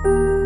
Thank you.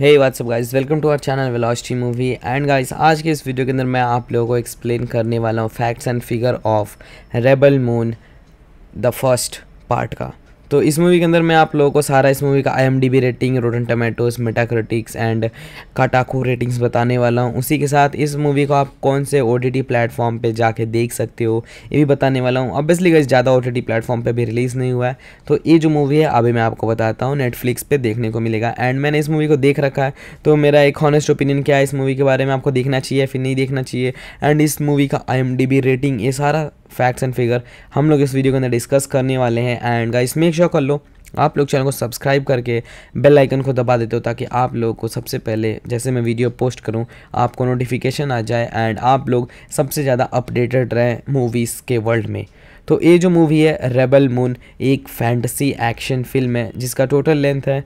Hey what's up guys welcome to our channel velocity movie and guys आज के इस video के अंदर मैं आप लोगों को एक्सप्लेन करने वाला हूँ facts and figure of Rebel Moon the first part का तो इस मूवी के अंदर मैं आप लोगों को सारा इस मूवी का I rating Rotten Tomatoes Metacritics and काटाकू ratings बताने वाला हूँ उसी के साथ इस मूवी को आप कौन से ओ टी प्लेटफॉर्म पर जाके देख सकते हो ये भी बताने वाला हूँ ऑब्वियसली गई ज़्यादा ओ टी प्लेटफॉर्म पर भी रिलीज़ नहीं हुआ है तो ये जो मूवी है अभी मैं आपको बताता हूँ नेटफ्लिक्स पर देखने को मिलेगा एंड मैंने इस मूवी को देख रखा है तो मेरा एक हॉनेस्ट ओपिनियन क्या है इस मूवी के बारे में आपको देखना चाहिए फिर नहीं देखना चाहिए एंड इस मूवी का आई रेटिंग ये सारा फैक्ट्स एंड फिगर हम लोग इस वीडियो के अंदर डिस्कस करने वाले हैं एंड गाइस मेक श्योर कर लो आप लोग चैनल को सब्सक्राइब करके बेल आइकन को दबा देते हो ताकि आप लोगों को सबसे पहले जैसे मैं वीडियो पोस्ट करूं आपको नोटिफिकेशन आ जाए एंड आप लोग सबसे ज़्यादा अपडेटेड रहें मूवीज़ के वर्ल्ड में तो ये जो मूवी है रेबल मून एक फैंटसी एक्शन फिल्म है जिसका टोटल लेंथ है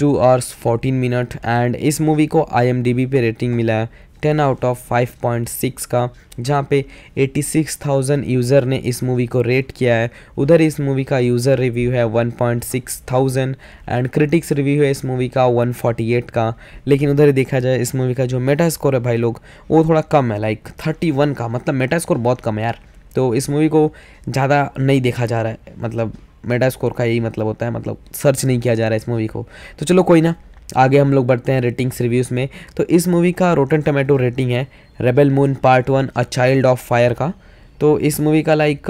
two hours fourteen minute and इस मूवी को आई पे रेटिंग मिला है ten out of five point six का जहाँ पे एटी सिक्स थाउजेंड यूज़र ने इस मूवी को रेट किया है उधर इस मूवी का यूज़र रिव्यू है one point six thousand and critics review है इस मूवी का वन फोर्टी एट का लेकिन उधर ही देखा जाए इस मूवी का जो मेटा स्कोर है भाई लोग वो थोड़ा कम है लाइक थर्टी वन का मतलब मेटा स्कोर बहुत कम है यार तो इस मूवी को ज़्यादा नहीं देखा जा रहा है मतलब मेटा स्कोर का यही मतलब होता है मतलब सर्च नहीं किया जा रहा है इस मूवी को तो चलो कोई ना आगे हम लोग बढ़ते हैं रेटिंग्स रिव्यूज़ में तो इस मूवी का रोटन टमेटो रेटिंग है Rebel Moon part one a child of fire का तो इस मूवी का लाइक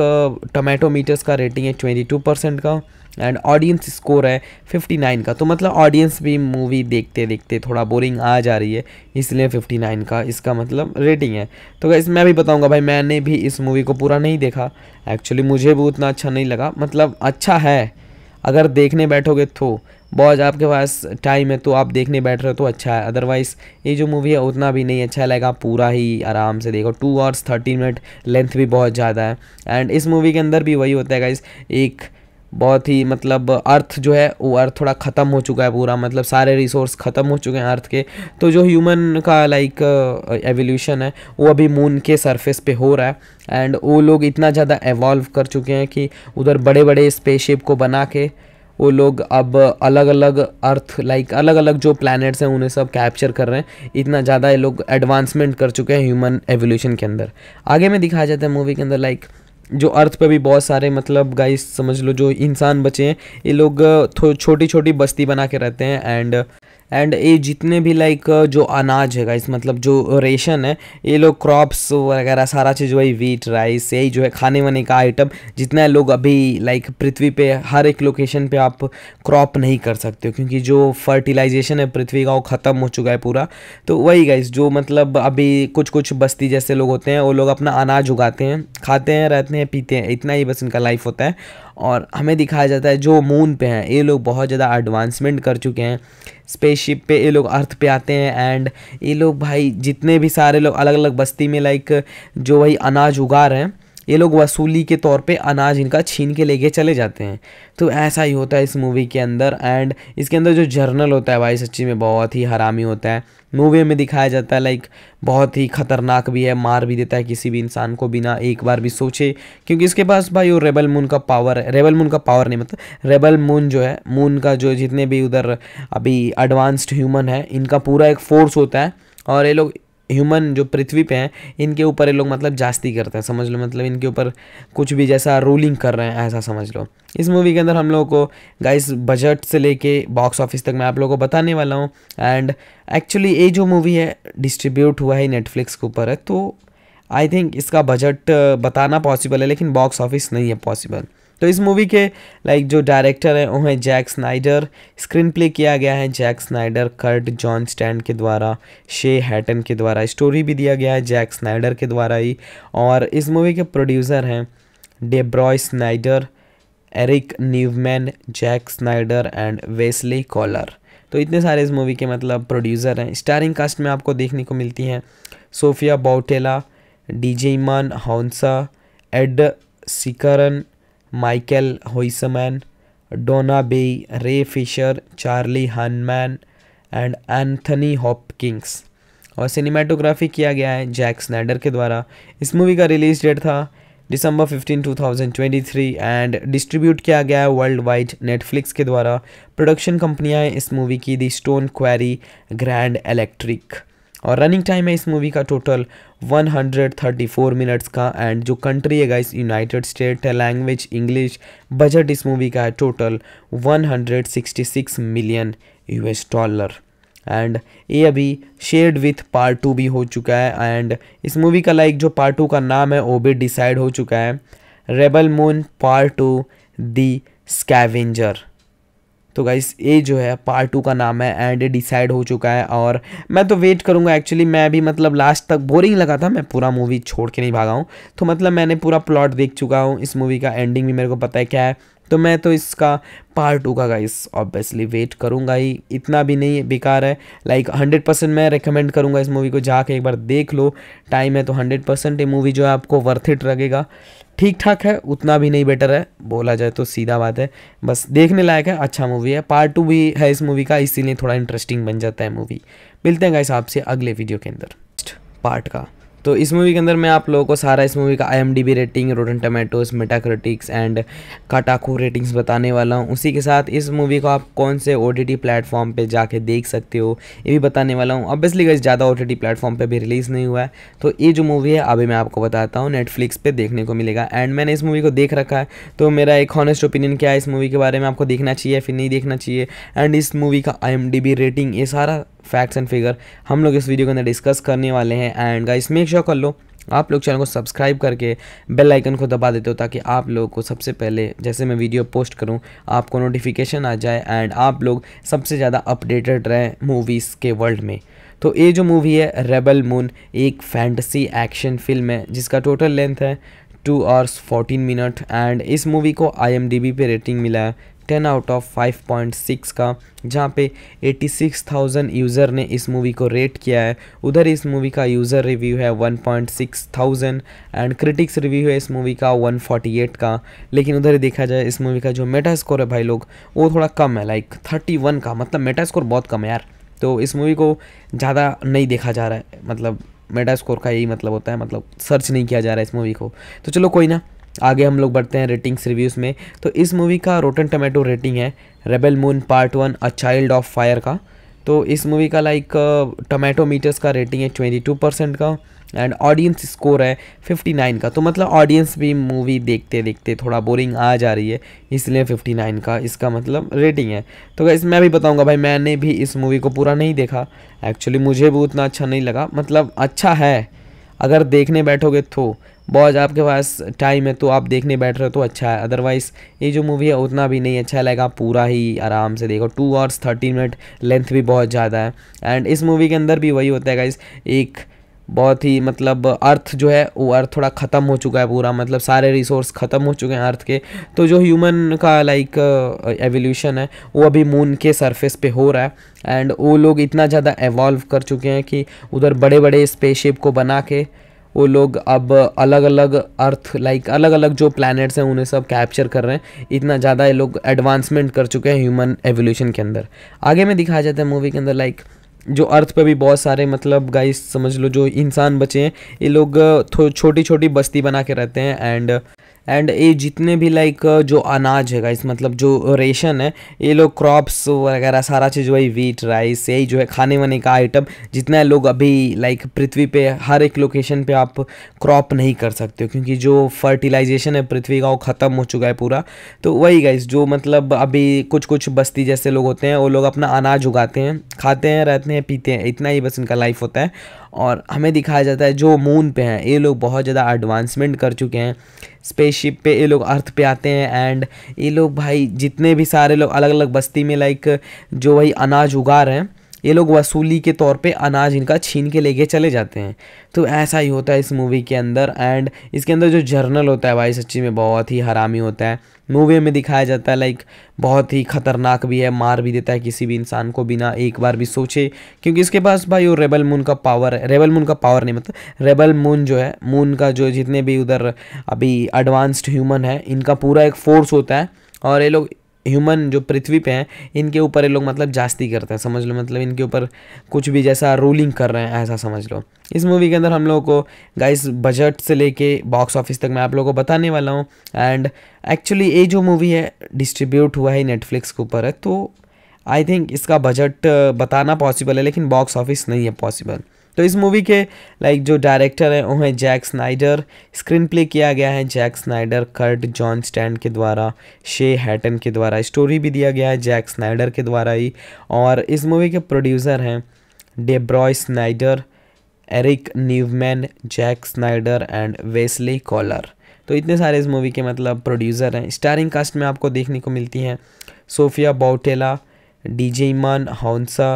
टमेटो मीटर्स का रेटिंग है ट्वेंटी टू परसेंट का एंड ऑडियंस स्कोर है फिफ्टी नाइन का तो मतलब ऑडियंस भी मूवी देखते देखते थोड़ा बोरिंग आ जा रही है इसलिए फिफ्टी नाइन का इसका मतलब रेटिंग है तो गैस मैं भी बताऊंगा भाई मैंने भी इस मूवी को पूरा नहीं देखा एक्चुअली मुझे भी उतना अच्छा नहीं लगा मतलब अच्छा है अगर देखने बैठोगे तो बॉज आपके पास टाइम है तो आप देखने बैठ रहे हो तो अच्छा है अदरवाइज़ ये जो मूवी है उतना भी नहीं अच्छा लगेगा पूरा ही आराम से देखो two hours thirteen minute length भी बहुत ज़्यादा है एंड इस मूवी के अंदर भी वही होता है गाइस एक बहुत ही मतलब अर्थ जो है वो अर्थ थोड़ा ख़त्म हो चुका है पूरा मतलब सारे रिसोर्स ख़त्म हो चुके हैं अर्थ के तो जो ह्यूमन का लाइक एवोल्यूशन है वो अभी मून के सरफेस पे हो रहा है एंड वो लोग इतना ज़्यादा एवॉल्व कर चुके हैं कि उधर बड़े बड़े स्पेसशिप को बना के वो लोग अब अलग अलग अर्थ लाइक अलग अलग जो प्लैनेट्स हैं उन्हें सब कैप्चर कर रहे हैं इतना ज़्यादा ये लोग एडवांसमेंट कर चुके हैं ह्यूमन एवोल्यूशन के अंदर आगे में दिखाया जाता है मूवी के अंदर लाइक जो अर्थ पे भी बहुत सारे मतलब गाइस समझ लो जो इंसान बचे हैं ये लोग छोटी छोटी बस्ती बना के रहते हैं एंड एंड ये जितने भी लाइक uh, जो अनाज है इस मतलब जो रेशन है ये लोग क्रॉप्स वगैरह सारा चीज़ वही वीट राइस यही जो है खाने वाने का आइटम जितना लोग अभी लाइक पृथ्वी पे हर एक लोकेशन पे आप क्रॉप नहीं कर सकते हो क्योंकि जो फर्टिलाइजेशन है पृथ्वी का वो ख़त्म हो चुका है पूरा तो वही गाइस जो मतलब अभी कुछ कुछ बस्ती जैसे लोग होते हैं वो लोग अपना अनाज उगाते हैं खाते हैं रहते हैं पीते हैं इतना ही बस इनका लाइफ होता है और हमें दिखाया जाता है जो मून पे हैं ये लोग बहुत ज़्यादा एडवांसमेंट कर चुके हैं स्पेसशिप पे ये लोग अर्थ पे आते हैं एंड ये लोग भाई जितने भी सारे लोग अलग अलग बस्ती में लाइक जो वही अनाज उगा रहे हैं ये लोग वसूली के तौर पे अनाज इनका छीन के लेके चले जाते हैं तो ऐसा ही होता है इस मूवी के अंदर एंड इसके अंदर जो जर्नल होता है भाई सच्ची में बहुत ही हरामी होता है मूवी में दिखाया जाता है लाइक बहुत ही खतरनाक भी है मार भी देता है किसी भी इंसान को बिना एक बार भी सोचे क्योंकि इसके पास भाई वो रेबल मून का पावर है रेबल मून का पावर नहीं मतलब रेबल मून जो है मून का जो जितने भी उधर अभी एडवांस्ड ह्यूमन है इनका पूरा एक फोर्स होता है और ये लोग ह्यूमन जो पृथ्वी पे हैं इनके ऊपर ये लोग मतलब जास्ती करते हैं समझ लो मतलब इनके ऊपर कुछ भी जैसा रूलिंग कर रहे हैं ऐसा समझ लो इस मूवी के अंदर हम लोगों को गाइस बजट से लेके बॉक्स ऑफिस तक मैं आप लोगों को बताने वाला हूँ एंड एक्चुअली ये जो मूवी है डिस्ट्रीब्यूट हुआ है नेटफ्लिक्स के ऊपर है तो आई थिंक इसका बजट uh, बताना पॉसिबल है लेकिन बॉक्स ऑफिस नहीं है पॉसिबल तो इस मूवी के लाइक जो डायरेक्टर हैं वो हैं जैक स्नाइडर स्क्रीन प्ले किया गया है Jack Snyder Kurt Johnstad के द्वारा शे हैटन के द्वारा स्टोरी भी दिया गया है जैक स्नाइडर के द्वारा ही और इस मूवी के प्रोड्यूसर हैं Deborah Snyder Eric Newman Jack Snyder and Wesley Coller तो इतने सारे इस मूवी के मतलब प्रोड्यूसर हैं स्टारिंग कास्ट में आपको देखने को मिलती हैं Sofia Boutella Djimon Hounsou Ed Skrein Michael Huisman Doona B, Ray Fisher Charlie Hunnam and Anthony Hopkins और सिनेमाटोग्राफी किया गया है जैक स्नैडर के द्वारा इस मूवी का रिलीज डेट था दिसंबर 15 2023 एंड डिस्ट्रीब्यूट किया गया है वर्ल्ड वाइड नेटफ्लिक्स के द्वारा प्रोडक्शन कंपनियाँ हैं इस मूवी की दी स्टोन क्वेरी ग्रैंड इलेक्ट्रिक और रनिंग टाइम है इस मूवी का टोटल 134 मिनट्स का एंड जो कंट्री है गाइस यूनाइटेड स्टेट है लैंग्वेज इंग्लिश बजट इस मूवी का है total 166 million US dollar and ये अभी शेयर्ड विथ पार्ट टू भी हो चुका है एंड इस मूवी का लाइक जो पार्ट टू का नाम है वो भी डिसाइड हो चुका है Rebel Moon part to the scavenger तो गाइस ये जो है पार्ट टू का नाम है एंड डिसाइड हो चुका है और मैं तो वेट करूँगा एक्चुअली मैं भी मतलब लास्ट तक बोरिंग लगा था मैं पूरा मूवी छोड़ के नहीं भागा हूँ तो मतलब मैंने पूरा प्लॉट देख चुका हूँ इस मूवी का एंडिंग भी मेरे को पता है क्या है तो मैं तो इसका पार्ट टू का गाइस ऑब्वियसली वेट करूँगा ही इतना भी नहीं बेकार है लाइक हंड्रेड परसेंट मैं रिकमेंड करूँगा इस मूवी को जाके एक बार देख लो टाइम है तो हंड्रेड परसेंट ये मूवी जो है आपको वर्थ इट लगेगा ठीक ठाक है उतना भी नहीं बेटर है बोला जाए तो सीधा बात है बस देखने लायक है अच्छा मूवी है पार्ट टू भी है इस मूवी का इसीलिए थोड़ा इंटरेस्टिंग बन जाता है मूवी मिलते हैं गाइस आपसे अगले वीडियो के अंदर पार्ट का तो इस मूवी के अंदर मैं आप लोगों को सारा इस मूवी का I rating Rotten Tomatoes Metacritics and काटाकू ratings बताने वाला हूँ उसी के साथ इस मूवी को आप कौन से ओ टी प्लेटफॉर्म पर जाके देख सकते हो ये भी बताने वाला हूँ ऑब्वियसली कहीं ज़्यादा ओ टी प्लेटफॉर्म पर भी रिलीज़ नहीं हुआ है तो ये जो मूवी है अभी मैं आपको बताता हूँ नेटफ्लिक्स पर देखने को मिलेगा एंड मैंने इस मूवी को देख रखा है तो मेरा एक हॉनेस्ट ओपिनियन क्या है इस मूवी के बारे में आपको देखना चाहिए फिर नहीं देखना चाहिए एंड इस मूवी का आई रेटिंग ये सारा फैक्ट्स एंड फिगर हम लोग इस वीडियो के अंदर डिस्कस करने वाले हैं एंड गाइस मेक श्योर कर लो आप लोग चैनल को सब्सक्राइब करके बेल आइकन को दबा देते हो ताकि आप लोगों को सबसे पहले जैसे मैं वीडियो पोस्ट करूं आपको नोटिफिकेशन आ जाए एंड आप लोग सबसे ज़्यादा अपडेटेड रहें मूवीज़ के वर्ल्ड में तो ये जो मूवी है रेबल मून एक फैंटसी एक्शन फिल्म है जिसका टोटल लेंथ है two hours fourteen minute and इस मूवी को आई पे रेटिंग मिला है ten out of five point six का जहाँ पे एटी सिक्स थाउजेंड यूज़र ने इस मूवी को रेट किया है उधर इस मूवी का यूज़र रिव्यू है one point six thousand and critics review है इस मूवी का वन फोर्टी एट का लेकिन उधर ही देखा जाए इस मूवी का जो मेटा स्कोर है भाई लोग वो थोड़ा कम है लाइक थर्टी वन का मतलब मेटा स्कोर बहुत कम है यार तो इस मूवी को ज़्यादा नहीं देखा जा रहा है मतलब मेटा स्कोर का यही मतलब होता है मतलब सर्च नहीं किया जा रहा है इस मूवी को तो चलो कोई ना आगे हम लोग बढ़ते हैं रेटिंग्स रिव्यूज़ में तो इस मूवी का रोटन टमाटो रेटिंग है Rebel Moon part one a child of fire का तो इस मूवी का लाइक टमाटो मीटर्स का रेटिंग है ट्वेंटी टू परसेंट का एंड ऑडियंस स्कोर है फिफ्टी नाइन का तो मतलब ऑडियंस भी मूवी देखते देखते थोड़ा बोरिंग आ जा रही है इसलिए फिफ्टी नाइन का इसका मतलब रेटिंग है तो गैस मैं भी बताऊंगा भाई मैंने भी इस मूवी को पूरा नहीं देखा एक्चुअली मुझे भी उतना अच्छा नहीं लगा मतलब अच्छा है अगर देखने बैठोगे तो बॉज आपके पास टाइम है तो आप देखने बैठ रहे हो तो अच्छा है अदरवाइज़ ये जो मूवी है उतना भी नहीं अच्छा लगेगा पूरा ही आराम से देखो two hours thirty minute length भी बहुत ज़्यादा है एंड इस मूवी के अंदर भी वही होता है गाइज एक बहुत ही मतलब अर्थ जो है वो अर्थ थोड़ा ख़त्म हो चुका है पूरा मतलब सारे रिसोर्स ख़त्म हो चुके हैं अर्थ के तो जो ह्यूमन का लाइक एवोल्यूशन है वो अभी मून के सरफेस पे हो रहा है एंड वो लोग इतना ज़्यादा एवॉल्व कर चुके हैं कि उधर बड़े बड़े स्पेसशिप को बना के वो लोग अब अलग अलग अर्थ लाइक अलग अलग जो प्लैनेट्स हैं उन्हें सब कैप्चर कर रहे हैं इतना ज़्यादा ये लोग एडवांसमेंट कर चुके हैं ह्यूमन एवोल्यूशन के अंदर आगे में दिखाया जाता है मूवी के अंदर लाइक जो अर्थ पे भी बहुत सारे मतलब गाइस समझ लो जो इंसान बचे हैं ये लोग छोटी छोटी बस्ती बना के रहते हैं एंड एंड ये जितने भी लाइक uh, जो अनाज है गाइस मतलब जो रेशन है ये लोग क्रॉप्स वगैरह सारा चीज़ वही वीट राइस यही जो है खाने वाने का आइटम जितना लोग अभी लाइक पृथ्वी पे हर एक लोकेशन पे आप क्रॉप नहीं कर सकते हो क्योंकि जो फर्टिलाइजेशन है पृथ्वी का वो ख़त्म हो चुका है पूरा तो वही गाइस जो मतलब अभी कुछ कुछ बस्ती जैसे लोग होते हैं वो लोग अपना अनाज उगाते हैं खाते हैं रहते हैं पीते हैं इतना ही बस इनका लाइफ होता है और हमें दिखाया जाता है जो मून पे हैं ये लोग बहुत ज़्यादा एडवांसमेंट कर चुके हैं स्पेसशिप पे ये लोग अर्थ पे आते हैं एंड ये लोग भाई जितने भी सारे लोग अलग अलग बस्ती में लाइक जो वही अनाज उगा रहे हैं ये लोग वसूली के तौर पे अनाज इनका छीन के लेके चले जाते हैं तो ऐसा ही होता है इस मूवी के अंदर एंड इसके अंदर जो जर्नल होता है भाई सच्ची में बहुत ही हरामी होता है मूवी में दिखाया जाता है लाइक बहुत ही खतरनाक भी है मार भी देता है किसी भी इंसान को बिना एक बार भी सोचे क्योंकि इसके पास भाई वो रेबल मून का पावर है रेबल मून का पावर नहीं मतलब रेबल मून जो है मून का जो जितने भी उधर अभी एडवांस्ड ह्यूमन है इनका पूरा एक फोर्स होता है और ये लोग ह्यूमन जो पृथ्वी पे हैं इनके ऊपर ये लोग मतलब जास्ती करते हैं समझ लो मतलब इनके ऊपर कुछ भी जैसा रूलिंग कर रहे हैं ऐसा समझ लो इस मूवी के अंदर हम लोगों को गाइस बजट से लेके बॉक्स ऑफिस तक मैं आप लोगों को बताने वाला हूँ एंड एक्चुअली ये जो मूवी है डिस्ट्रीब्यूट हुआ है नेटफ्लिक्स के ऊपर है तो आई थिंक इसका बजट बताना पॉसिबल है लेकिन बॉक्स ऑफिस नहीं है पॉसिबल तो इस मूवी के लाइक जो डायरेक्टर हैं वो हैं जैक स्नाइडर स्क्रीन प्ले किया गया है Jack Snyder Kurt Johnstad के द्वारा शे हैटन के द्वारा स्टोरी भी दिया गया है जैक स्नाइडर के द्वारा ही और इस मूवी के प्रोड्यूसर हैं Deborah Snyder Eric Newman Jack Snyder and Wesley Coller तो इतने सारे इस मूवी के मतलब प्रोड्यूसर हैं स्टारिंग कास्ट में आपको देखने को मिलती हैं Sofia Boutella Djimon Hounsou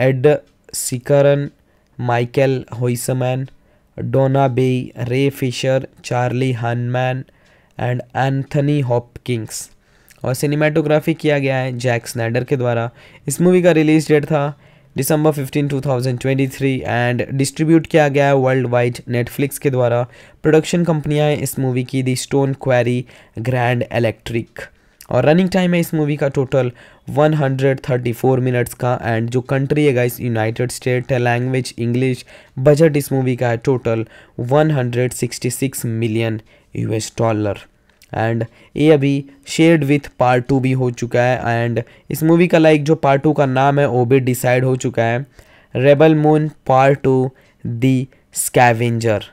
Ed Skrein Michael Huisman Doona Bae Ray Fisher Charlie Hunnam and Anthony Hopkins और सिनेमाटोग्राफी किया गया है जैक स्नैडर के द्वारा इस मूवी का रिलीज डेट था दिसंबर 15 2023 एंड डिस्ट्रीब्यूट किया गया है वर्ल्ड वाइड नेटफ्लिक्स के द्वारा प्रोडक्शन कंपनियां हैं इस मूवी की दी स्टोन क्वेरी ग्रैंड इलेक्ट्रिक और रनिंग टाइम है इस मूवी का टोटल 134 मिनट्स का एंड जो कंट्री है गाइस यूनाइटेड स्टेट है लैंग्वेज इंग्लिश बजट इस मूवी का है total 166 million US dollar and ये अभी शेयर्ड विथ पार्ट टू भी हो चुका है एंड इस मूवी का लाइक जो पार्ट टू का नाम है वो भी डिसाइड हो चुका है Rebel Moon part to the scavenger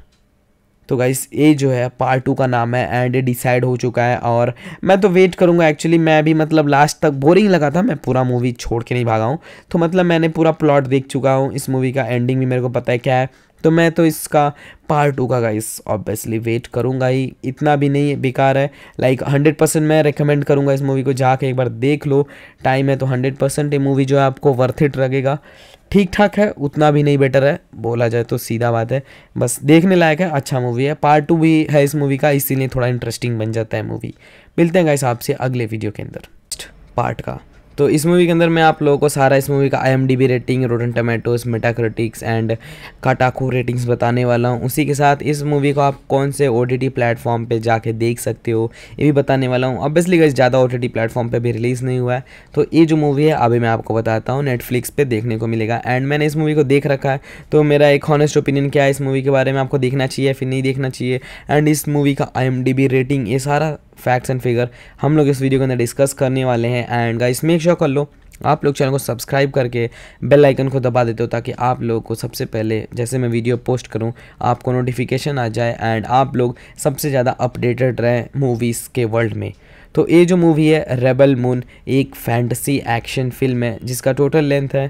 तो गाइस ये जो है पार्ट टू का नाम है एंड डिसाइड हो चुका है और मैं तो वेट करूँगा एक्चुअली मैं भी मतलब लास्ट तक बोरिंग लगा था मैं पूरा मूवी छोड़ के नहीं भागा हूँ तो मतलब मैंने पूरा प्लॉट देख चुका हूँ इस मूवी का एंडिंग भी मेरे को पता है क्या है तो मैं तो इसका पार्ट टू का गाइस ऑब्वियसली वेट करूँगा ही इतना भी नहीं बेकार है लाइक हंड्रेड परसेंट मैं रिकमेंड करूँगा इस मूवी को जाके एक बार देख लो टाइम है तो हंड्रेड परसेंट ये मूवी जो है आपको वर्थ इट लगेगा ठीक ठाक है उतना भी नहीं बेटर है बोला जाए तो सीधा बात है बस देखने लायक है अच्छा मूवी है पार्ट टू भी है इस मूवी का इसीलिए थोड़ा इंटरेस्टिंग बन जाता है मूवी मिलते हैं गाइस आपसे अगले वीडियो के अंदर पार्ट का तो इस मूवी के अंदर मैं आप लोगों को सारा इस मूवी का I rating Rotten Tomatoes Metacritics and काटाकू ratings बताने वाला हूँ उसी के साथ इस मूवी को आप कौन से ओ टी टी प्लेटफॉर्म पर जाके देख सकते हो ये भी बताने वाला हूँ ऑब्वियसली गई ज़्यादा ओ टी प्लेटफॉर्म पर भी रिलीज़ नहीं हुआ है तो ये जो मूवी है अभी मैं आपको बताता हूँ नेटफ्लिक्स पर देखने को मिलेगा एंड मैंने इस मूवी को देख रखा है तो मेरा एक हॉनेस्ट ओपिनियन क्या है इस मूवी के बारे में आपको देखना चाहिए फिर नहीं देखना चाहिए एंड इस मूवी का आई रेटिंग ये सारा फैक्ट्स एंड फिगर हम लोग इस वीडियो के अंदर डिस्कस करने वाले हैं एंड गाइस मेक श्योर कर लो आप लोग चैनल को सब्सक्राइब करके बेल आइकन को दबा देते हो ताकि आप लोगों को सबसे पहले जैसे मैं वीडियो पोस्ट करूं आपको नोटिफिकेशन आ जाए एंड आप लोग सबसे ज़्यादा अपडेटेड रहें मूवीज़ के वर्ल्ड में तो ये जो मूवी है रेबल मून एक फैंटसी एक्शन फिल्म है जिसका टोटल लेंथ है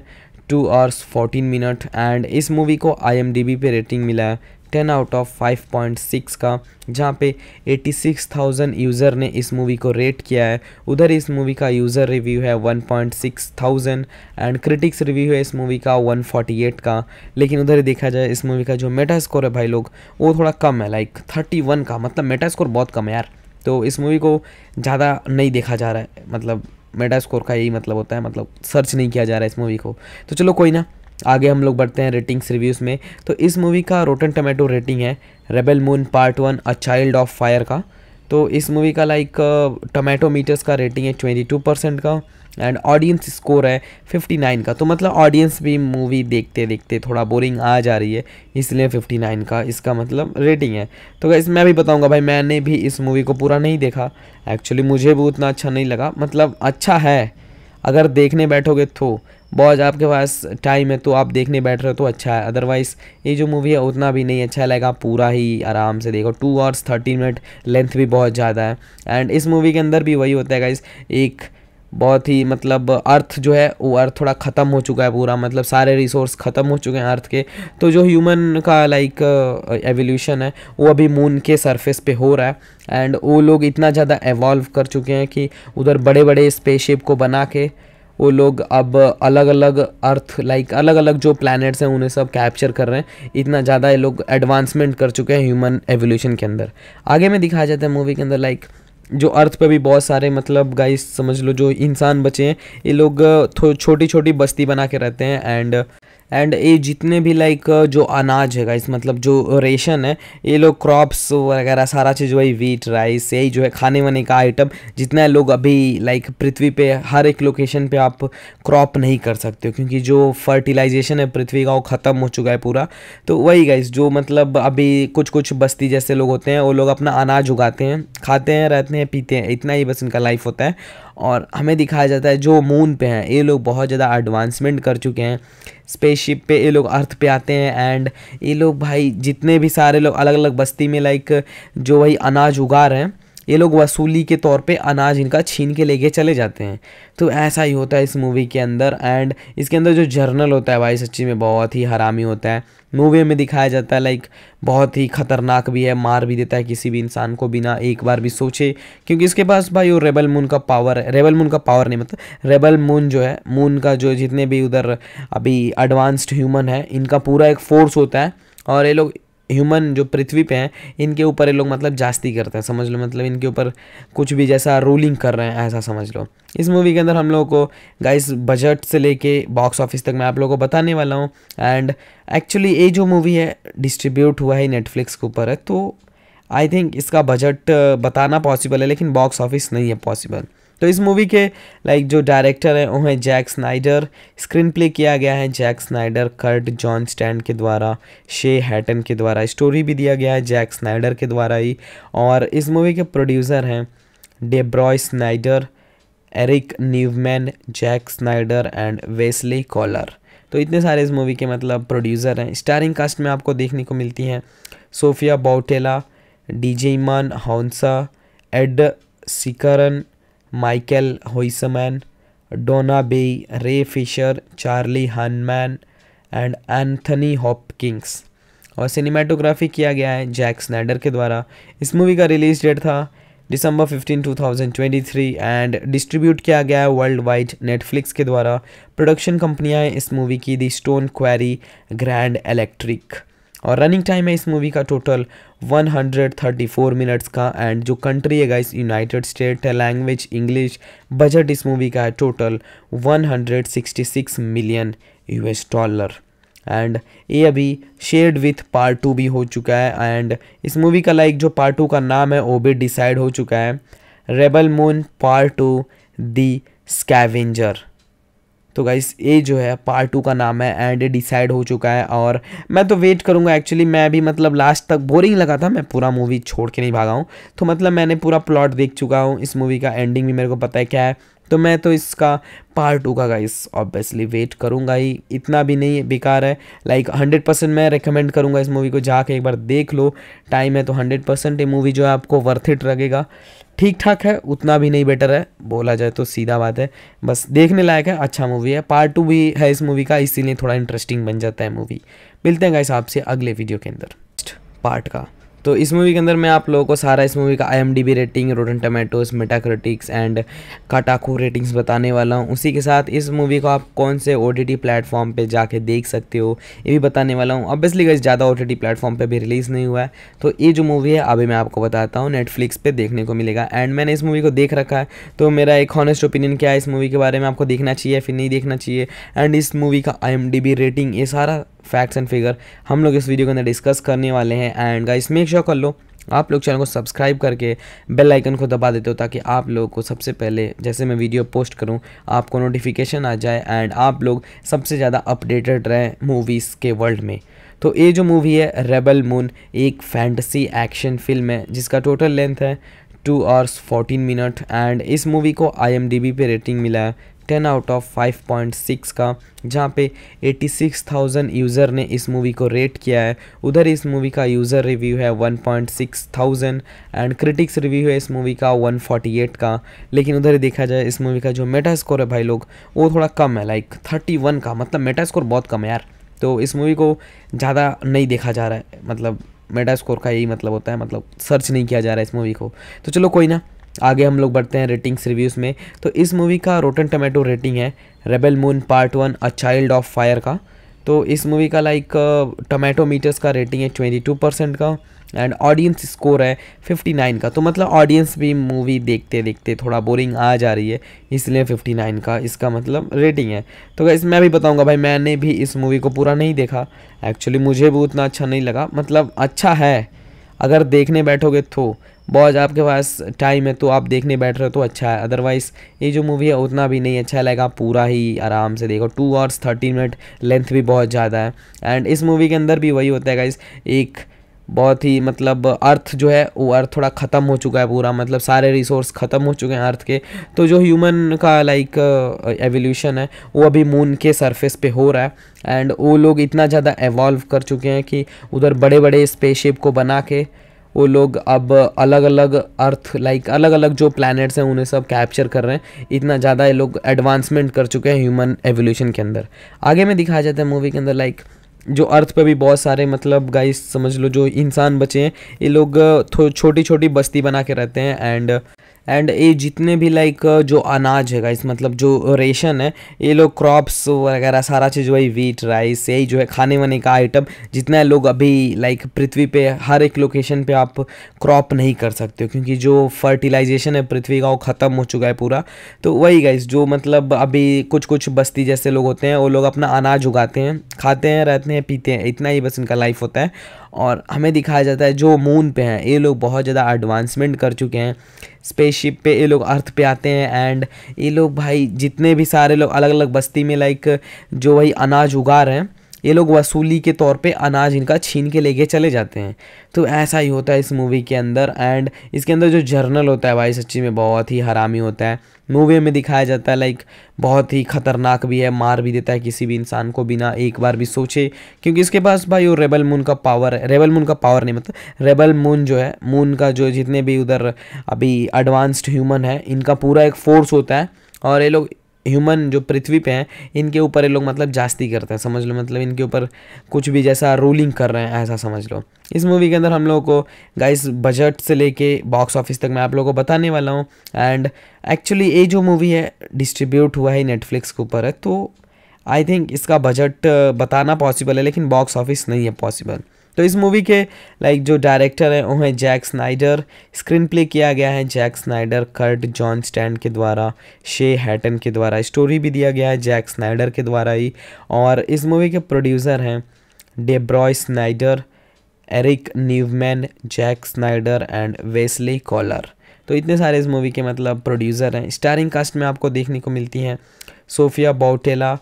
two hours fourteen minute and इस मूवी को आई पे रेटिंग मिला है ten out of five point six का जहाँ पे एटी सिक्स थाउजेंड यूज़र ने इस मूवी को रेट किया है उधर इस मूवी का यूज़र रिव्यू है one point six thousand and critics review है इस मूवी का वन फोर्टी एट का लेकिन उधर देखा जाए इस मूवी का जो मेटा स्कोर है भाई लोग वो थोड़ा कम है लाइक थर्टी वन का मतलब मेटा स्कोर बहुत कम है यार तो इस मूवी को ज़्यादा नहीं देखा जा रहा है मतलब मेटा स्कोर का यही मतलब होता है मतलब सर्च नहीं किया जा रहा है इस मूवी को तो चलो कोई ना आगे हम लोग बढ़ते हैं रेटिंग्स रिव्यूज़ में तो इस मूवी का रोटन टमेटो रेटिंग है Rebel Moon part one a child of fire का तो इस मूवी का लाइक टमेटो मीटर्स का रेटिंग है ट्वेंटी टू परसेंट का एंड ऑडियंस स्कोर है फिफ्टी नाइन का तो मतलब ऑडियंस भी मूवी देखते देखते थोड़ा बोरिंग आ जा रही है इसलिए फिफ्टी नाइन का इसका मतलब रेटिंग है तो गाइस मैं भी बताऊंगा भाई मैंने भी इस मूवी को पूरा नहीं देखा एक्चुअली मुझे भी उतना अच्छा नहीं लगा मतलब अच्छा है अगर देखने बैठोगे तो बॉज आपके पास टाइम है तो आप देखने बैठ रहे हो तो अच्छा है अदरवाइज़ ये जो मूवी है उतना भी नहीं अच्छा लगेगा लाइक आप पूरा ही आराम से देखो two hours thirty minute length भी बहुत ज़्यादा है एंड इस मूवी के अंदर भी वही होता है गाइस एक बहुत ही मतलब अर्थ जो है वो अर्थ थोड़ा ख़त्म हो चुका है पूरा मतलब सारे रिसोर्स ख़त्म हो चुके हैं अर्थ के तो जो ह्यूमन का लाइक एवोल्यूशन है वो अभी मून के सरफेस पे हो रहा है एंड वो लोग इतना ज़्यादा एवॉल्व कर चुके हैं कि उधर बड़े बड़े स्पेसशिप को बना के वो लोग अब अलग अलग अर्थ लाइक अलग अलग जो प्लैनेट्स हैं उन्हें सब कैप्चर कर रहे हैं इतना ज़्यादा ये लोग एडवांसमेंट कर चुके हैं ह्यूमन एवोल्यूशन के अंदर आगे में दिखाया जाता है मूवी के अंदर लाइक जो अर्थ पे भी बहुत सारे मतलब गाइस समझ लो जो इंसान बचे हैं ये लोग छोटी छोटी बस्ती बना के रहते हैं एंड एंड ये जितने भी लाइक uh, जो अनाज है गाइस मतलब जो रेशन है ये लोग क्रॉप्स वगैरह सारा चीज़ वही वीट राइस यही जो है खाने वाने का आइटम जितना लोग अभी लाइक पृथ्वी पे हर एक लोकेशन पे आप क्रॉप नहीं कर सकते हो क्योंकि जो फर्टिलाइजेशन है पृथ्वी का वो ख़त्म हो चुका है पूरा तो वही गाइस जो मतलब अभी कुछ कुछ बस्ती जैसे लोग होते हैं वो लोग अपना अनाज उगाते हैं खाते हैं रहते हैं पीते हैं इतना ही बस इनका लाइफ होता है और हमें दिखाया जाता है जो मून पे हैं ये लोग बहुत ज़्यादा एडवांसमेंट कर चुके हैं स्पेसशिप पे ये लोग अर्थ पे आते हैं एंड ये लोग भाई जितने भी सारे लोग अलग अलग बस्ती में लाइक जो वही अनाज उगा रहे हैं ये लोग वसूली के तौर पे अनाज इनका छीन के लेके चले जाते हैं तो ऐसा ही होता है इस मूवी के अंदर एंड इसके अंदर जो जर्नल होता है भाई सच्ची में बहुत ही हरामी होता है मूवी में दिखाया जाता है लाइक बहुत ही ख़तरनाक भी है मार भी देता है किसी भी इंसान को बिना एक बार भी सोचे क्योंकि इसके पास भाई वो रेबल मून का पावर है रेबल मून का पावर नहीं मतलब रेबल मून जो है मून का जो जितने भी उधर अभी एडवांस्ड ह्यूमन है इनका पूरा एक फोर्स होता है और ये लोग ह्यूमन जो पृथ्वी पे हैं इनके ऊपर ये लोग मतलब जास्ती करते हैं समझ लो मतलब इनके ऊपर कुछ भी जैसा रूलिंग कर रहे हैं ऐसा समझ लो इस मूवी के अंदर हम लोगों को गाइस बजट से लेके बॉक्स ऑफिस तक मैं आप लोगों को बताने वाला हूँ एंड एक्चुअली ये जो मूवी है डिस्ट्रीब्यूट हुआ है नेटफ्लिक्स के ऊपर है तो आई थिंक इसका बजट uh, बताना पॉसिबल है लेकिन बॉक्स ऑफिस नहीं है पॉसिबल तो इस मूवी के लाइक जो डायरेक्टर हैं वो हैं जैक स्नाइडर स्क्रीन प्ले किया गया है Jack Snyder Kurt Johnstad के द्वारा शे हैटन के द्वारा स्टोरी भी दिया गया है जैक स्नाइडर के द्वारा ही और इस मूवी के प्रोड्यूसर हैं Deborah Snyder Eric Newman Jack Snyder and Wesley Coller तो इतने सारे इस मूवी के मतलब प्रोड्यूसर हैं स्टारिंग कास्ट में आपको देखने को मिलती हैं Sofia Boutella Djimon Hounsou Ed Skrein Michael Huisman Doona B, Ray Fisher Charlie Hunnam and Anthony Hopkins और सिनेमाटोग्राफी किया गया है जैक स्नैडर के द्वारा इस मूवी का रिलीज डेट था दिसंबर 15 2023 एंड डिस्ट्रीब्यूट किया गया है वर्ल्ड वाइड नेटफ्लिक्स के द्वारा प्रोडक्शन कंपनियां हैं इस मूवी की दी स्टोन क्वेरी ग्रैंड इलेक्ट्रिक और रनिंग टाइम है इस मूवी का टोटल 134 मिनट्स का एंड जो कंट्री है गाइस यूनाइटेड स्टेट है लैंग्वेज इंग्लिश बजट इस मूवी का है total 166 million US dollar and ये अभी शेयर्ड विथ पार्ट टू भी हो चुका है एंड इस मूवी का लाइक जो पार्ट टू का नाम है वो भी डिसाइड हो चुका है Rebel Moon part to the scavenger तो गाइस ये जो है पार्ट टू का नाम है एंड डिसाइड हो चुका है और मैं तो वेट करूँगा एक्चुअली मैं भी मतलब लास्ट तक बोरिंग लगा था मैं पूरा मूवी छोड़ के नहीं भागा हूँ तो मतलब मैंने पूरा प्लॉट देख चुका हूँ इस मूवी का एंडिंग भी मेरे को पता है क्या है तो मैं तो इसका पार्ट टू का गाइस ऑब्वियसली वेट करूँगा ही इतना भी नहीं बेकार है लाइक हंड्रेड परसेंट मैं रिकमेंड करूँगा इस मूवी को जाके एक बार देख लो टाइम है तो हंड्रेड परसेंट ये मूवी जो है आपको वर्थ इट लगेगा ठीक ठाक है उतना भी नहीं बेटर है बोला जाए तो सीधा बात है बस देखने लायक है अच्छा मूवी है पार्ट टू भी है इस मूवी का इसीलिए थोड़ा इंटरेस्टिंग बन जाता है मूवी मिलते हैं गाइस आपसे अगले वीडियो के अंदर पार्ट का तो इस मूवी के अंदर मैं आप लोगों को सारा इस मूवी का I rating Rotten Tomatoes Metacritics and काटाकू ratings बताने वाला हूँ उसी के साथ इस मूवी को आप कौन से ओ टी प्लेटफॉर्म पर जाके देख सकते हो ये भी बताने वाला हूँ ऑब्वियसली गई ज़्यादा ओ टी प्लेटफॉर्म पर भी रिलीज़ नहीं हुआ है तो ये जो मूवी है अभी मैं आपको बताता हूँ नेटफ्लिक्स पर देखने को मिलेगा एंड मैंने इस मूवी को देख रखा है तो मेरा एक हॉनेस्ट ओपिनियन क्या है इस मूवी के बारे में आपको देखना चाहिए फिर नहीं देखना चाहिए एंड इस मूवी का आई रेटिंग ये सारा फैक्ट्स एंड फिगर हम लोग इस वीडियो के अंदर डिस्कस करने वाले हैं एंड गाइस मेक श्योर कर लो आप लोग चैनल को सब्सक्राइब करके बेल आइकन को दबा देते हो ताकि आप लोगों को सबसे पहले जैसे मैं वीडियो पोस्ट करूं आपको नोटिफिकेशन आ जाए एंड आप लोग सबसे ज़्यादा अपडेटेड रहें मूवीज़ के वर्ल्ड में तो ये जो मूवी है रेबल मून एक फैंटसी एक्शन फिल्म है जिसका टोटल लेंथ है two hours fourteen minute and इस मूवी को आई पे रेटिंग मिला है ten out of five point six का जहाँ पे एटी सिक्स थाउजेंड यूज़र ने इस मूवी को रेट किया है उधर इस मूवी का यूज़र रिव्यू है one point six thousand and critics review है इस मूवी का वन फोर्टी एट का लेकिन उधर देखा जाए इस मूवी का जो मेटा स्कोर है भाई लोग वो थोड़ा कम है लाइक थर्टी वन का मतलब मेटा स्कोर बहुत कम है यार तो इस मूवी को ज़्यादा नहीं देखा जा रहा है मतलब मेटा स्कोर का यही मतलब होता है मतलब सर्च नहीं किया जा रहा है इस मूवी को तो चलो कोई ना आगे हम लोग बढ़ते हैं रेटिंग्स रिव्यूज़ में तो इस मूवी का रोटन टमेटो रेटिंग है Rebel Moon part one a child of fire का तो इस मूवी का लाइक टमेटो मीटर्स का रेटिंग है ट्वेंटी टू परसेंट का एंड ऑडियंस स्कोर है फिफ्टी नाइन का तो मतलब ऑडियंस भी मूवी देखते देखते थोड़ा बोरिंग आ जा रही है इसलिए फिफ्टी नाइन का इसका मतलब रेटिंग है तो इस मैं भी बताऊंगा भाई मैंने भी इस मूवी को पूरा नहीं देखा एक्चुअली मुझे भी उतना अच्छा नहीं लगा मतलब अच्छा है अगर देखने बैठोगे तो बॉज आपके पास टाइम है तो आप देखने बैठ रहे हो तो अच्छा है अदरवाइज़ ये जो मूवी है उतना भी नहीं अच्छा लगेगा पूरा ही आराम से देखो two hours thirteen minute length भी बहुत ज़्यादा है एंड इस मूवी के अंदर भी वही होता है गाइज एक बहुत ही मतलब अर्थ जो है वो अर्थ थोड़ा ख़त्म हो चुका है पूरा मतलब सारे रिसोर्स ख़त्म हो चुके हैं अर्थ के तो जो ह्यूमन का लाइक एवोल्यूशन uh, है वो अभी मून के सरफेस पे हो रहा है एंड वो लोग इतना ज़्यादा एवॉल्व कर चुके हैं कि उधर बड़े बड़े स्पेसशिप को बना के वो लोग अब अलग अलग अर्थ लाइक अलग अलग जो प्लानट्स हैं उन्हें सब कैप्चर कर रहे हैं इतना ज़्यादा ये लोग एडवांसमेंट कर चुके हैं ह्यूमन एवोल्यूशन के अंदर आगे में दिखाया जाता है मूवी के अंदर लाइक जो अर्थ पे भी बहुत सारे मतलब गाइस समझ लो जो इंसान बचे हैं ये लोग छोटी छोटी बस्ती बना के रहते हैं एंड एंड ये जितने भी लाइक uh, जो अनाज है गाइस मतलब जो रेशन है ये लोग क्रॉप्स वगैरह सारा चीज़ वही वीट राइस यही जो है खाने वाने का आइटम जितना लोग अभी लाइक पृथ्वी पे हर एक लोकेशन पे आप क्रॉप नहीं कर सकते हो क्योंकि जो फर्टिलाइजेशन है पृथ्वी का वो ख़त्म हो चुका है पूरा तो वही गाइस जो मतलब अभी कुछ कुछ बस्ती जैसे लोग होते हैं वो लोग अपना अनाज उगाते हैं खाते हैं रहते हैं पीते हैं इतना ही बस इनका लाइफ होता है और हमें दिखाया जाता है जो मून पे हैं ये लोग बहुत ज़्यादा एडवांसमेंट कर चुके हैं स्पेसशिप पे ये लोग अर्थ पे आते हैं एंड ये लोग भाई जितने भी सारे लोग अलग अलग बस्ती में लाइक जो वही अनाज उगा रहे हैं ये लोग वसूली के तौर पे अनाज इनका छीन के लेके चले जाते हैं तो ऐसा ही होता है इस मूवी के अंदर एंड इसके अंदर जो जर्नल होता है भाई सच्ची में बहुत ही हरामी होता है मूवी में दिखाया जाता है लाइक बहुत ही खतरनाक भी है मार भी देता है किसी भी इंसान को बिना एक बार भी सोचे क्योंकि इसके पास भाई वो रेबल मून का पावर है रेबल मून का पावर नहीं मतलब रेबल मून जो है मून का जो जितने भी उधर अभी एडवांस्ड ह्यूमन है इनका पूरा एक फोर्स होता है और ये लोग ह्यूमन जो पृथ्वी पे हैं इनके ऊपर ये लोग मतलब जास्ती करते हैं समझ लो मतलब इनके ऊपर कुछ भी जैसा रूलिंग कर रहे हैं ऐसा समझ लो इस मूवी के अंदर हम लोगों को गाइस बजट से लेके बॉक्स ऑफिस तक मैं आप लोगों को बताने वाला हूँ एंड एक्चुअली ये जो मूवी है डिस्ट्रीब्यूट हुआ है नेटफ्लिक्स के ऊपर है तो आई थिंक इसका बजट uh, बताना पॉसिबल है लेकिन बॉक्स ऑफिस नहीं है पॉसिबल तो इस मूवी के लाइक जो डायरेक्टर हैं वो हैं जैक स्नाइडर स्क्रीन प्ले किया गया है Jack Snyder Kurt Johnstad के द्वारा शे हैटन के द्वारा स्टोरी भी दिया गया है जैक स्नाइडर के द्वारा ही और इस मूवी के प्रोड्यूसर हैं Deborah Snyder Eric Newman Jack Snyder and Wesley Coller तो इतने सारे इस मूवी के मतलब प्रोड्यूसर हैं स्टारिंग कास्ट में आपको देखने को मिलती हैं Sofia Boutella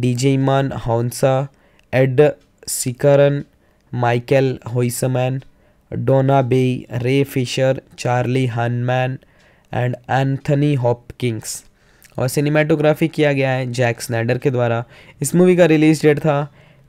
Djimon Hounsou Ed Skrein Michael Huisman Doona Bay, Ray Fisher Charlie Hunnam and Anthony Hopkins और सिनेमाटोग्राफी किया गया है जैक स्नैडर के द्वारा इस मूवी का रिलीज डेट था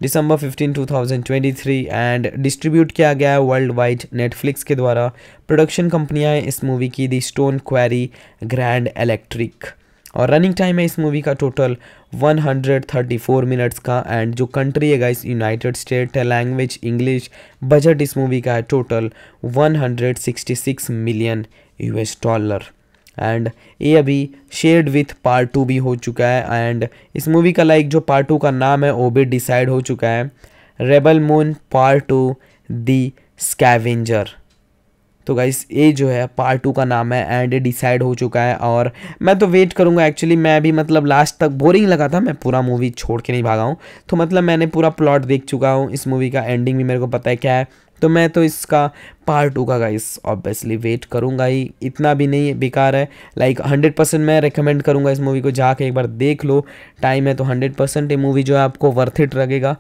दिसंबर 15 2023 एंड डिस्ट्रीब्यूट किया गया है वर्ल्ड वाइड नेटफ्लिक्स के द्वारा प्रोडक्शन कंपनियां हैं इस मूवी की दी स्टोन क्वेरी ग्रैंड इलेक्ट्रिक और रनिंग टाइम है इस मूवी का टोटल 134 मिनट्स का एंड जो कंट्री है गाइस यूनाइटेड स्टेट है लैंग्वेज इंग्लिश बजट इस मूवी का है total 166 million US dollar and ये अभी शेयर्ड विथ पार्ट टू भी हो चुका है एंड इस मूवी का लाइक जो पार्ट टू का नाम है वो भी डिसाइड हो चुका है Rebel Moon part to the scavenger तो गाइस ये जो है पार्ट टू का नाम है एंड डिसाइड हो चुका है और मैं तो वेट करूँगा एक्चुअली मैं भी मतलब लास्ट तक बोरिंग लगा था मैं पूरा मूवी छोड़ के नहीं भागा हूँ तो मतलब मैंने पूरा प्लॉट देख चुका हूँ इस मूवी का एंडिंग भी मेरे को पता है क्या है तो मैं तो इसका पार्ट टू का गाइस ऑब्वियसली वेट करूँगा ही इतना भी नहीं बेकार है लाइक हंड्रेड परसेंट मैं रिकमेंड करूँगा इस मूवी को जाके एक बार देख लो टाइम है तो हंड्रेड परसेंट ये मूवी जो है आपको वर्थ इट लगेगा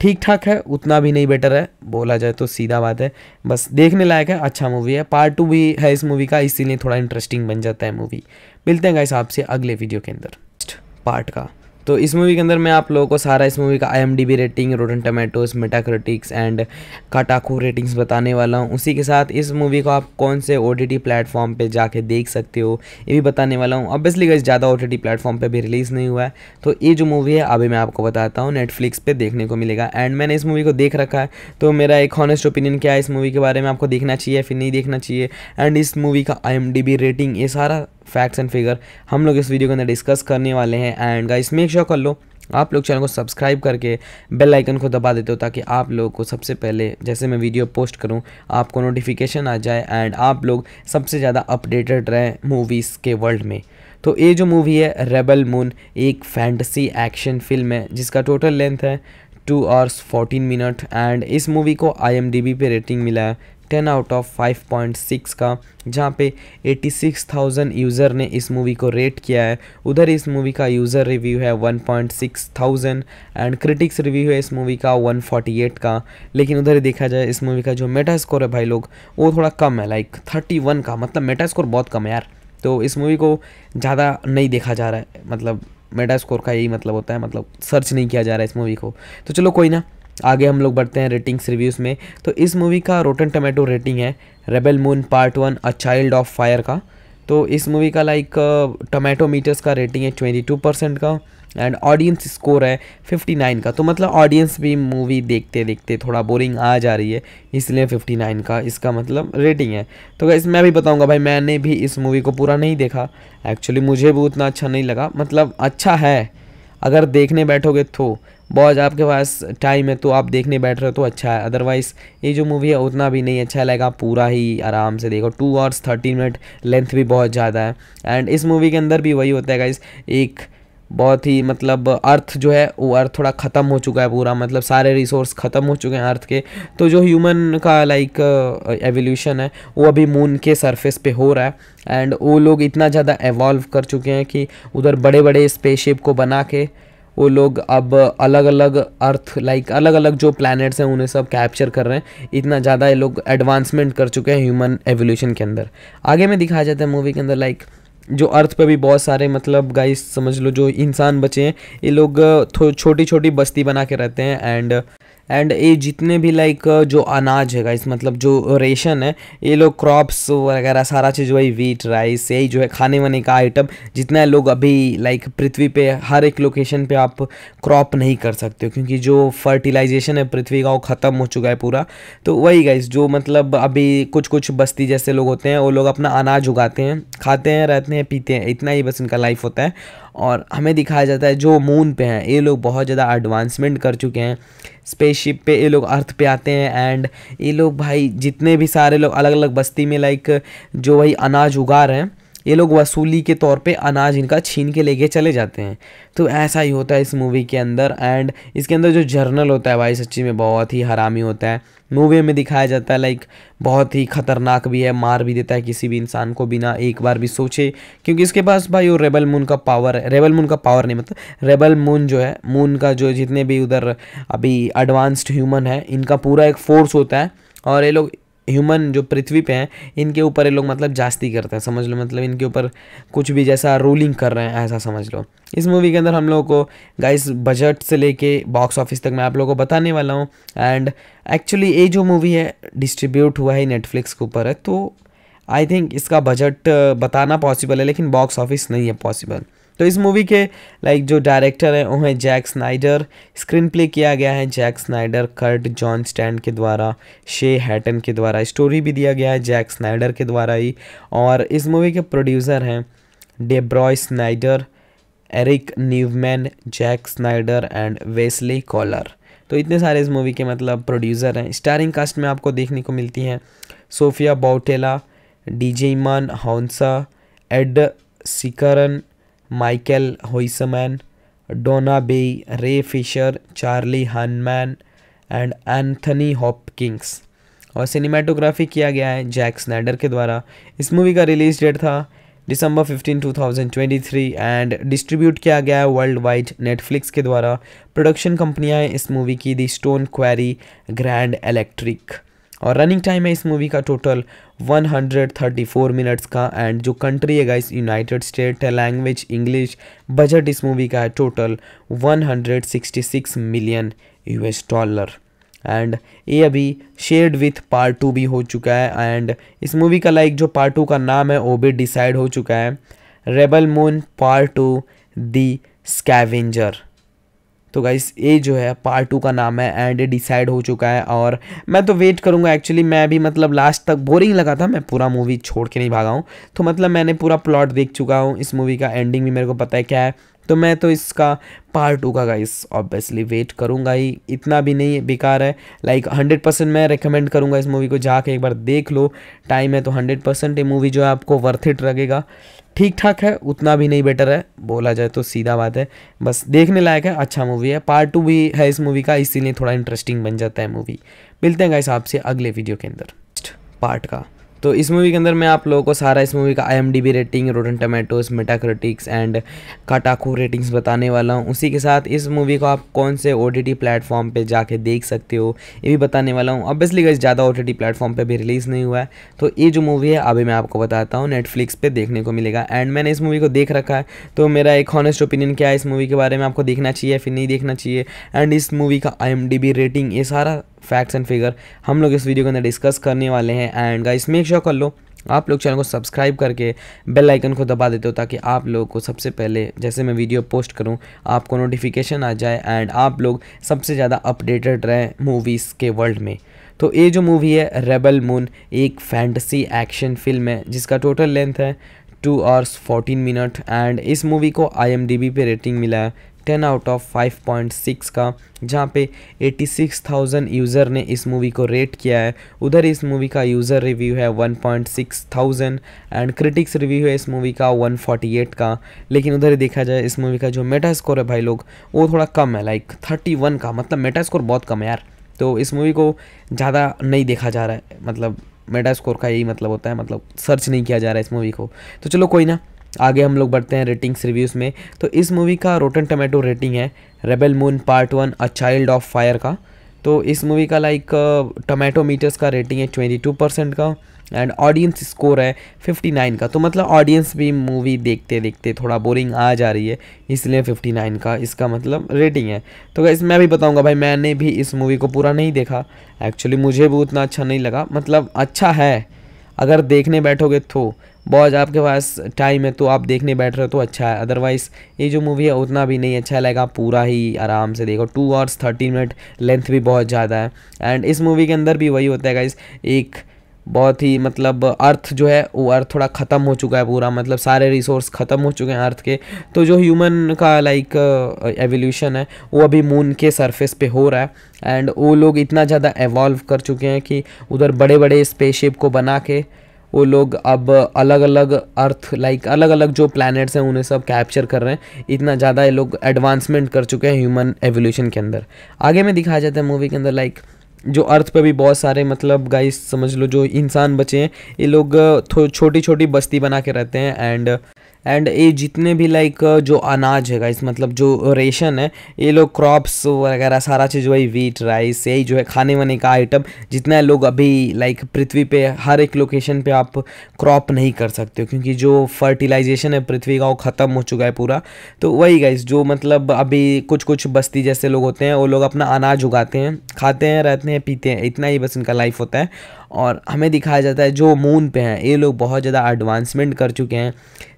ठीक ठाक है उतना भी नहीं बेटर है बोला जाए तो सीधा बात है बस देखने लायक है अच्छा मूवी है पार्ट टू भी है इस मूवी का इसीलिए थोड़ा इंटरेस्टिंग बन जाता है मूवी मिलते हैं गाइस आपसे अगले वीडियो के अंदर पार्ट का तो इस मूवी के अंदर मैं आप लोगों को सारा इस मूवी का I rating Rotten Tomatoes Metacritics and काटाकू ratings बताने वाला हूँ उसी के साथ इस मूवी को आप कौन से ओ टी टी प्लेटफॉर्म पर जाके देख सकते हो ये भी बताने वाला हूँ ऑब्वियसली गई ज़्यादा ओ टी प्लेटफॉर्म पर भी रिलीज़ नहीं हुआ है तो ये जो मूवी है अभी मैं आपको बताता हूँ नेटफ्लिक्स पर देखने को मिलेगा एंड मैंने इस मूवी को देख रखा है तो मेरा एक हॉनेस्ट ओपिनियन क्या है इस मूवी के बारे में आपको देखना चाहिए फिर नहीं देखना चाहिए एंड इस मूवी का आई रेटिंग ये सारा फैक्ट्स एंड फिगर हम लोग इस वीडियो के अंदर डिस्कस करने वाले हैं एंड गाइस मेक श्योर कर लो आप लोग चैनल को सब्सक्राइब करके बेल आइकन को दबा देते हो ताकि आप लोगों को सबसे पहले जैसे मैं वीडियो पोस्ट करूं आपको नोटिफिकेशन आ जाए एंड आप लोग सबसे ज़्यादा अपडेटेड रहें मूवीज़ के वर्ल्ड में तो ये जो मूवी है रेबल मून एक फैंटसी एक्शन फिल्म है जिसका टोटल लेंथ है two hours fourteen minute and इस मूवी को आई पे रेटिंग मिला है ten out of five point six का जहाँ पे एटी सिक्स थाउजेंड यूज़र ने इस मूवी को रेट किया है उधर इस मूवी का यूज़र रिव्यू है one point six thousand and critics review है इस मूवी का वन फोर्टी एट का लेकिन उधर ही देखा जाए इस मूवी का जो मेटा स्कोर है भाई लोग वो थोड़ा कम है लाइक थर्टी वन का मतलब मेटा स्कोर बहुत कम है यार तो इस मूवी को ज़्यादा नहीं देखा जा रहा है मतलब मेटा स्कोर का यही मतलब होता है मतलब सर्च नहीं किया जा रहा है इस मूवी को तो चलो कोई ना आगे हम लोग बढ़ते हैं रेटिंग्स रिव्यूज़ में तो इस मूवी का रोटन टमेटो रेटिंग है Rebel Moon part one a child of fire का तो इस मूवी का लाइक टमेटो मीटर्स का रेटिंग है ट्वेंटी टू परसेंट का एंड ऑडियंस स्कोर है फिफ्टी नाइन का तो मतलब ऑडियंस भी मूवी देखते देखते थोड़ा बोरिंग आ जा रही है इसलिए फिफ्टी नाइन का इसका मतलब रेटिंग है तो गाइस मैं भी बताऊंगा भाई मैंने भी इस मूवी को पूरा नहीं देखा एक्चुअली मुझे भी उतना अच्छा नहीं लगा मतलब अच्छा है अगर देखने बैठोगे तो बॉज आपके पास टाइम है तो आप देखने बैठ रहे हो तो अच्छा है अदरवाइज़ ये जो मूवी है उतना भी नहीं अच्छा लगेगा पूरा ही आराम से देखो two hours thirty minute length भी बहुत ज़्यादा है एंड इस मूवी के अंदर भी वही होता है गाइज एक बहुत ही मतलब अर्थ जो है वो अर्थ थोड़ा ख़त्म हो चुका है पूरा मतलब सारे रिसोर्स ख़त्म हो चुके हैं अर्थ के तो जो ह्यूमन का लाइक एवोल्यूशन है वो अभी मून के सरफेस पे हो रहा है एंड वो लोग इतना ज़्यादा एवॉल्व कर चुके हैं कि उधर बड़े बड़े स्पेसशिप को बना के वो लोग अब अलग अलग अर्थ लाइक अलग अलग जो प्लैनेट्स हैं उन्हें सब कैप्चर कर रहे हैं इतना ज़्यादा ये लोग एडवांसमेंट कर चुके हैं ह्यूमन एवोल्यूशन के अंदर आगे में दिखाया जाता है मूवी के अंदर लाइक जो अर्थ पे भी बहुत सारे मतलब गाइस समझ लो जो इंसान बचे हैं ये लोग छोटी छोटी बस्ती बना के रहते हैं एंड एंड ये जितने भी लाइक uh, जो अनाज है गाइस मतलब जो रेशन है ये लोग क्रॉप्स वगैरह सारा चीज़ वही वीट राइस यही जो है खाने वाने का आइटम जितना लोग अभी लाइक पृथ्वी पे हर एक लोकेशन पे आप क्रॉप नहीं कर सकते हो क्योंकि जो फर्टिलाइजेशन है पृथ्वी का वो ख़त्म हो चुका है पूरा तो वही गाइस जो मतलब अभी कुछ कुछ बस्ती जैसे लोग होते हैं वो लोग अपना अनाज उगाते हैं खाते हैं रहते हैं पीते हैं इतना ही बस इनका लाइफ होता है और हमें दिखाया जाता है जो मून पे हैं ये लोग बहुत ज़्यादा एडवांसमेंट कर चुके हैं स्पेसशिप पे ये लोग अर्थ पे आते हैं एंड ये लोग भाई जितने भी सारे लोग अलग अलग बस्ती में लाइक जो वही अनाज उगा रहे हैं ये लोग वसूली के तौर पे अनाज इनका छीन के लेके चले जाते हैं तो ऐसा ही होता है इस मूवी के अंदर एंड इसके अंदर जो जर्नल होता है भाई सच्ची में बहुत ही हरामी होता है मूवी में दिखाया जाता है लाइक बहुत ही खतरनाक भी है मार भी देता है किसी भी इंसान को बिना एक बार भी सोचे क्योंकि इसके पास भाई वो रेबल मून का पावर है रेबल मून का पावर नहीं मतलब रेबल मून जो है मून का जो जितने भी उधर अभी एडवांस्ड ह्यूमन है इनका पूरा एक फोर्स होता है और ये लोग ह्यूमन जो पृथ्वी पे हैं इनके ऊपर ये लोग मतलब जास्ती करते हैं समझ लो मतलब इनके ऊपर कुछ भी जैसा रूलिंग कर रहे हैं ऐसा समझ लो इस मूवी के अंदर हम लोगों को गाइस बजट से लेके बॉक्स ऑफिस तक मैं आप लोगों को बताने वाला हूँ एंड एक्चुअली ये जो मूवी है डिस्ट्रीब्यूट हुआ है नेटफ्लिक्स के ऊपर है तो आई थिंक इसका बजट uh, बताना पॉसिबल है लेकिन बॉक्स ऑफिस नहीं है पॉसिबल तो इस मूवी के लाइक जो डायरेक्टर हैं वो हैं जैक स्नाइडर स्क्रीन प्ले किया गया है Jack Snyder Kurt Johnstad के द्वारा शे हैटन के द्वारा स्टोरी भी दिया गया है जैक स्नाइडर के द्वारा ही और इस मूवी के प्रोड्यूसर हैं Deborah Snyder Eric Newman Jack Snyder and Wesley Coller तो इतने सारे इस मूवी के मतलब प्रोड्यूसर हैं स्टारिंग कास्ट में आपको देखने को मिलती हैं Sofia Boutella Djimon Hounsou Ed Skrein Michael Huisman Doona Bae Ray Fisher Charlie Hunnam and Anthony Hopkins और सिनेमाटोग्राफी किया गया है जैक स्नैडर के द्वारा इस मूवी का रिलीज डेट था दिसंबर 15 2023 एंड डिस्ट्रीब्यूट किया गया है वर्ल्ड वाइड नेटफ्लिक्स के द्वारा प्रोडक्शन कंपनियां हैं इस मूवी की दी स्टोन क्वेरी ग्रैंड इलेक्ट्रिक और रनिंग टाइम है इस मूवी का टोटल 134 मिनट्स का एंड जो कंट्री है गाइस यूनाइटेड स्टेट है लैंग्वेज इंग्लिश बजट इस मूवी का है total 166 million US dollar and ये अभी शेयर्ड विथ पार्ट टू भी हो चुका है एंड इस मूवी का लाइक जो पार्ट टू का नाम है वो भी डिसाइड हो चुका है Rebel Moon part to the scavenger तो गाइस ये जो है पार्ट टू का नाम है एंड डिसाइड हो चुका है और मैं तो वेट करूँगा एक्चुअली मैं भी मतलब लास्ट तक बोरिंग लगा था मैं पूरा मूवी छोड़ के नहीं भागा हूँ तो मतलब मैंने पूरा प्लॉट देख चुका हूँ इस मूवी का एंडिंग भी मेरे को पता है क्या है तो मैं तो इसका पार्ट होगा गाइस ऑब्वियसली वेट करूंगा ही इतना भी नहीं बेकार है लाइक हंड्रेड परसेंट मैं रिकमेंड करूँगा इस मूवी को जाके एक बार देख लो टाइम है तो हंड्रेड परसेंट ये मूवी जो है आपको वर्थ इट लगेगा ठीक ठाक है उतना भी नहीं बेटर है बोला जाए तो सीधा बात है बस देखने लायक है अच्छा मूवी है पार्ट टू भी है इस मूवी का इसीलिए थोड़ा इंटरेस्टिंग बन जाता है मूवी मिलते हैं गाइस आपसे अगले वीडियो के अंदर पार्ट का तो इस मूवी के अंदर मैं आप लोगों को सारा इस मूवी का I rating Rotten Tomatoes Metacritics and काटाकू ratings बताने वाला हूँ उसी के साथ इस मूवी को आप कौन से ओ टी प्लेटफॉर्म पर जाके देख सकते हो ये भी बताने वाला हूँ ऑब्वियसली गई ज़्यादा ओ टी प्लेटफॉर्म पर भी रिलीज़ नहीं हुआ है तो ये जो मूवी है अभी मैं आपको बताता हूँ नेटफ्लिक्स पर देखने को मिलेगा एंड मैंने इस मूवी को देख रखा है तो मेरा एक हॉनेस्ट ओपिनियन क्या है इस मूवी के बारे में आपको देखना चाहिए फिर नहीं देखना चाहिए एंड इस मूवी का आई रेटिंग ये सारा फैक्ट्स एंड फिगर हम लोग इस वीडियो के अंदर डिस्कस करने वाले हैं एंड गाइस मेक श्योर कर लो आप लोग चैनल को सब्सक्राइब करके बेल आइकन को दबा देते हो ताकि आप लोगों को सबसे पहले जैसे मैं वीडियो पोस्ट करूं आपको नोटिफिकेशन आ जाए एंड आप लोग सबसे ज़्यादा अपडेटेड रहें मूवीज़ के वर्ल्ड में तो ये जो मूवी है रेबल मून एक फैंटसी एक्शन फिल्म है जिसका टोटल लेंथ है two hours fourteen minute and इस मूवी को आई पे रेटिंग मिला है ten out of five point six का जहाँ पे एटी सिक्स थाउजेंड यूज़र ने इस मूवी को रेट किया है उधर इस मूवी का यूज़र रिव्यू है one point six thousand and critics review है इस मूवी का वन फोर्टी एट का लेकिन उधर ही देखा जाए इस मूवी का जो मेटा स्कोर है भाई लोग वो थोड़ा कम है लाइक थर्टी वन का मतलब मेटा स्कोर बहुत कम है यार तो इस मूवी को ज़्यादा नहीं देखा जा रहा है मतलब मेटा स्कोर का यही मतलब होता है मतलब सर्च नहीं किया जा रहा है इस मूवी को तो चलो कोई ना आगे हम लोग बढ़ते हैं रेटिंग्स रिव्यूज़ में तो इस मूवी का रोटन टमेटो रेटिंग है Rebel Moon part one a child of fire का तो इस मूवी का लाइक टमेटो मीटर्स का रेटिंग है ट्वेंटी टू परसेंट का एंड ऑडियंस स्कोर है फिफ्टी नाइन का तो मतलब ऑडियंस भी मूवी देखते देखते थोड़ा बोरिंग आ जा रही है इसलिए फिफ्टी नाइन का इसका मतलब रेटिंग है तो गैस मैं भी बताऊंगा भाई मैंने भी इस मूवी को पूरा नहीं देखा एक्चुअली मुझे भी उतना अच्छा नहीं लगा मतलब अच्छा है अगर देखने बैठोगे तो बॉज आपके पास टाइम है तो आप देखने बैठ रहे हो तो अच्छा है अदरवाइज़ ये जो मूवी है उतना भी नहीं अच्छा लगेगा पूरा ही आराम से देखो two hours thirteen minute length भी बहुत ज़्यादा है एंड इस मूवी के अंदर भी वही होता है गाइज एक बहुत ही मतलब अर्थ जो है वो अर्थ थोड़ा ख़त्म हो चुका है पूरा मतलब सारे रिसोर्स ख़त्म हो चुके हैं अर्थ के तो जो ह्यूमन का लाइक एवोल्यूशन है वो अभी मून के सरफेस पे हो रहा है एंड वो लोग इतना ज़्यादा एवॉल्व कर चुके हैं कि उधर बड़े बड़े स्पेसशिप को बना के वो लोग अब अलग अलग अर्थ लाइक अलग अलग जो प्लैनेट्स हैं उन्हें सब कैप्चर कर रहे हैं इतना ज़्यादा ये लोग एडवांसमेंट कर चुके हैं ह्यूमन एवोल्यूशन के अंदर आगे में दिखाया जाता है मूवी के अंदर लाइक जो अर्थ पे भी बहुत सारे मतलब गाइस समझ लो जो इंसान बचे हैं ये लोग छोटी छोटी बस्ती बना के रहते हैं एंड एंड ये जितने भी लाइक uh, जो अनाज है इस मतलब जो रेशन है ये लोग क्रॉप्स वगैरह सारा चीज़ वही वीट राइस यही जो है खाने वाने का आइटम जितना लोग अभी लाइक पृथ्वी पे हर एक लोकेशन पे आप क्रॉप नहीं कर सकते हो क्योंकि जो फर्टिलाइजेशन है पृथ्वी का वो ख़त्म हो चुका है पूरा तो वही गाइस जो मतलब अभी कुछ कुछ बस्ती जैसे लोग होते हैं वो लोग अपना अनाज उगाते हैं खाते हैं रहते हैं पीते हैं इतना ही बस इनका लाइफ होता है और हमें दिखाया जाता है जो मून पे हैं ये लोग बहुत ज़्यादा एडवांसमेंट कर चुके हैं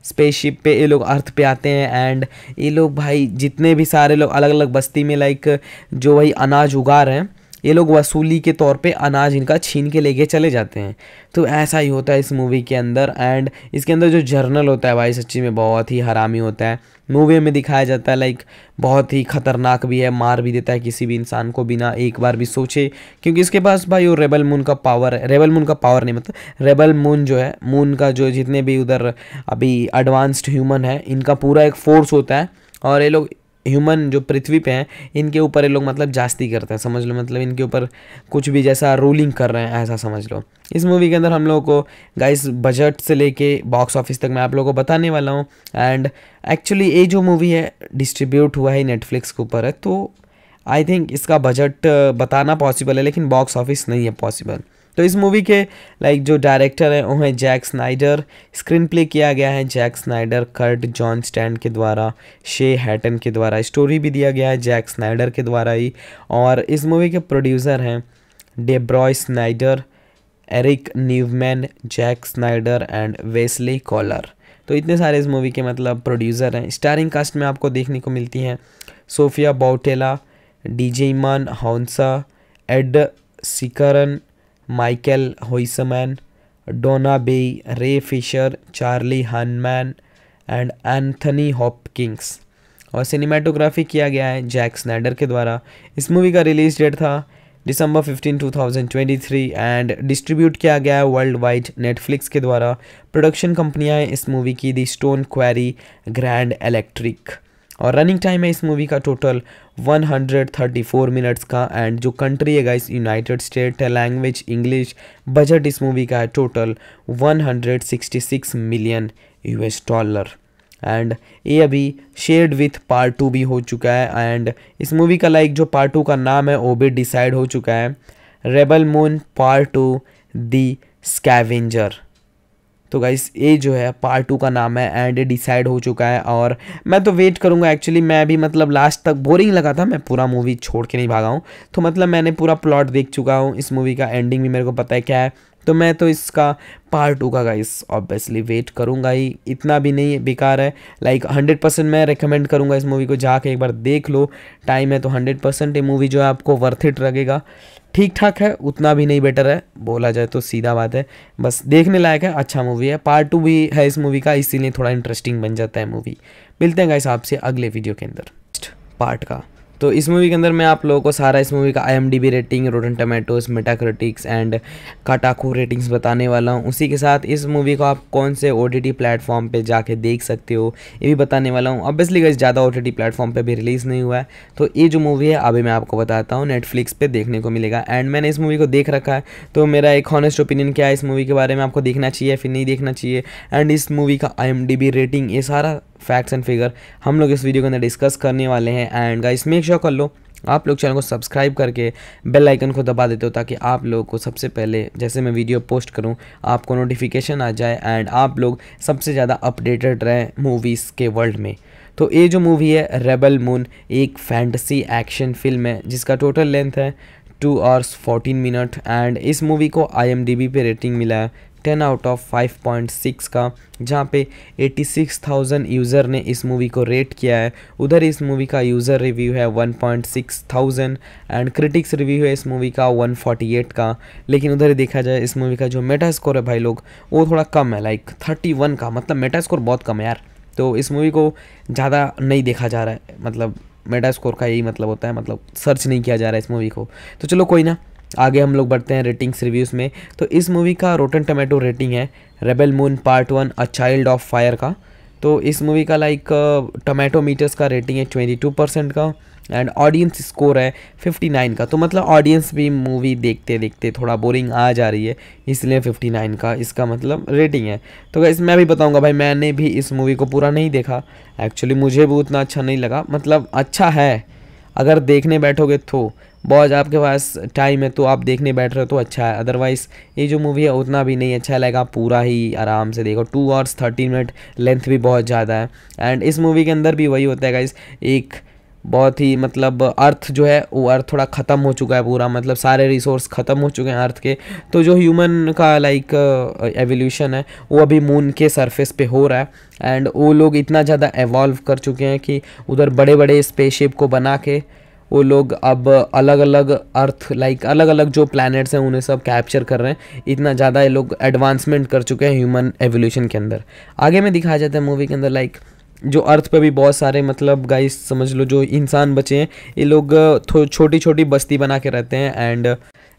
स्पेसशिप पे ये लोग अर्थ पे आते हैं एंड ये लोग भाई जितने भी सारे लोग अलग अलग बस्ती में लाइक जो वही अनाज उगा रहे हैं ये लोग वसूली के तौर पे अनाज इनका छीन के लेके चले जाते हैं तो ऐसा ही होता है इस मूवी के अंदर एंड इसके अंदर जो जर्नल होता है भाई सच्ची में बहुत ही हरामी होता है मूवी में दिखाया जाता है लाइक बहुत ही ख़तरनाक भी है मार भी देता है किसी भी इंसान को बिना एक बार भी सोचे क्योंकि इसके पास भाई वो रेबल मून का पावर है रेबल मून का पावर नहीं मतलब रेबल मून जो है मून का जो जितने भी उधर अभी एडवांस्ड ह्यूमन है इनका पूरा एक फोर्स होता है और ये लोग ह्यूमन जो पृथ्वी पे हैं इनके ऊपर ये लोग मतलब जास्ती करते हैं समझ लो मतलब इनके ऊपर कुछ भी जैसा रूलिंग कर रहे हैं ऐसा समझ लो इस मूवी के अंदर हम लोगों को गाइस बजट से लेके बॉक्स ऑफिस तक मैं आप लोगों को बताने वाला हूँ एंड एक्चुअली ये जो मूवी है डिस्ट्रीब्यूट हुआ है नेटफ्लिक्स के ऊपर है तो आई थिंक इसका बजट uh, बताना पॉसिबल है लेकिन बॉक्स ऑफिस नहीं है पॉसिबल तो इस मूवी के लाइक जो डायरेक्टर हैं वो हैं जैक स्नाइडर स्क्रीन प्ले किया गया है Jack Snyder Kurt Johnstad के द्वारा शे हैटन के द्वारा स्टोरी भी दिया गया है जैक स्नाइडर के द्वारा ही और इस मूवी के प्रोड्यूसर हैं Deborah Snyder Eric Newman Jack Snyder and Wesley Coller तो इतने सारे इस मूवी के मतलब प्रोड्यूसर हैं स्टारिंग कास्ट में आपको देखने को मिलती हैं Sofia Boutella Djimon Hounsou Ed Skrein Michael Huisman Doona Bae Ray Fisher Charlie Hunnam and Anthony Hopkins और सिनेमाटोग्राफी किया गया है जैक स्नैडर के द्वारा इस मूवी का रिलीज डेट था दिसंबर 15 2023 एंड डिस्ट्रीब्यूट किया गया है वर्ल्ड वाइड नेटफ्लिक्स के द्वारा प्रोडक्शन कंपनियां हैं इस मूवी की दी स्टोन क्वेरी ग्रैंड इलेक्ट्रिक और रनिंग टाइम है इस मूवी का टोटल 134 मिनट्स का एंड जो कंट्री है गाइस यूनाइटेड स्टेट है लैंग्वेज इंग्लिश बजट इस मूवी का है total 166 million US dollar and ये अभी शेयर्ड विथ पार्ट टू भी हो चुका है एंड इस मूवी का लाइक जो पार्ट टू का नाम है वो भी डिसाइड हो चुका है Rebel Moon part to the scavenger तो गाइस ये जो है पार्ट टू का नाम है एंड डिसाइड हो चुका है और मैं तो वेट करूँगा एक्चुअली मैं भी मतलब लास्ट तक बोरिंग लगा था मैं पूरा मूवी छोड़ के नहीं भागा हूँ तो मतलब मैंने पूरा प्लॉट देख चुका हूँ इस मूवी का एंडिंग भी मेरे को पता है क्या है तो मैं तो इसका पार्ट टू का गाइस ऑब्वियसली वेट करूँगा ही इतना भी नहीं बेकार है लाइक हंड्रेड परसेंट मैं रिकमेंड करूँगा इस मूवी को जाके एक बार देख लो टाइम है तो हंड्रेड परसेंट ये मूवी जो है आपको वर्थ इट लगेगा ठीक ठाक है उतना भी नहीं बेटर है बोला जाए तो सीधा बात है बस देखने लायक है अच्छा मूवी है पार्ट टू भी है इस मूवी का इसीलिए थोड़ा इंटरेस्टिंग बन जाता है मूवी मिलते हैं गाइस आपसे अगले वीडियो के अंदर पार्ट का तो इस मूवी के अंदर मैं आप लोगों को सारा इस मूवी का I rating Rotten Tomatoes Metacritics and काटाकू ratings बताने वाला हूँ उसी के साथ इस मूवी को आप कौन से ओ टी प्लेटफॉर्म पर जाके देख सकते हो ये भी बताने वाला हूँ ऑब्वियसली कहीं ज़्यादा ओ टी प्लेटफॉर्म पर भी रिलीज़ नहीं हुआ है तो ये जो मूवी है अभी मैं आपको बताता हूँ नेटफ्लिक्स पर देखने को मिलेगा एंड मैंने इस मूवी को देख रखा है तो मेरा एक हॉनेस्ट ओपिनियन क्या है इस मूवी के बारे में आपको देखना चाहिए फिर नहीं देखना चाहिए एंड इस मूवी का आई रेटिंग ये सारा फैक्ट्स एंड फिगर हम लोग इस वीडियो के अंदर डिस्कस करने वाले हैं एंड गाइस मेक श्योर कर लो आप लोग चैनल को सब्सक्राइब करके बेल आइकन को दबा देते हो ताकि आप लोगों को सबसे पहले जैसे मैं वीडियो पोस्ट करूं आपको नोटिफिकेशन आ जाए एंड आप लोग सबसे ज़्यादा अपडेटेड रहें मूवीज़ के वर्ल्ड में तो ये जो मूवी है रेबल मून एक फैंटसी एक्शन फिल्म है जिसका टोटल लेंथ है two hours fourteen minute and इस मूवी को आई पे रेटिंग मिला है ten out of five point six का जहाँ पे एटी सिक्स थाउजेंड यूज़र ने इस मूवी को रेट किया है उधर इस मूवी का यूज़र रिव्यू है one point six thousand and critics review है इस मूवी का वन फोर्टी एट का लेकिन उधर देखा जाए इस मूवी का जो मेटा स्कोर है भाई लोग वो थोड़ा कम है लाइक थर्टी वन का मतलब मेटा स्कोर बहुत कम है यार तो इस मूवी को ज़्यादा नहीं देखा जा रहा है मतलब मेटा स्कोर का यही मतलब होता है मतलब सर्च नहीं किया जा रहा है इस मूवी को तो चलो कोई ना आगे हम लोग बढ़ते हैं रेटिंग्स रिव्यूज़ में तो इस मूवी का रोटन टमाटो रेटिंग है Rebel Moon part one a child of fire का तो इस मूवी का लाइक टमाटो मीटर्स का रेटिंग है ट्वेंटी टू परसेंट का एंड ऑडियंस स्कोर है फिफ्टी नाइन का तो मतलब ऑडियंस भी मूवी देखते देखते थोड़ा बोरिंग आ जा रही है इसलिए फिफ्टी नाइन का इसका मतलब रेटिंग है तो गैस मैं भी बताऊंगा भाई मैंने भी इस मूवी को पूरा नहीं देखा एक्चुअली मुझे भी उतना अच्छा नहीं लगा मतलब अच्छा है अगर देखने बैठोगे तो बॉज आपके पास टाइम है तो आप देखने बैठ रहे हो तो अच्छा है अदरवाइज़ ये जो मूवी है उतना भी नहीं अच्छा लगेगा पूरा ही आराम से देखो two hours thirteen minute length भी बहुत ज़्यादा है एंड इस मूवी के अंदर भी वही होता है गाइज एक बहुत ही मतलब अर्थ जो है वो अर्थ थोड़ा ख़त्म हो चुका है पूरा मतलब सारे रिसोर्स ख़त्म हो चुके हैं अर्थ के तो जो ह्यूमन का लाइक एवोल्यूशन है वो अभी मून के सरफेस पे हो रहा है एंड वो लोग इतना ज़्यादा एवॉल्व कर चुके हैं कि उधर बड़े बड़े स्पेसशिप को बना के वो लोग अब अलग अलग अर्थ लाइक अलग अलग जो प्लैनेट्स हैं उन्हें सब कैप्चर कर रहे हैं इतना ज़्यादा ये लोग एडवांसमेंट कर चुके हैं ह्यूमन एवोल्यूशन के अंदर आगे में दिखाया जाता है मूवी के अंदर लाइक जो अर्थ पे भी बहुत सारे मतलब गाइस समझ लो जो इंसान बचे हैं ये लोग छोटी छोटी बस्ती बना के रहते हैं एंड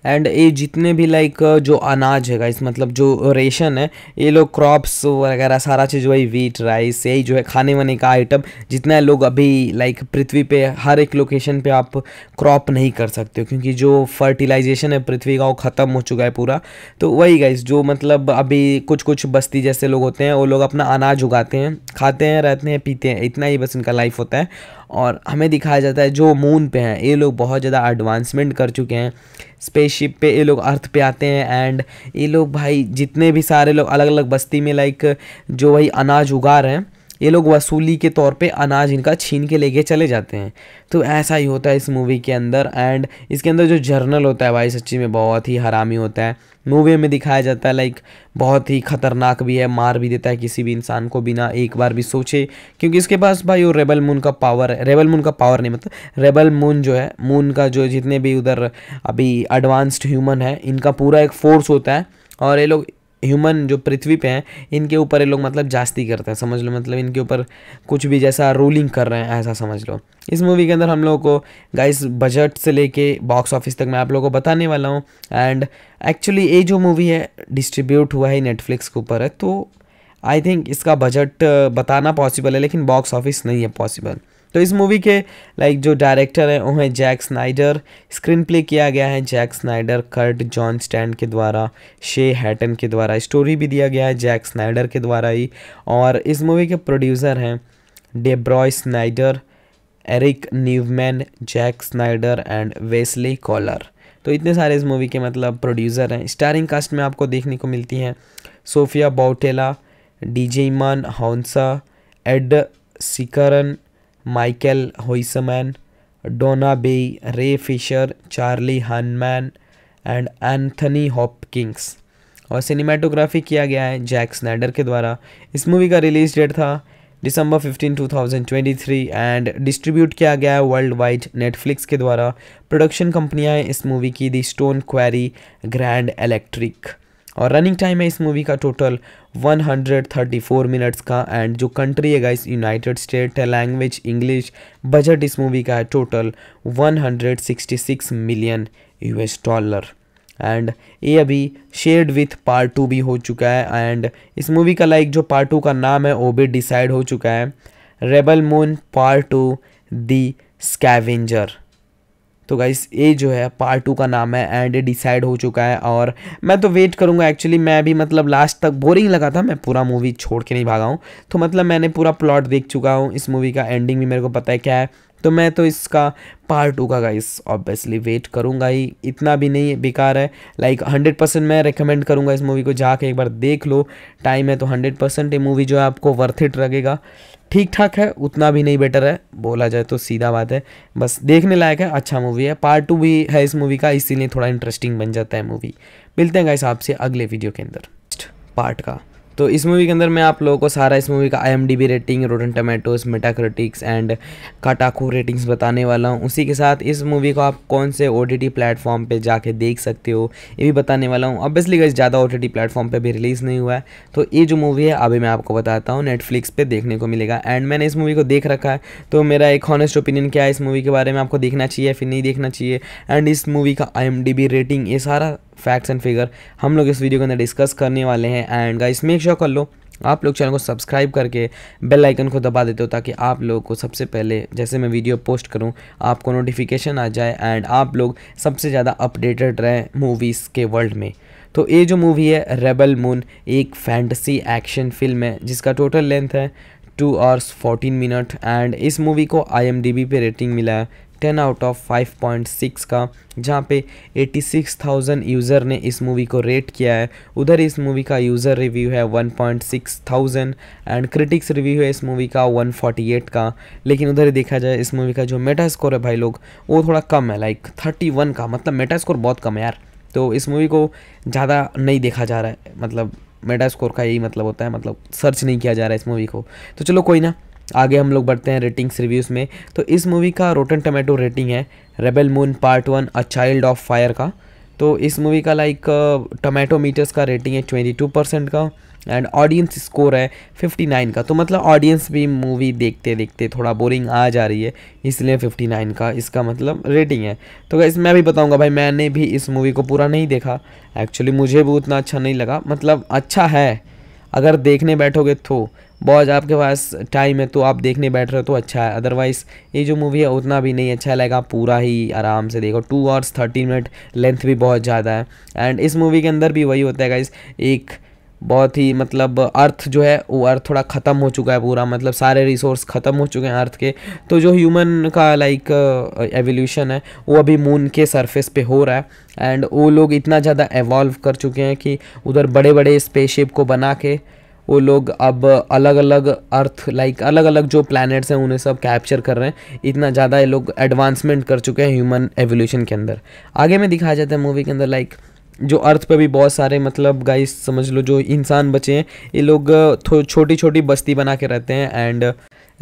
एंड ये जितने भी लाइक uh, जो अनाज है गाइस मतलब जो रेशन है ये लोग क्रॉप्स वगैरह सारा चीज़ वही वीट राइस यही जो है खाने वाने का आइटम जितना लोग अभी लाइक पृथ्वी पे हर एक लोकेशन पे आप क्रॉप नहीं कर सकते हो क्योंकि जो फर्टिलाइजेशन है पृथ्वी का वो ख़त्म हो चुका है पूरा तो वही गाइस जो मतलब अभी कुछ कुछ बस्ती जैसे लोग होते हैं वो लोग अपना अनाज उगाते हैं खाते हैं रहते हैं पीते हैं इतना ही बस इनका लाइफ होता है और हमें दिखाया जाता है जो मून पे हैं ये लोग बहुत ज़्यादा एडवांसमेंट कर चुके हैं स्पेसशिप पे ये लोग अर्थ पे आते हैं एंड ये लोग भाई जितने भी सारे लोग अलग अलग बस्ती में लाइक जो वही अनाज उगा रहे हैं ये लोग वसूली के तौर पे अनाज इनका छीन के लेके चले जाते हैं तो ऐसा ही होता है इस मूवी के अंदर एंड इसके अंदर जो जर्नल होता है भाई सच्ची में बहुत ही हरामी होता है मूवी में दिखाया जाता है लाइक बहुत ही खतरनाक भी है मार भी देता है किसी भी इंसान को बिना एक बार भी सोचे क्योंकि इसके पास भाई वो रेबल मून का पावर है रेबल मून का पावर नहीं मतलब रेबल मून जो है मून का जो जितने भी उधर अभी एडवांस्ड ह्यूमन है इनका पूरा एक फोर्स होता है और ये लोग ह्यूमन जो पृथ्वी पे हैं इनके ऊपर ये लोग मतलब जास्ती करते हैं समझ लो मतलब इनके ऊपर कुछ भी जैसा रूलिंग कर रहे हैं ऐसा समझ लो इस मूवी के अंदर हम लोगों को गाइस बजट से लेके बॉक्स ऑफिस तक मैं आप लोगों को बताने वाला हूँ एंड एक्चुअली ये जो मूवी है डिस्ट्रीब्यूट हुआ है नेटफ्लिक्स के ऊपर है तो आई थिंक इसका बजट बताना पॉसिबल है लेकिन बॉक्स ऑफिस नहीं है पॉसिबल तो इस मूवी के लाइक जो डायरेक्टर हैं वो हैं जैक स्नाइडर स्क्रीन प्ले किया गया है Jack Snyder Kurt Johnstad के द्वारा शे हैटन के द्वारा स्टोरी भी दिया गया है जैक स्नाइडर के द्वारा ही और इस मूवी के प्रोड्यूसर हैं Deborah Snyder Eric Newman Jack Snyder and Wesley Coller तो इतने सारे इस मूवी के मतलब प्रोड्यूसर हैं स्टारिंग कास्ट में आपको देखने को मिलती हैं Sofia Boutella Djimon Hounsou Ed Skrein Michael Huisman Doona Bae Ray Fisher Charlie Hunnam and Anthony Hopkins और सिनेमाटोग्राफी किया गया है जैक स्नैडर के द्वारा इस मूवी का रिलीज डेट था दिसंबर 15, 2023 एंड डिस्ट्रीब्यूट किया गया है वर्ल्ड वाइड नेटफ्लिक्स के द्वारा प्रोडक्शन कंपनियां हैं इस मूवी की दी स्टोन क्वेरी ग्रैंड इलेक्ट्रिक और रनिंग टाइम है इस मूवी का टोटल 134 मिनट्स का एंड जो कंट्री है गाइस यूनाइटेड स्टेट है लैंग्वेज इंग्लिश बजट इस मूवी का है total 166 million US dollar and ये अभी शेयर्ड विथ पार्ट टू भी हो चुका है एंड इस मूवी का लाइक जो पार्ट टू का नाम है वो भी डिसाइड हो चुका है Rebel Moon part to the scavenger तो गाइस ये जो है पार्ट टू का नाम है एंड डिसाइड हो चुका है और मैं तो वेट करूँगा एक्चुअली मैं भी मतलब लास्ट तक बोरिंग लगा था मैं पूरा मूवी छोड़ के नहीं भागा हूँ तो मतलब मैंने पूरा प्लॉट देख चुका हूँ इस मूवी का एंडिंग भी मेरे को पता है क्या है तो मैं तो इसका पार्ट टू का गाइस ऑब्वियसली वेट करूँगा ही इतना भी नहीं बेकार है लाइक हंड्रेड परसेंट मैं रिकमेंड करूँगा इस मूवी को जाके एक बार देख लो टाइम है तो हंड्रेड परसेंट ये मूवी जो है आपको वर्थ इट लगेगा ठीक ठाक है उतना भी नहीं बेटर है बोला जाए तो सीधा बात है बस देखने लायक है अच्छा मूवी है पार्ट टू भी है इस मूवी का इसीलिए थोड़ा इंटरेस्टिंग बन जाता है मूवी मिलते हैं गाइस आपसे अगले वीडियो के अंदर पार्ट का तो इस मूवी के अंदर मैं आप लोगों को सारा इस मूवी का I rating Rotten Tomatoes Metacritics and काटाकू ratings बताने वाला हूँ उसी के साथ इस मूवी को आप कौन से ओ टी टी प्लेटफॉर्म पर जाके देख सकते हो ये भी बताने वाला हूँ ऑब्वियसली गई ज़्यादा ओ टी प्लेटफॉर्म पर भी रिलीज़ नहीं हुआ है तो ये जो मूवी है अभी मैं आपको बताता हूँ नेटफ्लिक्स पर देखने को मिलेगा एंड मैंने इस मूवी को देख रखा है तो मेरा एक हॉनेस्ट ओपिनियन क्या है इस मूवी के बारे में आपको देखना चाहिए फिर नहीं देखना चाहिए एंड इस मूवी का आई रेटिंग ये सारा फैक्ट्स एंड फिगर हम लोग इस वीडियो के अंदर डिस्कस करने वाले हैं एंड गाइस मेक श्योर कर लो आप लोग चैनल को सब्सक्राइब करके बेल आइकन को दबा देते हो ताकि आप लोगों को सबसे पहले जैसे मैं वीडियो पोस्ट करूं आपको नोटिफिकेशन आ जाए एंड आप लोग सबसे ज़्यादा अपडेटेड रहें मूवीज़ के वर्ल्ड में तो ये जो मूवी है रेबल मून एक फैंटसी एक्शन फिल्म है जिसका टोटल लेंथ है two hours fourteen minute and इस मूवी को आई पे रेटिंग मिला है ten out of five point six का जहाँ पे एटी सिक्स थाउजेंड यूज़र ने इस मूवी को रेट किया है उधर इस मूवी का यूज़र रिव्यू है one point six thousand and critics review है इस मूवी का वन फोर्टी एट का लेकिन उधर देखा जाए इस मूवी का जो मेटा स्कोर है भाई लोग वो थोड़ा कम है लाइक थर्टी वन का मतलब मेटा स्कोर बहुत कम है यार तो इस मूवी को ज़्यादा नहीं देखा जा रहा है मतलब मेटा स्कोर का यही मतलब होता है मतलब सर्च नहीं किया जा रहा है इस मूवी को तो चलो कोई ना आगे हम लोग बढ़ते हैं रेटिंग्स रिव्यूज़ में तो इस मूवी का रोटन टमेटो रेटिंग है Rebel Moon part one a child of fire का तो इस मूवी का लाइक टमेटो मीटर्स का रेटिंग है ट्वेंटी टू परसेंट का एंड ऑडियंस स्कोर है फिफ्टी नाइन का तो मतलब ऑडियंस भी मूवी देखते देखते थोड़ा बोरिंग आ जा रही है इसलिए फिफ्टी नाइन का इसका मतलब रेटिंग है तो गाइस मैं भी बताऊंगा भाई मैंने भी इस मूवी को पूरा नहीं देखा एक्चुअली मुझे भी उतना अच्छा नहीं लगा मतलब अच्छा है अगर देखने बैठोगे तो बॉज आपके पास टाइम है तो आप देखने बैठ रहे हो तो अच्छा है अदरवाइज़ ये जो मूवी है उतना भी नहीं अच्छा लगेगा आप पूरा ही आराम से देखो two hours thirty minute length भी बहुत ज़्यादा है एंड इस मूवी के अंदर भी वही होता है गाइस एक बहुत ही मतलब अर्थ जो है वो अर्थ थोड़ा ख़त्म हो चुका है पूरा मतलब सारे रिसोर्स ख़त्म हो चुके हैं अर्थ के तो जो ह्यूमन का लाइक एवोल्यूशन है वो अभी मून के सरफेस पे हो रहा है एंड वो लोग इतना ज़्यादा एवॉल्व कर चुके हैं कि उधर बड़े बड़े स्पेसशिप को बना के वो लोग अब अलग अलग अर्थ लाइक अलग अलग जो प्लैनेट्स हैं उन्हें सब कैप्चर कर रहे हैं इतना ज़्यादा ये लोग एडवांसमेंट कर चुके हैं ह्यूमन एवोल्यूशन के अंदर आगे में दिखाया जाता है मूवी के अंदर लाइक जो अर्थ पे भी बहुत सारे मतलब गाइस समझ लो जो इंसान बचे हैं ये लोग छोटी छोटी बस्ती बना के रहते हैं एंड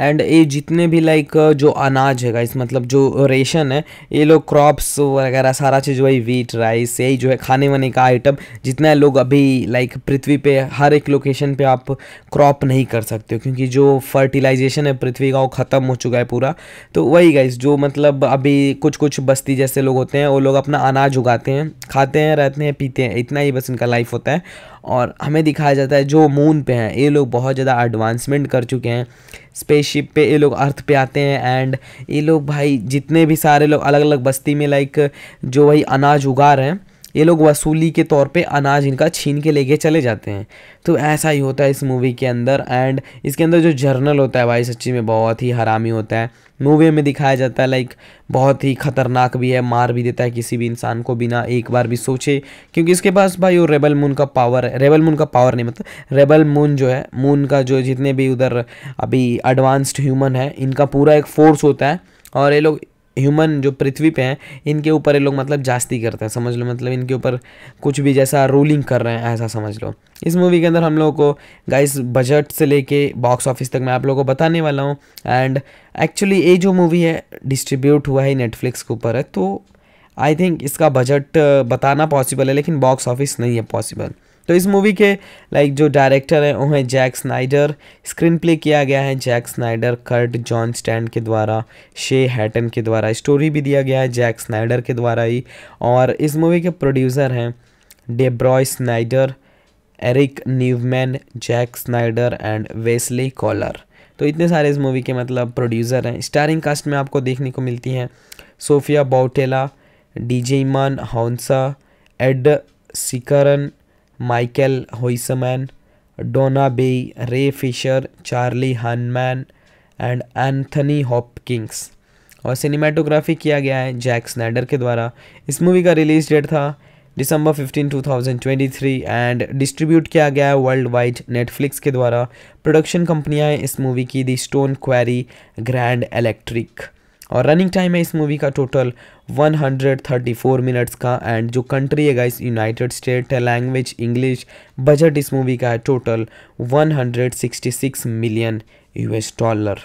एंड ये जितने भी लाइक uh, जो अनाज है गाइस मतलब जो रेशन है ये लोग क्रॉप्स वगैरह सारा चीज़ वही वीट राइस यही जो है खाने वाने का आइटम जितना लोग अभी लाइक पृथ्वी पे हर एक लोकेशन पे आप क्रॉप नहीं कर सकते हो क्योंकि जो फर्टिलाइजेशन है पृथ्वी का वो ख़त्म हो चुका है पूरा तो वही गाइस जो मतलब अभी कुछ कुछ बस्ती जैसे लोग होते हैं वो लोग अपना अनाज उगाते हैं खाते हैं रहते हैं पीते हैं इतना ही बस इनका लाइफ होता है और हमें दिखाया जाता है जो मून पे हैं ये लोग बहुत ज़्यादा एडवांसमेंट कर चुके हैं स्पेसशिप पे ये लोग अर्थ पे आते हैं एंड ये लोग भाई जितने भी सारे लोग अलग अलग बस्ती में लाइक जो वही अनाज उगा रहे हैं ये लोग वसूली के तौर पे अनाज इनका छीन के लेके चले जाते हैं तो ऐसा ही होता है इस मूवी के अंदर एंड इसके अंदर जो जर्नल होता है भाई सच्ची में बहुत ही हरामी होता है नोवे में दिखाया जाता है लाइक बहुत ही खतरनाक भी है मार भी देता है किसी भी इंसान को बिना एक बार भी सोचे क्योंकि इसके पास भाई वो रेबल मून का पावर है रेबल मून का पावर नहीं मतलब रेबल मून जो है मून का जो जितने भी उधर अभी एडवांस्ड ह्यूमन है इनका पूरा एक फोर्स होता है और ये लोग ह्यूमन जो पृथ्वी पे हैं इनके ऊपर ये लोग मतलब जास्ती करते हैं समझ लो मतलब इनके ऊपर कुछ भी जैसा रूलिंग कर रहे हैं ऐसा समझ लो इस मूवी के अंदर हम लोगों को गाइस बजट से लेके बॉक्स ऑफिस तक मैं आप लोगों को बताने वाला हूँ एंड एक्चुअली ये जो मूवी है डिस्ट्रीब्यूट हुआ है नेटफ्लिक्स के ऊपर है तो आई थिंक इसका बजट uh, बताना पॉसिबल है लेकिन बॉक्स ऑफिस नहीं है पॉसिबल तो इस मूवी के लाइक जो डायरेक्टर हैं वो हैं जैक स्नाइडर स्क्रीन प्ले किया गया है Jack Snyder Kurt Johnstad के द्वारा शे हैटन के द्वारा स्टोरी भी दिया गया है जैक स्नाइडर के द्वारा ही और इस मूवी के प्रोड्यूसर हैं Deborah Snyder Eric Newman Jack Snyder and Wesley Coller तो इतने सारे इस मूवी के मतलब प्रोड्यूसर हैं स्टारिंग कास्ट में आपको देखने को मिलती हैं Sofia Boutella Djimon Hounsou Ed Skrein Michael Huisman Doona B, Ray Fisher Charlie Hunnam and Anthony Hopkins और सिनेमाटोग्राफी किया गया है जैक स्नैडर के द्वारा इस मूवी का रिलीज डेट था दिसंबर 15 2023 एंड डिस्ट्रीब्यूट किया गया है वर्ल्ड वाइड नेटफ्लिक्स के द्वारा प्रोडक्शन कंपनियाँ हैं इस मूवी की दी स्टोन क्वेरी ग्रैंड इलेक्ट्रिक और रनिंग टाइम है इस मूवी का टोटल 134 मिनट्स का एंड जो कंट्री है गाइस यूनाइटेड स्टेट है लैंग्वेज इंग्लिश बजट इस मूवी का है total 166 million US dollar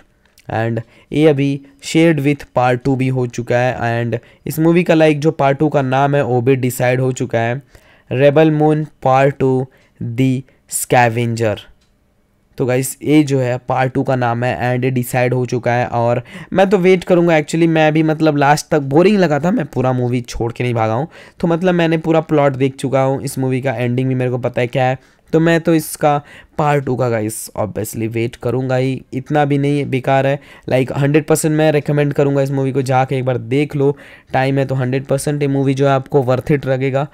and ये अभी शेयर्ड विथ पार्ट टू भी हो चुका है एंड इस मूवी का लाइक जो पार्ट टू का नाम है वो भी डिसाइड हो चुका है Rebel Moon part to the scavenger तो गाइस ये जो है पार्ट टू का नाम है एंड डिसाइड हो चुका है और मैं तो वेट करूँगा एक्चुअली मैं भी मतलब लास्ट तक बोरिंग लगा था मैं पूरा मूवी छोड़ के नहीं भागा हूँ तो मतलब मैंने पूरा प्लॉट देख चुका हूँ इस मूवी का एंडिंग भी मेरे को पता है क्या है तो मैं तो इसका पार्ट टू का गाइस ऑब्वियसली वेट करूँगा ही इतना भी नहीं बेकार है लाइक हंड्रेड परसेंट मैं रिकमेंड करूँगा इस मूवी को जाके एक बार देख लो टाइम है तो हंड्रेड परसेंट ये मूवी जो है आपको वर्थ इट लगेगा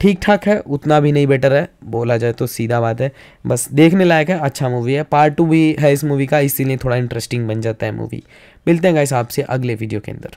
ठीक ठाक है उतना भी नहीं बेटर है बोला जाए तो सीधा बात है बस देखने लायक है अच्छा मूवी है पार्ट टू भी है इस मूवी का इसीलिए थोड़ा इंटरेस्टिंग बन जाता है मूवी मिलते हैं गाइस आपसे अगले वीडियो के अंदर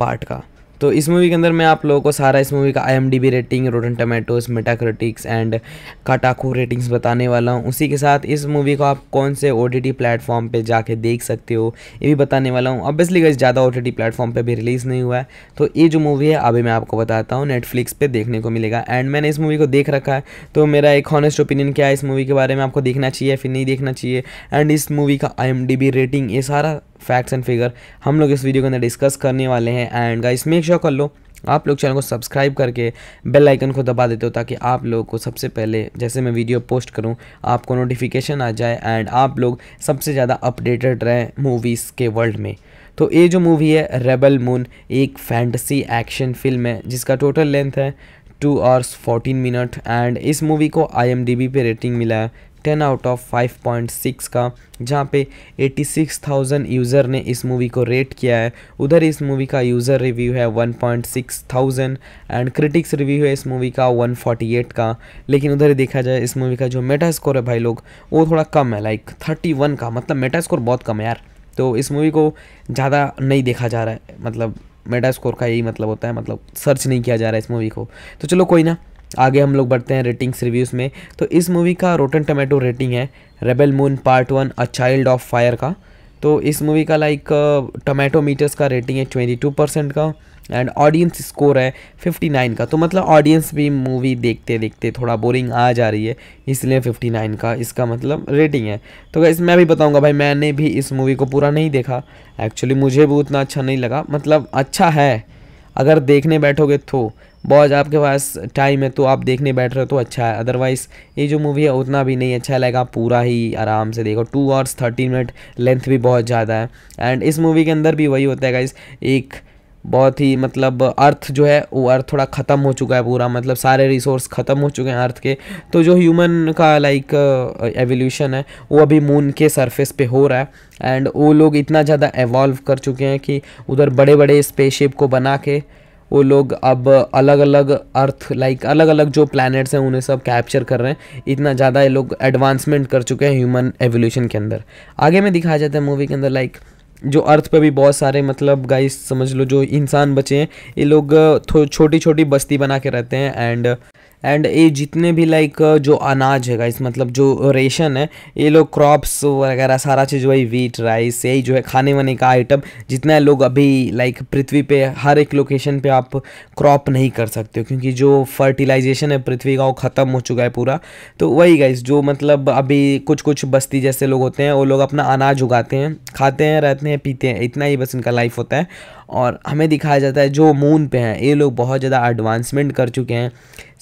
पार्ट का तो इस मूवी के अंदर मैं आप लोगों को सारा इस मूवी का I rating Rotten Tomatoes Metacritics and काटाकू ratings बताने वाला हूँ उसी के साथ इस मूवी को आप कौन से ओ टी प्लेटफॉर्म पर जाके देख सकते हो ये भी बताने वाला हूँ ऑब्वियसली गई ज़्यादा ओ टी प्लेटफॉर्म पर भी रिलीज़ नहीं हुआ है तो ये जो मूवी है अभी मैं आपको बताता हूँ नेटफ्लिक्स पर देखने को मिलेगा एंड मैंने इस मूवी को देख रखा है तो मेरा एक हॉनेस्ट ओपिनियन क्या है इस मूवी के बारे में आपको देखना चाहिए फिर नहीं देखना चाहिए एंड इस मूवी का आई रेटिंग ये सारा फैक्ट्स एंड फिगर हम लोग इस वीडियो के अंदर डिस्कस करने वाले हैं एंड गाइस मेक श्योर कर लो आप लोग चैनल को सब्सक्राइब करके बेल आइकन को दबा देते हो ताकि आप लोगों को सबसे पहले जैसे मैं वीडियो पोस्ट करूं आपको नोटिफिकेशन आ जाए एंड आप लोग सबसे ज़्यादा अपडेटेड रहें मूवीज़ के वर्ल्ड में तो ये जो मूवी है रेबल मून एक फैंटसी एक्शन फिल्म है जिसका टोटल लेंथ है two hours fourteen minute and इस मूवी को आई पे रेटिंग मिला है ten out of five point six का जहाँ पे एटी सिक्स थाउजेंड यूज़र ने इस मूवी को रेट किया है उधर इस मूवी का यूज़र रिव्यू है one point six thousand and critics review है इस मूवी का वन फोर्टी एट का लेकिन उधर देखा जाए इस मूवी का जो मेटा स्कोर है भाई लोग वो थोड़ा कम है लाइक थर्टी वन का मतलब मेटा स्कोर बहुत कम है यार तो इस मूवी को ज़्यादा नहीं देखा जा रहा है मतलब मेटा स्कोर का यही मतलब होता है मतलब सर्च नहीं किया जा रहा है इस मूवी को तो चलो कोई ना आगे हम लोग बढ़ते हैं रेटिंग्स रिव्यूज़ में तो इस मूवी का रोटन टमेटो रेटिंग है Rebel Moon part one a child of fire का तो इस मूवी का लाइक टमेटो मीटर्स का रेटिंग है ट्वेंटी टू परसेंट का एंड ऑडियंस स्कोर है फिफ्टी नाइन का तो मतलब ऑडियंस भी मूवी देखते देखते थोड़ा बोरिंग आ जा रही है इसलिए फिफ्टी नाइन का इसका मतलब रेटिंग है तो इस मैं भी बताऊंगा भाई मैंने भी इस मूवी को पूरा नहीं देखा एक्चुअली मुझे भी उतना अच्छा नहीं लगा मतलब अच्छा है अगर देखने बैठोगे तो बॉज आपके पास टाइम है तो आप देखने बैठ रहे हो तो अच्छा है अदरवाइज़ ये जो मूवी है उतना भी नहीं अच्छा लगेगा पूरा ही आराम से देखो two hours thirteen minute length भी बहुत ज़्यादा है एंड इस मूवी के अंदर भी वही होता है गाइज एक बहुत ही मतलब अर्थ जो है वो अर्थ थोड़ा ख़त्म हो चुका है पूरा मतलब सारे रिसोर्स ख़त्म हो चुके हैं अर्थ के तो जो ह्यूमन का लाइक एवोल्यूशन uh, है वो अभी मून के सरफेस पे हो रहा है एंड वो लोग इतना ज़्यादा एवॉल्व कर चुके हैं कि उधर बड़े बड़े स्पेसशिप को बना के वो लोग अब अलग अलग अर्थ लाइक अलग अलग जो प्लानट्स हैं उन्हें सब कैप्चर कर रहे हैं इतना ज़्यादा ये लोग एडवांसमेंट कर चुके हैं ह्यूमन एवोल्यूशन के अंदर आगे में दिखाया जाता है मूवी के अंदर लाइक जो अर्थ पे भी बहुत सारे मतलब गाइस समझ लो जो इंसान बचे हैं ये लोग छोटी छोटी बस्ती बना के रहते हैं एंड एंड ये जितने भी लाइक uh, जो अनाज है गाइस मतलब जो रेशन है ये लोग क्रॉप्स वगैरह सारा चीज़ वही वीट राइस यही जो है खाने वाने का आइटम जितना लोग अभी लाइक पृथ्वी पे हर एक लोकेशन पे आप क्रॉप नहीं कर सकते हो क्योंकि जो फर्टिलाइजेशन है पृथ्वी का वो ख़त्म हो चुका है पूरा तो वही गाइस जो मतलब अभी कुछ कुछ बस्ती जैसे लोग होते हैं वो लोग अपना अनाज उगाते हैं खाते हैं रहते हैं पीते हैं इतना ही बस इनका लाइफ होता है और हमें दिखाया जाता है जो मून पे हैं ये लोग बहुत ज़्यादा एडवांसमेंट कर चुके हैं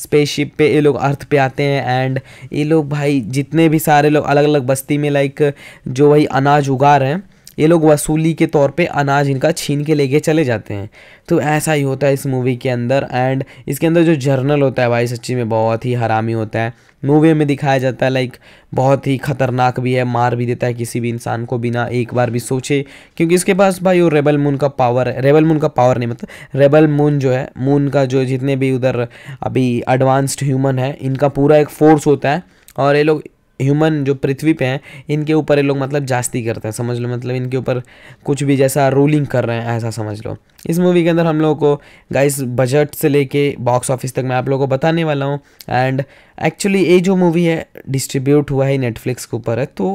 स्पेसशिप पे ये लोग अर्थ पे आते हैं एंड ये लोग भाई जितने भी सारे लोग अलग अलग बस्ती में लाइक जो वही अनाज उगा रहे हैं ये लोग वसूली के तौर पे अनाज इनका छीन के लेके चले जाते हैं तो ऐसा ही होता है इस मूवी के अंदर एंड इसके अंदर जो जर्नल होता है भाई सच्ची में बहुत ही हरामी होता है मूवी में दिखाया जाता है लाइक बहुत ही खतरनाक भी है मार भी देता है किसी भी इंसान को बिना एक बार भी सोचे क्योंकि इसके पास भाई वो रेबल मून का पावर है रेबल मून का पावर नहीं मतलब रेबल मून जो है मून का जो जितने भी उधर अभी एडवांस्ड ह्यूमन है इनका पूरा एक फोर्स होता है और ये लोग ह्यूमन जो पृथ्वी पे हैं इनके ऊपर ये लोग मतलब जास्ती करते हैं समझ लो मतलब इनके ऊपर कुछ भी जैसा रूलिंग कर रहे हैं ऐसा समझ लो इस मूवी के अंदर हम लोगों को गाइस बजट से लेके बॉक्स ऑफिस तक मैं आप लोगों को बताने वाला हूँ एंड एक्चुअली ये जो मूवी है डिस्ट्रीब्यूट हुआ है नेटफ्लिक्स के ऊपर है तो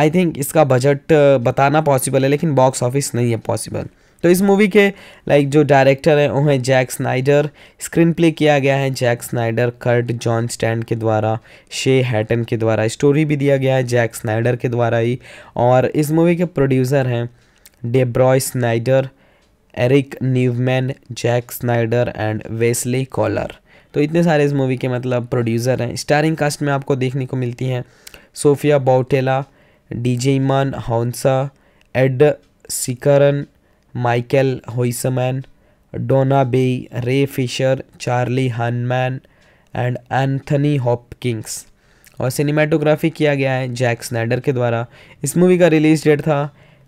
आई थिंक इसका बजट uh, बताना पॉसिबल है लेकिन बॉक्स ऑफिस नहीं है पॉसिबल तो इस मूवी के लाइक जो डायरेक्टर हैं वो हैं जैक स्नाइडर स्क्रीन प्ले किया गया है Jack Snyder Kurt Johnstad के द्वारा शे हैटन के द्वारा स्टोरी भी दिया गया है जैक स्नाइडर के द्वारा ही और इस मूवी के प्रोड्यूसर हैं Deborah Snyder Eric Newman Jack Snyder and Wesley Coller तो इतने सारे इस मूवी के मतलब प्रोड्यूसर हैं स्टारिंग कास्ट में आपको देखने को मिलती हैं Sofia Boutella Djimon Hounsou Ed Skrein Michael Huisman Doona B, Ray Fisher Charlie Hunnam and Anthony Hopkins और सिनेमाटोग्राफी किया गया है जैक स्नैडर के द्वारा इस मूवी का रिलीज डेट था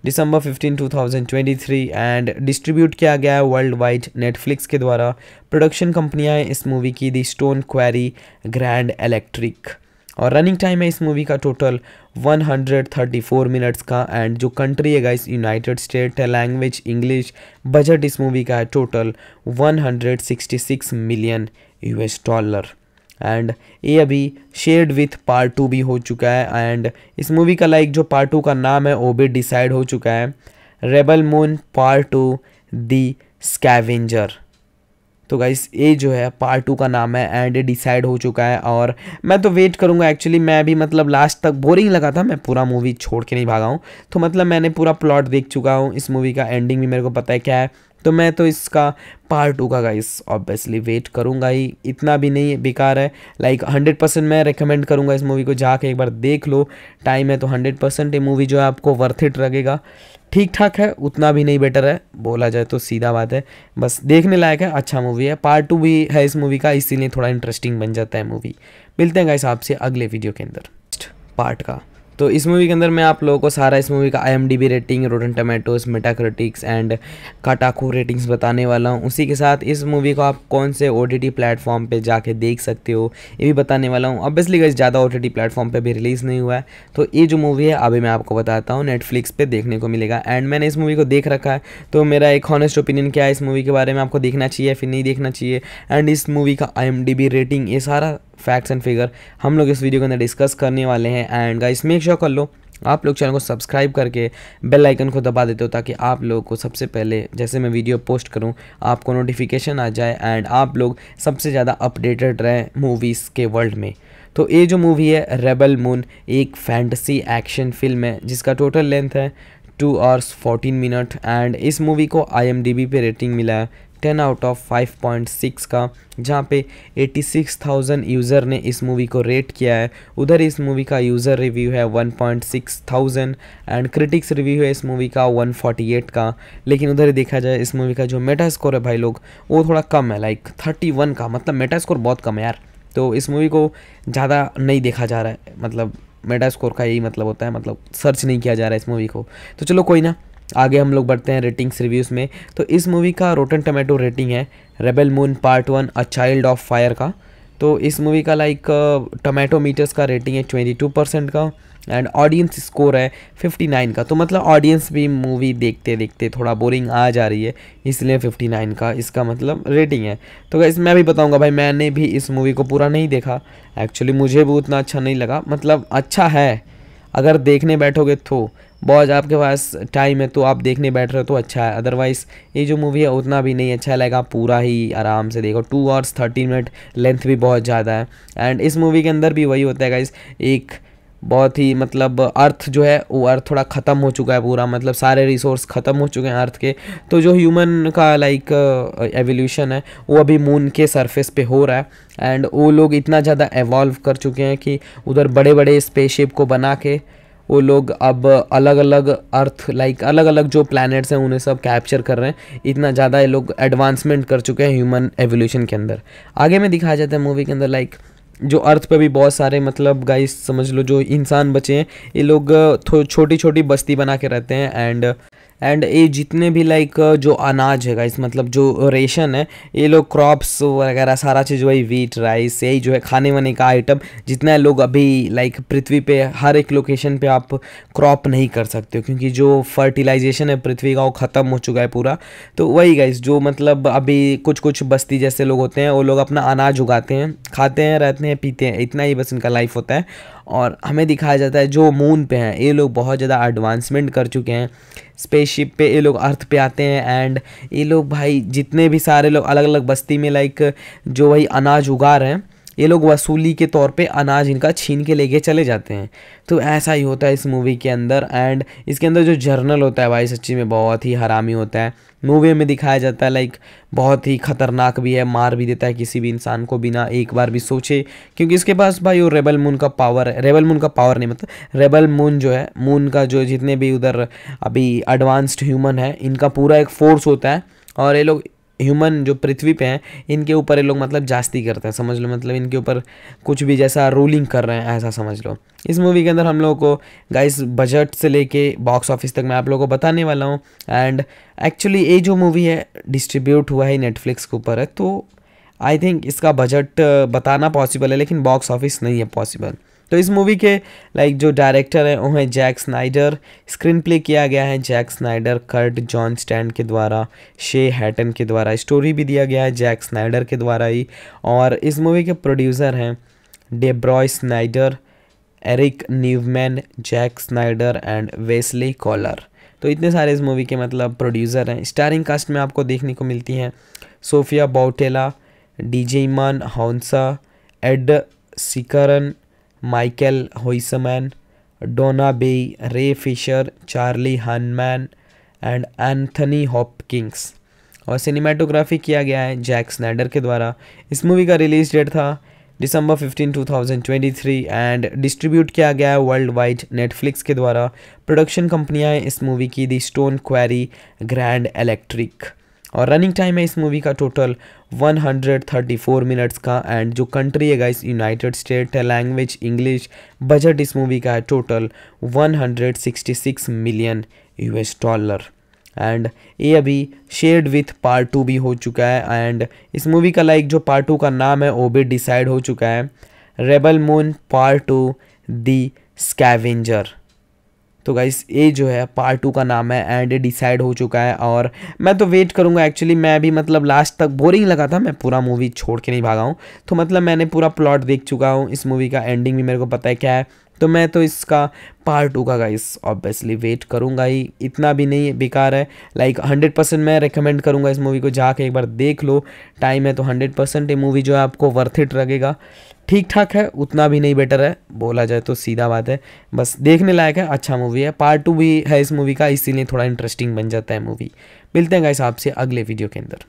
दिसंबर 15 2023 एंड डिस्ट्रीब्यूट किया गया है वर्ल्ड वाइड नेटफ्लिक्स के द्वारा प्रोडक्शन कंपनियाँ हैं इस मूवी की दी स्टोन क्वेरी ग्रैंड इलेक्ट्रिक और रनिंग टाइम है इस मूवी का टोटल 134 मिनट्स का एंड जो कंट्री है गाइस यूनाइटेड स्टेट है लैंग्वेज इंग्लिश बजट इस मूवी का है total 166 million US dollar and ये अभी शेयर्ड विथ पार्ट टू भी हो चुका है एंड इस मूवी का लाइक जो पार्ट टू का नाम है वो भी डिसाइड हो चुका है Rebel Moon part to the scavenger तो गाइस ये जो है पार्ट टू का नाम है एंड डिसाइड हो चुका है और मैं तो वेट करूंगा एक्चुअली मैं भी मतलब लास्ट तक बोरिंग लगा था मैं पूरा मूवी छोड़ के नहीं भागा हूँ तो मतलब मैंने पूरा प्लॉट देख चुका हूँ इस मूवी का एंडिंग भी मेरे को पता है क्या है तो मैं तो इसका पार्ट टू का गाइस ऑब्वियसली वेट करूँगा ही इतना भी नहीं बेकार है लाइक हंड्रेड परसेंट मैं रिकमेंड करूँगा इस मूवी को जाके एक बार देख लो टाइम है तो हंड्रेड परसेंट ये मूवी जो है आपको वर्थ इट लगेगा ठीक ठाक है उतना भी नहीं बेटर है बोला जाए तो सीधा बात है बस देखने लायक है अच्छा मूवी है पार्ट टू भी है इस मूवी का इसीलिए थोड़ा इंटरेस्टिंग बन जाता है मूवी मिलते हैं गाइस आपसे अगले वीडियो के अंदर पार्ट का तो इस मूवी के अंदर मैं आप लोगों को सारा इस मूवी का I rating Rotten Tomatoes Metacritics and काटाकू ratings बताने वाला हूँ उसी के साथ इस मूवी को आप कौन से ओ टी टी प्लेटफॉर्म पर जाके देख सकते हो ये भी बताने वाला हूँ ऑब्वियसली गई ज़्यादा ओ टी प्लेटफॉर्म पर भी रिलीज़ नहीं हुआ है तो ये जो मूवी है अभी मैं आपको बताता हूँ नेटफ्लिक्स पर देखने को मिलेगा एंड मैंने इस मूवी को देख रखा है तो मेरा एक हॉनेस्ट ओपिनियन क्या है इस मूवी के बारे में आपको देखना चाहिए फिर नहीं देखना चाहिए एंड इस मूवी का आई रेटिंग ये सारा फैक्ट्स एंड फिगर हम लोग इस वीडियो के अंदर डिस्कस करने वाले हैं एंड गाइस मेक श्योर कर लो आप लोग चैनल को सब्सक्राइब करके बेल आइकन को दबा देते हो ताकि आप लोगों को सबसे पहले जैसे मैं वीडियो पोस्ट करूं आपको नोटिफिकेशन आ जाए एंड आप लोग सबसे ज़्यादा अपडेटेड रहें मूवीज़ के वर्ल्ड में तो ये जो मूवी है रेबल मून एक फैंटसी एक्शन फिल्म है जिसका टोटल लेंथ है two hours fourteen minute and इस मूवी को आई पे रेटिंग मिला है ten out of five point six का जहाँ पे एटी सिक्स थाउजेंड यूज़र ने इस मूवी को रेट किया है उधर इस मूवी का यूज़र रिव्यू है one point six thousand and critics review है इस मूवी का वन फोर्टी एट का लेकिन उधर ही देखा जाए इस मूवी का जो मेटा स्कोर है भाई लोग वो थोड़ा कम है लाइक थर्टी वन का मतलब मेटा स्कोर बहुत कम है यार तो इस मूवी को ज़्यादा नहीं देखा जा रहा है मतलब मेटा स्कोर का यही मतलब होता है मतलब सर्च नहीं किया जा रहा है इस मूवी को तो चलो कोई ना आगे हम लोग बढ़ते हैं रेटिंग्स रिव्यूज़ में तो इस मूवी का रोटन टमेटो रेटिंग है Rebel Moon part one a child of fire का तो इस मूवी का लाइक टमेटो मीटर्स का रेटिंग है ट्वेंटी टू परसेंट का एंड ऑडियंस स्कोर है फिफ्टी नाइन का तो मतलब ऑडियंस भी मूवी देखते देखते थोड़ा बोरिंग आ जा रही है इसलिए फिफ्टी नाइन का इसका मतलब रेटिंग है तो गाइस मैं भी बताऊंगा भाई मैंने भी इस मूवी को पूरा नहीं देखा एक्चुअली मुझे भी उतना अच्छा नहीं लगा मतलब अच्छा है अगर देखने बैठोगे तो बॉज आपके पास टाइम है तो आप देखने बैठ रहे हो तो अच्छा है अदरवाइज़ ये जो मूवी है उतना भी नहीं अच्छा लगेगा पूरा ही आराम से देखो two hours thirty minute length भी बहुत ज़्यादा है एंड इस मूवी के अंदर भी वही होता है गाइज एक बहुत ही मतलब अर्थ जो है वो अर्थ थोड़ा ख़त्म हो चुका है पूरा मतलब सारे रिसोर्स ख़त्म हो चुके हैं अर्थ के तो जो ह्यूमन का लाइक एवोल्यूशन है वो अभी मून के सरफेस पे हो रहा है एंड वो लोग इतना ज़्यादा एवॉल्व कर चुके हैं कि उधर बड़े बड़े स्पेसशिप को बना के वो लोग अब अलग अलग अर्थ लाइक अलग अलग जो प्लैनेट्स हैं उन्हें सब कैप्चर कर रहे हैं इतना ज़्यादा ये लोग एडवांसमेंट कर चुके हैं ह्यूमन एवोल्यूशन के अंदर आगे में दिखाया जाता है मूवी के अंदर लाइक जो अर्थ पे भी बहुत सारे मतलब गाइस समझ लो जो इंसान बचे हैं ये लोग छोटी छोटी बस्ती बना के रहते हैं एंड एंड ये जितने भी लाइक uh, जो अनाज है गाइस मतलब जो रेशन है ये लोग क्रॉप्स वगैरह सारा चीज़ वही वीट राइस यही जो है खाने वाने का आइटम जितना लोग अभी लाइक पृथ्वी पे हर एक लोकेशन पे आप क्रॉप नहीं कर सकते हो क्योंकि जो फर्टिलाइजेशन है पृथ्वी का वो ख़त्म हो चुका है पूरा तो वही गाइस जो मतलब अभी कुछ कुछ बस्ती जैसे लोग होते हैं वो लोग अपना अनाज उगाते हैं खाते हैं रहते हैं पीते हैं इतना ही बस इनका लाइफ होता है और हमें दिखाया जाता है जो मून पे हैं ये लोग बहुत ज़्यादा एडवांसमेंट कर चुके हैं स्पेसशिप पे ये लोग अर्थ पे आते हैं एंड ये लोग भाई जितने भी सारे लोग अलग अलग बस्ती में लाइक जो वही अनाज उगा रहे हैं ये लोग वसूली के तौर पे अनाज इनका छीन के लेके चले जाते हैं तो ऐसा ही होता है इस मूवी के अंदर एंड इसके अंदर जो जर्नल होता है भाई सच्ची में बहुत ही हरामी होता है मूवी में दिखाया जाता है लाइक बहुत ही खतरनाक भी है मार भी देता है किसी भी इंसान को बिना एक बार भी सोचे क्योंकि इसके पास भाई वो रेबल मून का पावर है रेबल मून का पावर नहीं मतलब रेबल मून जो है मून का जो जितने भी उधर अभी एडवांस्ड ह्यूमन है इनका पूरा एक फोर्स होता है और ये लोग ह्यूमन जो पृथ्वी पे हैं इनके ऊपर ये लोग मतलब जास्ती करते हैं समझ लो मतलब इनके ऊपर कुछ भी जैसा रूलिंग कर रहे हैं ऐसा समझ लो इस मूवी के अंदर हम लोगों को गाइस बजट से लेके बॉक्स ऑफिस तक मैं आप लोगों को बताने वाला हूँ एंड एक्चुअली ये जो मूवी है डिस्ट्रीब्यूट हुआ है नेटफ्लिक्स के ऊपर है तो आई थिंक इसका बजट बताना पॉसिबल है लेकिन बॉक्स ऑफिस नहीं है पॉसिबल तो इस मूवी के लाइक जो डायरेक्टर हैं वो हैं जैक स्नाइडर स्क्रीन प्ले किया गया है Jack Snyder Kurt Johnstad के द्वारा शे हैटन के द्वारा स्टोरी भी दिया गया है जैक स्नाइडर के द्वारा ही और इस मूवी के प्रोड्यूसर हैं Deborah Snyder Eric Newman Jack Snyder and Wesley Coller तो इतने सारे इस मूवी के मतलब प्रोड्यूसर हैं स्टारिंग कास्ट में आपको देखने को मिलती हैं Sofia Boutella Djimon Hounsou Ed Skrein Michael Huisman Doona Bae Ray Fisher Charlie Hunnam and Anthony Hopkins और सिनेमाटोग्राफी किया गया है जैक स्नैडर के द्वारा इस मूवी का रिलीज डेट था दिसंबर 15 2023 एंड डिस्ट्रीब्यूट किया गया है वर्ल्ड वाइड नेटफ्लिक्स के द्वारा प्रोडक्शन कंपनियां हैं इस मूवी की दी स्टोन क्वेरी ग्रैंड इलेक्ट्रिक और रनिंग टाइम है इस मूवी का टोटल 134 मिनट्स का एंड जो कंट्री है गाइस यूनाइटेड स्टेट है लैंग्वेज इंग्लिश बजट इस मूवी का है total 166 million US dollar and ये अभी शेयर्ड विथ पार्ट टू भी हो चुका है एंड इस मूवी का लाइक जो पार्ट टू का नाम है वो भी डिसाइड हो चुका है Rebel Moon part to the scavenger तो गाइस ये जो है पार्ट टू का नाम है एंड डिसाइड हो चुका है और मैं तो वेट करूँगा एक्चुअली मैं भी मतलब लास्ट तक बोरिंग लगा था मैं पूरा मूवी छोड़ के नहीं भागा हूँ तो मतलब मैंने पूरा प्लॉट देख चुका हूँ इस मूवी का एंडिंग भी मेरे को पता है क्या है तो मैं तो इसका पार्ट टू का गाइस ऑब्वियसली वेट करूँगा ही इतना भी नहीं बेकार है लाइक हंड्रेड परसेंट मैं रिकमेंड करूँगा इस मूवी को जाके एक बार देख लो टाइम है तो हंड्रेड परसेंट ये मूवी जो है आपको वर्थ इट लगेगा ठीक ठाक है उतना भी नहीं बेटर है बोला जाए तो सीधा बात है बस देखने लायक है अच्छा मूवी है पार्ट टू भी है इस मूवी का इसीलिए थोड़ा इंटरेस्टिंग बन जाता है मूवी मिलते हैं गाइस आपसे अगले वीडियो के अंदर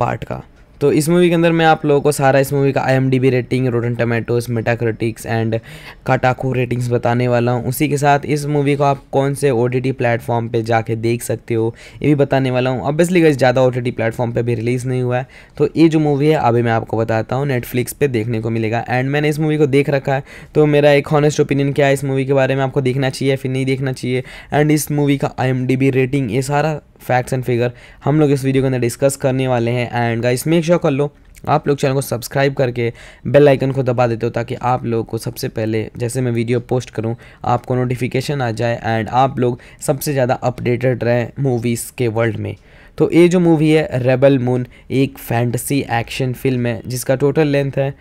पार्ट का तो इस मूवी के अंदर मैं आप लोगों को सारा इस मूवी का I rating Rotten Tomatoes Metacritics and काटाकू ratings बताने वाला हूँ उसी के साथ इस मूवी को आप कौन से ओ टी प्लेटफॉर्म पर जाके देख सकते हो ये भी बताने वाला हूँ ऑब्वियसली गई ज़्यादा ओ टी प्लेटफॉर्म पर भी रिलीज़ नहीं हुआ है तो ये जो मूवी है अभी मैं आपको बताता हूँ नेटफ्लिक्स पर देखने को मिलेगा एंड मैंने इस मूवी को देख रखा है तो मेरा एक हॉनेस्ट ओपिनियन क्या है इस मूवी के बारे में आपको देखना चाहिए फिर नहीं देखना चाहिए एंड इस मूवी का आई रेटिंग ये सारा फैक्ट्स एंड फिगर हम लोग इस वीडियो के अंदर डिस्कस करने वाले हैं एंड गाइस मेक श्योर कर लो आप लोग चैनल को सब्सक्राइब करके बेल आइकन को दबा देते हो ताकि आप लोगों को सबसे पहले जैसे मैं वीडियो पोस्ट करूं आपको नोटिफिकेशन आ जाए एंड आप लोग सबसे ज़्यादा अपडेटेड रहें मूवीज़ के वर्ल्ड में तो ये जो मूवी है रेबल मून एक फैंटसी एक्शन फिल्म है जिसका टोटल लेंथ है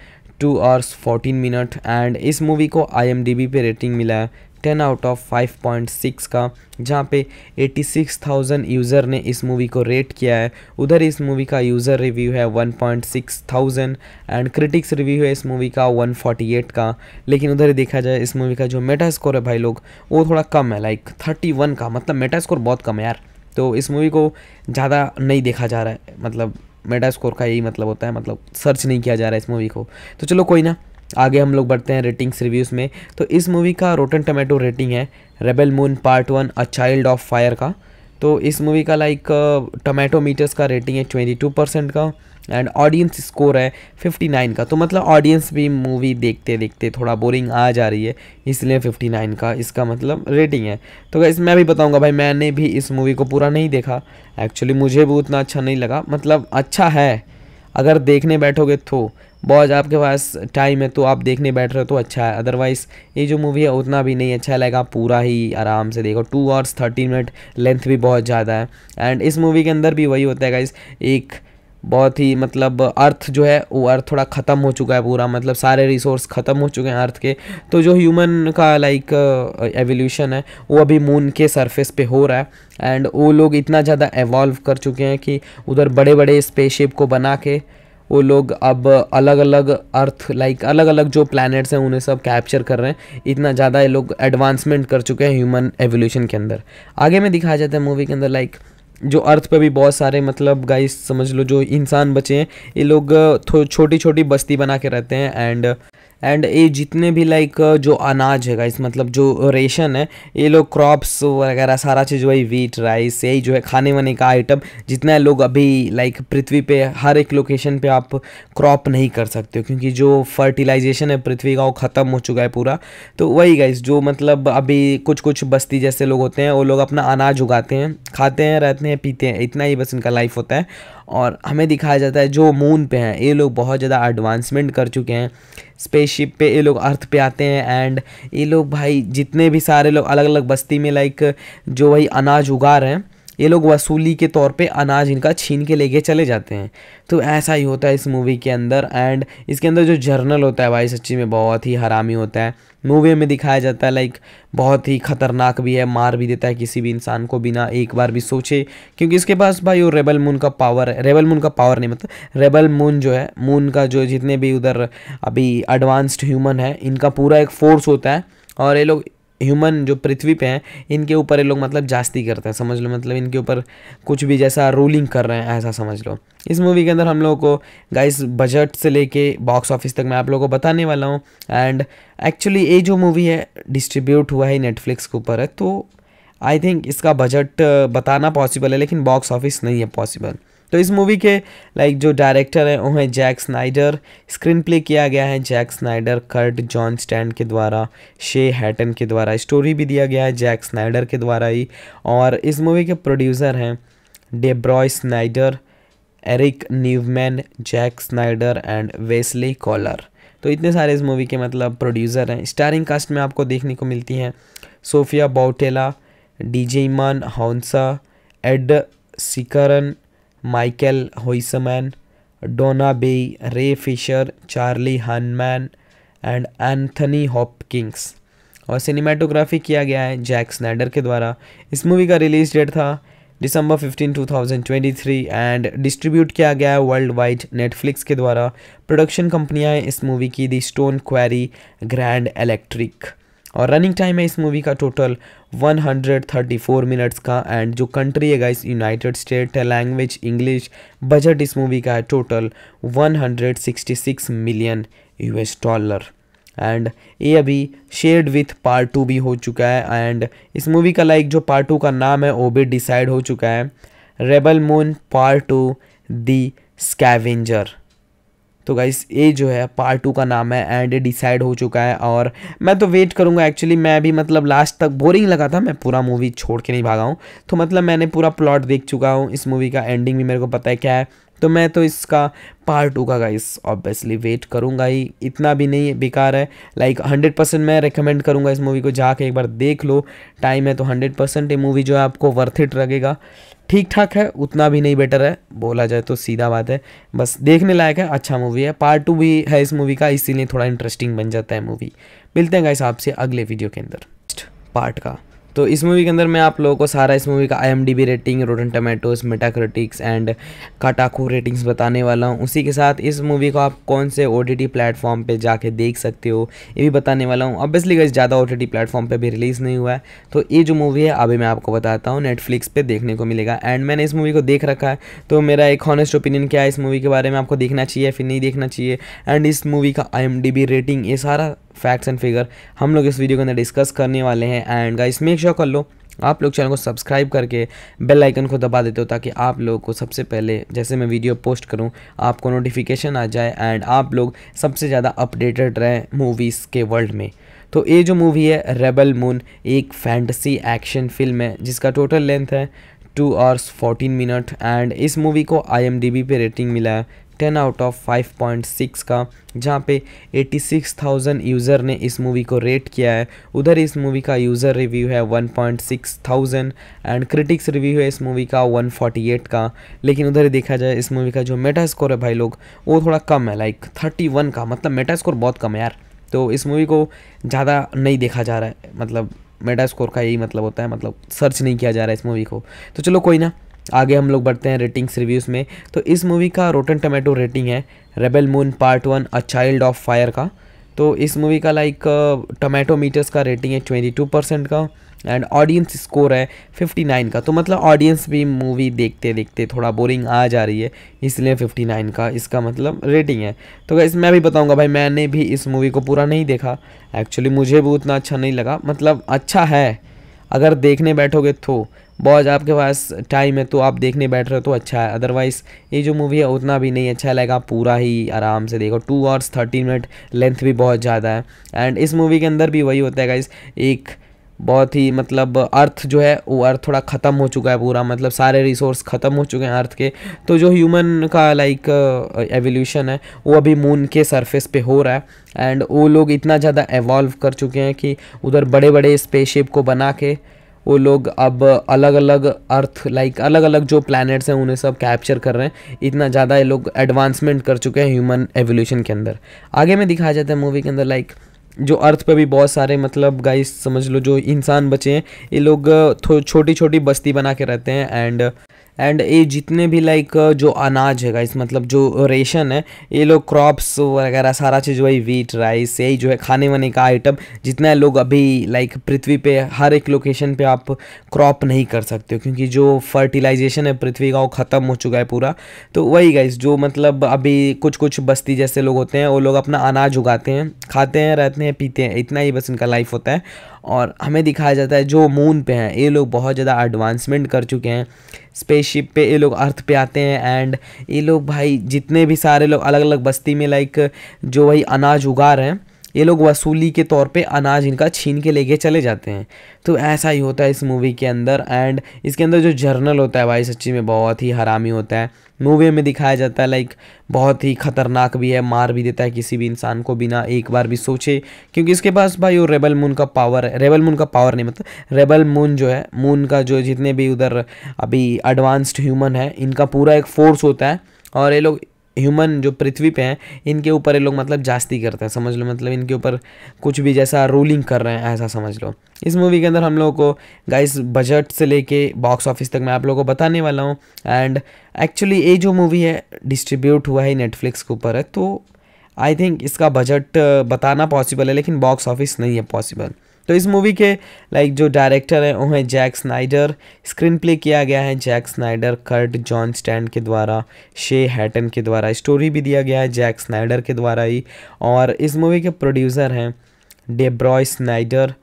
two hours fourteen minute and इस मूवी को आई पे रेटिंग मिला है ten out of five point six का जहाँ पे एटी सिक्स थाउजेंड यूज़र ने इस मूवी को रेट किया है उधर इस मूवी का यूज़र रिव्यू है one point six thousand and critics review है इस मूवी का वन फोर्टी एट का लेकिन उधर ही देखा जाए इस मूवी का जो मेटा स्कोर है भाई लोग वो थोड़ा कम है लाइक थर्टी वन का मतलब मेटा स्कोर बहुत कम है यार तो इस मूवी को ज़्यादा नहीं देखा जा रहा है मतलब मेटा स्कोर का यही मतलब होता है मतलब सर्च नहीं किया जा रहा है इस मूवी को तो चलो कोई ना आगे हम लोग बढ़ते हैं रेटिंग्स रिव्यूज़ में तो इस मूवी का रोटन टमेटो रेटिंग है Rebel Moon part one a child of fire का तो इस मूवी का लाइक टमेटो मीटर्स का रेटिंग है ट्वेंटी टू परसेंट का एंड ऑडियंस स्कोर है फिफ्टी नाइन का तो मतलब ऑडियंस भी मूवी देखते देखते थोड़ा बोरिंग आ जा रही है इसलिए फिफ्टी नाइन का इसका मतलब रेटिंग है तो गैस मैं भी बताऊंगा भाई मैंने भी इस मूवी को पूरा नहीं देखा एक्चुअली मुझे भी उतना अच्छा नहीं लगा मतलब अच्छा है अगर देखने बैठोगे तो बॉज आपके पास टाइम है तो आप देखने बैठ रहे हो तो अच्छा है अदरवाइज़ ये जो मूवी है उतना भी नहीं अच्छा लगेगा पूरा ही आराम से देखो two hours thirteen minute length भी बहुत ज़्यादा है एंड इस मूवी के अंदर भी वही होता है गाइज एक बहुत ही मतलब अर्थ जो है वो अर्थ थोड़ा ख़त्म हो चुका है पूरा मतलब सारे रिसोर्स ख़त्म हो चुके हैं अर्थ के तो जो ह्यूमन का लाइक एवोल्यूशन है वो अभी मून के सरफेस पे हो रहा है एंड वो लोग इतना ज़्यादा एवॉल्व कर चुके हैं कि उधर बड़े बड़े स्पेसशिप को बना के वो लोग अब अलग अलग अर्थ लाइक अलग अलग जो प्लैनेट्स हैं उन्हें सब कैप्चर कर रहे हैं इतना ज़्यादा ये लोग एडवांसमेंट कर चुके हैं ह्यूमन एवोल्यूशन के अंदर आगे में दिखाया जाता है मूवी के अंदर लाइक जो अर्थ पे भी बहुत सारे मतलब गाइस समझ लो जो इंसान बचे हैं ये लोग छोटी छोटी बस्ती बना के रहते हैं एंड एंड ये जितने भी लाइक uh, जो अनाज है गाइस मतलब जो रेशन है ये लोग क्रॉप्स वगैरह सारा चीज़ वही वीट राइस यही जो है खाने वाने का आइटम जितना लोग अभी लाइक पृथ्वी पे हर एक लोकेशन पे आप क्रॉप नहीं कर सकते हो क्योंकि जो फर्टिलाइजेशन है पृथ्वी का वो ख़त्म हो चुका है पूरा तो वही गाइस जो मतलब अभी कुछ कुछ बस्ती जैसे लोग होते हैं वो लोग अपना अनाज उगाते हैं खाते हैं रहते हैं पीते हैं इतना ही बस इनका लाइफ होता है और हमें दिखाया जाता है जो मून पे हैं ये लोग बहुत ज़्यादा एडवांसमेंट कर चुके हैं स्पेसशिप पे ये लोग अर्थ पे आते हैं एंड ये लोग भाई जितने भी सारे लोग अलग अलग बस्ती में लाइक जो वही अनाज उगा रहे हैं ये लोग वसूली के तौर पे अनाज इनका छीन के लेके चले जाते हैं तो ऐसा ही होता है इस मूवी के अंदर एंड इसके अंदर जो जर्नल होता है भाई सच्ची में बहुत ही हरामी होता है मूवी में दिखाया जाता है लाइक बहुत ही ख़तरनाक भी है मार भी देता है किसी भी इंसान को बिना एक बार भी सोचे क्योंकि इसके पास भाई वो रेबल मून का पावर है रेबल मून का पावर नहीं मतलब रेबल मून जो है मून का जो जितने भी उधर अभी एडवांस्ड ह्यूमन है इनका पूरा एक फोर्स होता है और ये लोग ह्यूमन जो पृथ्वी पे हैं इनके ऊपर ये लोग मतलब जास्ती करते हैं समझ लो मतलब इनके ऊपर कुछ भी जैसा रूलिंग कर रहे हैं ऐसा समझ लो इस मूवी के अंदर हम लोगों को गाइस बजट से लेके बॉक्स ऑफिस तक मैं आप लोगों को बताने वाला हूँ एंड एक्चुअली ये जो मूवी है डिस्ट्रीब्यूट हुआ है नेटफ्लिक्स के ऊपर है तो आई थिंक इसका बजट uh, बताना पॉसिबल है लेकिन बॉक्स ऑफिस नहीं है पॉसिबल तो इस मूवी के लाइक जो डायरेक्टर हैं वो हैं जैक स्नाइडर स्क्रीन प्ले किया गया है Jack Snyder Kurt Johnstad के द्वारा शे हैटन के द्वारा स्टोरी भी दिया गया है जैक स्नाइडर के द्वारा ही और इस मूवी के प्रोड्यूसर हैं Deborah Snyder Eric Newman Jack Snyder and Wesley Coller तो इतने सारे इस मूवी के मतलब प्रोड्यूसर हैं स्टारिंग कास्ट में आपको देखने को मिलती हैं Sofia Boutella Djimon Hounsou Ed Skrein Michael Huisman Doona Bae Ray Fisher Charlie Hunnam and Anthony Hopkins और सिनेमाटोग्राफी किया गया है जैक स्नैडर के द्वारा इस मूवी का रिलीज डेट था दिसंबर 15 2023 एंड डिस्ट्रीब्यूट किया गया है वर्ल्ड वाइड नेटफ्लिक्स के द्वारा प्रोडक्शन कंपनियां हैं इस मूवी की दी स्टोन क्वेरी ग्रैंड इलेक्ट्रिक और रनिंग टाइम है इस मूवी का टोटल 134 मिनट्स का एंड जो कंट्री है गाइस यूनाइटेड स्टेट है लैंग्वेज इंग्लिश बजट इस मूवी का है total 166 million US dollar and ये अभी शेयर्ड विथ पार्ट टू भी हो चुका है एंड इस मूवी का लाइक जो पार्ट टू का नाम है वो भी डिसाइड हो चुका है Rebel Moon part to the scavenger तो गाइस ये जो है पार्ट टू का नाम है एंड डिसाइड हो चुका है और मैं तो वेट करूँगा एक्चुअली मैं भी मतलब लास्ट तक बोरिंग लगा था मैं पूरा मूवी छोड़ के नहीं भागा हूँ तो मतलब मैंने पूरा प्लॉट देख चुका हूँ इस मूवी का एंडिंग भी मेरे को पता है क्या है तो मैं तो इसका पार्ट टू का गाइस ऑब्वियसली वेट करूँगा ही इतना भी नहीं बेकार है लाइक हंड्रेड परसेंट मैं रिकमेंड करूँगा इस मूवी को जाके एक बार देख लो टाइम है तो हंड्रेड परसेंट ये मूवी जो है आपको वर्थ इट लगेगा ठीक ठाक है उतना भी नहीं बेटर है बोला जाए तो सीधा बात है बस देखने लायक है अच्छा मूवी है पार्ट टू भी है इस मूवी का इसीलिए थोड़ा इंटरेस्टिंग बन जाता है मूवी मिलते हैं गाइस आपसे अगले वीडियो के अंदर पार्ट का तो इस मूवी के अंदर मैं आप लोगों को सारा इस मूवी का I rating Rotten Tomatoes Metacritics and काटाकू ratings बताने वाला हूँ उसी के साथ इस मूवी को आप कौन से ओ टी प्लेटफॉर्म पर जाके देख सकते हो ये भी बताने वाला हूँ ऑब्वियसली कहीं ज़्यादा ओ टी प्लेटफॉर्म पर भी रिलीज़ नहीं हुआ है तो ये जो मूवी है अभी मैं आपको बताता हूँ नेटफ्लिक्स पर देखने को मिलेगा एंड मैंने इस मूवी को देख रखा है तो मेरा एक हॉनेस्ट ओपिनियन क्या है इस मूवी के बारे में आपको देखना चाहिए फिर नहीं देखना चाहिए एंड इस मूवी का आई रेटिंग ये सारा फैक्ट्स एंड फिगर हम लोग इस वीडियो के अंदर डिस्कस करने वाले हैं एंड गाइस मेक श्योर कर लो आप लोग चैनल को सब्सक्राइब करके बेल आइकन को दबा देते हो ताकि आप लोगों को सबसे पहले जैसे मैं वीडियो पोस्ट करूं आपको नोटिफिकेशन आ जाए एंड आप लोग सबसे ज़्यादा अपडेटेड रहें मूवीज़ के वर्ल्ड में तो ये जो मूवी है रेबल मून एक फैंटसी एक्शन फिल्म है जिसका टोटल लेंथ है two hours fourteen minute and इस मूवी को आई पे रेटिंग मिला है ten out of five point six का जहाँ पे एटी सिक्स थाउजेंड यूज़र ने इस मूवी को रेट किया है उधर इस मूवी का यूज़र रिव्यू है one point six thousand and critics review है इस मूवी का वन फोर्टी एट का लेकिन उधर ही देखा जाए इस मूवी का जो मेटा स्कोर है भाई लोग वो थोड़ा कम है लाइक थर्टी वन का मतलब मेटा स्कोर बहुत कम है यार तो इस मूवी को ज़्यादा नहीं देखा जा रहा है मतलब मेटा स्कोर का यही मतलब होता है मतलब सर्च नहीं किया जा रहा है इस मूवी को तो चलो कोई ना आगे हम लोग बढ़ते हैं रेटिंग्स रिव्यूज़ में तो इस मूवी का रोटन टोमेटो रेटिंग है Rebel Moon part one a child of fire का तो इस मूवी का लाइक टोमेटो मीटर्स का रेटिंग है ट्वेंटी टू परसेंट का एंड ऑडियंस स्कोर है फिफ्टी नाइन का तो मतलब ऑडियंस भी मूवी देखते देखते थोड़ा बोरिंग आ जा रही है इसलिए फिफ्टी नाइन का इसका मतलब रेटिंग है तो गैस मैं भी बताऊंगा भाई मैंने भी इस मूवी को पूरा नहीं देखा एक्चुअली मुझे भी उतना अच्छा नहीं लगा मतलब अच्छा है अगर देखने बैठोगे तो बॉज आपके पास टाइम है तो आप देखने बैठ रहे हो तो अच्छा है अदरवाइज़ ये जो मूवी है उतना भी नहीं अच्छा लगेगा पूरा ही आराम से देखो two hours thirty minute length भी बहुत ज़्यादा है एंड इस मूवी के अंदर भी वही होता है गाइस एक बहुत ही मतलब अर्थ जो है वो अर्थ थोड़ा ख़त्म हो चुका है पूरा मतलब सारे रिसोर्स ख़त्म हो चुके हैं अर्थ के तो जो ह्यूमन का लाइक एवोल्यूशन है वो अभी मून के सरफेस पे हो रहा है एंड वो लोग इतना ज़्यादा एवॉल्व कर चुके हैं कि उधर बड़े बड़े स्पेसशिप को बना के वो लोग अब अलग अलग अर्थ लाइक अलग अलग जो प्लैनेट्स हैं उन्हें सब कैप्चर कर रहे हैं इतना ज़्यादा ये लोग एडवांसमेंट कर चुके हैं ह्यूमन एवोल्यूशन के अंदर आगे में दिखाया जाता है मूवी के अंदर लाइक जो अर्थ पे भी बहुत सारे मतलब गाइस समझ लो जो इंसान बचे हैं ये लोग छोटी छोटी बस्ती बना के रहते हैं एंड एंड ये जितने भी लाइक uh, जो अनाज है गाइस मतलब जो रेशन है ये लोग क्रॉप्स वगैरह सारा चीज़ वही वीट राइस यही जो है खाने वाने का आइटम जितना लोग अभी लाइक पृथ्वी पे हर एक लोकेशन पे आप क्रॉप नहीं कर सकते हो क्योंकि जो फर्टिलाइजेशन है पृथ्वी का वो ख़त्म हो चुका है पूरा तो वही गाइस जो मतलब अभी कुछ कुछ बस्ती जैसे लोग होते हैं वो लोग अपना अनाज उगाते हैं खाते हैं रहते हैं पीते हैं इतना ही बस इनका लाइफ होता है और हमें दिखाया जाता है जो मून पे हैं ये लोग बहुत ज़्यादा एडवांसमेंट कर चुके हैं स्पेसशिप पे ये लोग अर्थ पे आते हैं एंड ये लोग भाई जितने भी सारे लोग अलग अलग बस्ती में लाइक जो वही अनाज उगा रहे हैं ये लोग वसूली के तौर पे अनाज इनका छीन के लेके चले जाते हैं तो ऐसा ही होता है इस मूवी के अंदर एंड इसके अंदर जो जर्नल होता है भाई सच्ची में बहुत ही हरामी होता है मूवी में दिखाया जाता है लाइक बहुत ही खतरनाक भी है मार भी देता है किसी भी इंसान को बिना एक बार भी सोचे क्योंकि इसके पास भाई वो रेबल मून का पावर है रेबल मून का पावर नहीं मतलब रेबल मून जो है मून का जो जितने भी उधर अभी एडवांस्ड ह्यूमन है इनका पूरा एक फोर्स होता है और ये लोग ह्यूमन जो पृथ्वी पे हैं इनके ऊपर ये लोग मतलब जास्ती करते हैं समझ लो मतलब इनके ऊपर कुछ भी जैसा रूलिंग कर रहे हैं ऐसा समझ लो इस मूवी के अंदर हम लोगों को गाइस बजट से लेके बॉक्स ऑफिस तक मैं आप लोगों को बताने वाला हूँ एंड एक्चुअली ये जो मूवी है डिस्ट्रीब्यूट हुआ है नेटफ्लिक्स के ऊपर है तो आई थिंक इसका बजट बताना पॉसिबल है लेकिन बॉक्स ऑफिस नहीं है पॉसिबल तो इस मूवी के लाइक जो डायरेक्टर हैं वो हैं जैक स्नाइडर स्क्रीन प्ले किया गया है Jack Snyder Kurt Johnstad के द्वारा शे हैटन के द्वारा स्टोरी भी दिया गया है जैक स्नाइडर के द्वारा ही और इस मूवी के प्रोड्यूसर हैं Deborah Snyder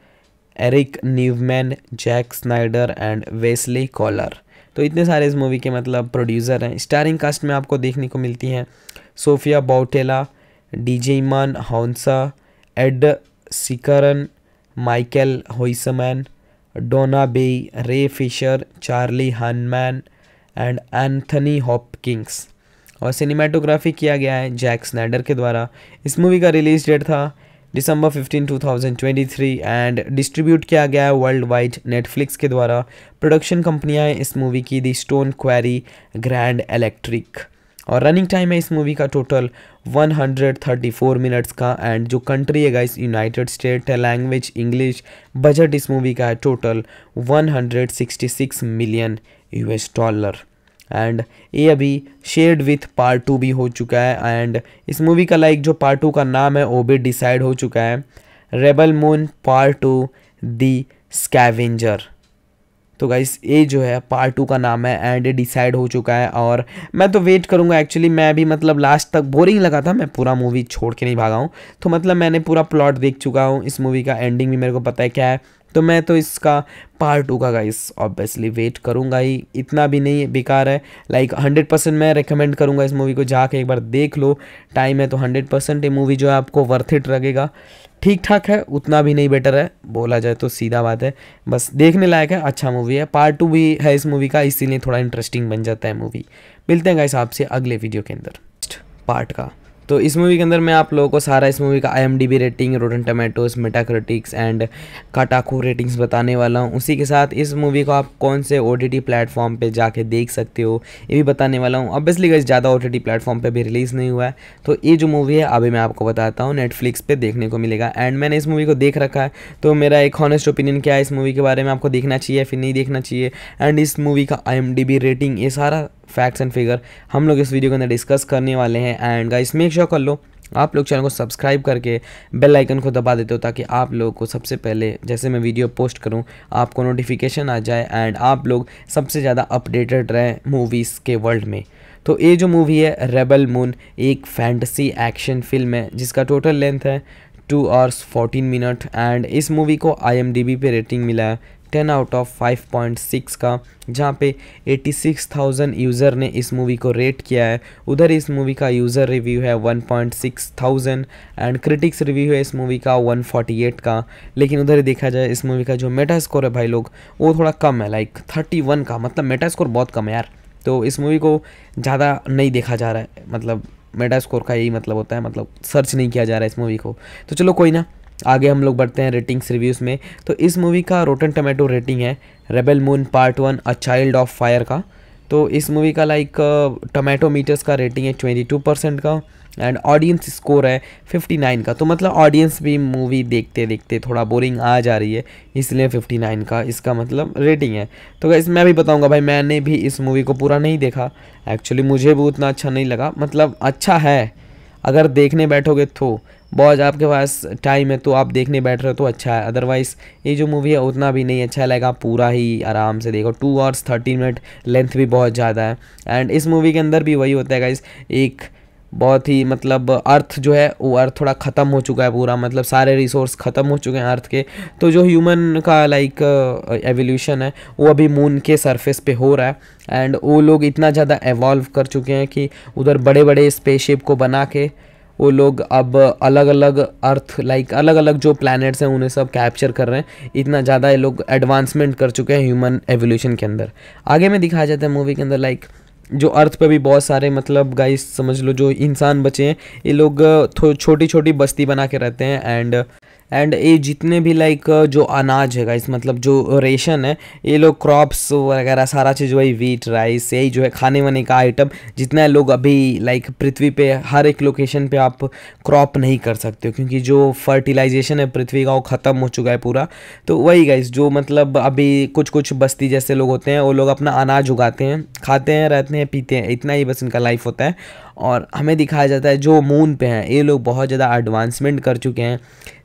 Eric Newman Jack Snyder and Wesley Coller तो इतने सारे इस मूवी के मतलब प्रोड्यूसर हैं स्टारिंग कास्ट में आपको देखने को मिलती हैं Sofia Boutella Djimon Hounsou Ed Skrein Michael Huisman Doona Bae Ray Fisher Charlie Hunnam and Anthony Hopkins और सिनेमाटोग्राफी किया गया है जैक स्नैडर के द्वारा इस मूवी का रिलीज डेट था दिसंबर 15 2023 एंड डिस्ट्रीब्यूट किया गया है वर्ल्ड वाइड नेटफ्लिक्स के द्वारा प्रोडक्शन कंपनियां हैं इस मूवी की दी स्टोन क्वेरी ग्रैंड इलेक्ट्रिक और रनिंग टाइम है इस मूवी का टोटल 134 मिनट्स का एंड जो कंट्री है गाइस यूनाइटेड स्टेट है लैंग्वेज इंग्लिश बजट इस मूवी का है total 166 million US dollar and ये अभी शेयर्ड विथ पार्ट टू भी हो चुका है एंड इस मूवी का लाइक जो पार्ट टू का नाम है वो भी डिसाइड हो चुका है Rebel Moon part to the scavenger तो गाइस ये जो है पार्ट टू का नाम है एंड डिसाइड हो चुका है और मैं तो वेट करूंगा एक्चुअली मैं भी मतलब लास्ट तक बोरिंग लगा था मैं पूरा मूवी छोड़ के नहीं भागा हूँ तो मतलब मैंने पूरा प्लॉट देख चुका हूँ इस मूवी का एंडिंग भी मेरे को पता है क्या है तो मैं तो इसका पार्ट टू का गाइस ऑब्वियसली वेट करूँगा ही इतना भी नहीं बेकार है लाइक हंड्रेड परसेंट मैं रिकमेंड करूँगा इस मूवी को जाके एक बार देख लो टाइम है तो हंड्रेड परसेंट ये मूवी जो है आपको वर्थ इट लगेगा ठीक ठाक है उतना भी नहीं बेटर है बोला जाए तो सीधा बात है बस देखने लायक है अच्छा मूवी है पार्ट टू भी है इस मूवी का इसीलिए थोड़ा इंटरेस्टिंग बन जाता है मूवी मिलते हैं गाइस आपसे अगले वीडियो के अंदर पार्ट का तो इस मूवी के अंदर मैं आप लोगों को सारा इस मूवी का I rating Rotten Tomatoes Metacritics and काटाकू ratings बताने वाला हूँ उसी के साथ इस मूवी को आप कौन से ओ टी टी प्लेटफॉर्म पर जाके देख सकते हो ये भी बताने वाला हूँ ऑब्वियसली गई ज़्यादा ओ टी प्लेटफॉर्म पर भी रिलीज़ नहीं हुआ है तो ये जो मूवी है अभी मैं आपको बताता हूँ नेटफ्लिक्स पर देखने को मिलेगा एंड मैंने इस मूवी को देख रखा है तो मेरा एक हॉनेस्ट ओपिनियन क्या है इस मूवी के बारे में आपको देखना चाहिए फिर नहीं देखना चाहिए एंड इस मूवी का आई रेटिंग ये सारा फैक्ट्स एंड फिगर हम लोग इस वीडियो के अंदर डिस्कस करने वाले हैं एंड गाइस मेक श्योर कर लो आप लोग चैनल को सब्सक्राइब करके बेल आइकन को दबा देते हो ताकि आप लोगों को सबसे पहले जैसे मैं वीडियो पोस्ट करूं आपको नोटिफिकेशन आ जाए एंड आप लोग सबसे ज़्यादा अपडेटेड रहें मूवीज़ के वर्ल्ड में तो ये जो मूवी है रेबल मून एक फैंटसी एक्शन फिल्म है जिसका टोटल लेंथ है two hours fourteen minute and इस मूवी को आई पे रेटिंग मिला है ten out of five point six का जहाँ पे एटी सिक्स थाउजेंड यूज़र ने इस मूवी को रेट किया है उधर इस मूवी का यूज़र रिव्यू है one point six thousand and critics review है इस मूवी का वन फोर्टी एट का लेकिन उधर देखा जाए इस मूवी का जो मेटा स्कोर है भाई लोग वो थोड़ा कम है लाइक थर्टी वन का मतलब मेटा स्कोर बहुत कम है यार तो इस मूवी को ज़्यादा नहीं देखा जा रहा है मतलब मेटा स्कोर का यही मतलब होता है मतलब सर्च नहीं किया जा रहा है इस मूवी को तो चलो कोई ना आगे हम लोग बढ़ते हैं रेटिंग्स रिव्यूज़ में तो इस मूवी का रोटन टमेटो रेटिंग है Rebel Moon part one a child of fire का तो इस मूवी का लाइक टमेटो मीटर्स का रेटिंग है ट्वेंटी टू परसेंट का एंड ऑडियंस स्कोर है फिफ्टी नाइन का तो मतलब ऑडियंस भी मूवी देखते देखते थोड़ा बोरिंग आ जा रही है इसलिए फिफ्टी नाइन का इसका मतलब रेटिंग है तो गाइस मैं भी बताऊंगा भाई मैंने भी इस मूवी को पूरा नहीं देखा एक्चुअली मुझे भी उतना अच्छा नहीं लगा मतलब अच्छा है अगर देखने बैठोगे तो बॉज आपके पास टाइम है तो आप देखने बैठ रहे हो तो अच्छा है अदरवाइज़ ये जो मूवी है उतना भी नहीं अच्छा लगेगा आप पूरा ही आराम से देखो two hours thirty minute length भी बहुत ज़्यादा है एंड इस मूवी के अंदर भी वही होता है गाइस एक बहुत ही मतलब अर्थ जो है वो अर्थ थोड़ा ख़त्म हो चुका है पूरा मतलब सारे रिसोर्स ख़त्म हो चुके हैं अर्थ के तो जो ह्यूमन का लाइक एवोल्यूशन है वो अभी मून के सरफेस पे हो रहा है एंड वो लोग इतना ज़्यादा एवॉल्व कर चुके हैं कि उधर बड़े बड़े स्पेसशिप को बना के वो लोग अब अलग अलग अर्थ लाइक अलग अलग जो प्लैनेट्स हैं उन्हें सब कैप्चर कर रहे हैं इतना ज़्यादा ये लोग एडवांसमेंट कर चुके हैं ह्यूमन एवोल्यूशन के अंदर आगे में दिखाया जाता है मूवी के अंदर लाइक जो अर्थ पे भी बहुत सारे मतलब गाइस समझ लो जो इंसान बचे हैं ये लोग छोटी छोटी बस्ती बना के रहते हैं एंड एंड ये जितने भी लाइक uh, जो अनाज है गाइस मतलब जो रेशन है ये लोग क्रॉप्स वगैरह सारा चीज़ वही वीट राइस यही जो है खाने वाने का आइटम जितना लोग अभी लाइक पृथ्वी पे हर एक लोकेशन पे आप क्रॉप नहीं कर सकते हो क्योंकि जो फर्टिलाइजेशन है पृथ्वी का वो ख़त्म हो चुका है पूरा तो वही गाइस जो मतलब अभी कुछ कुछ बस्ती जैसे लोग होते हैं वो लोग अपना अनाज उगाते हैं खाते हैं रहते हैं पीते हैं इतना ही बस इनका लाइफ होता है और हमें दिखाया जाता है जो मून पे हैं ये लोग बहुत ज़्यादा एडवांसमेंट कर चुके हैं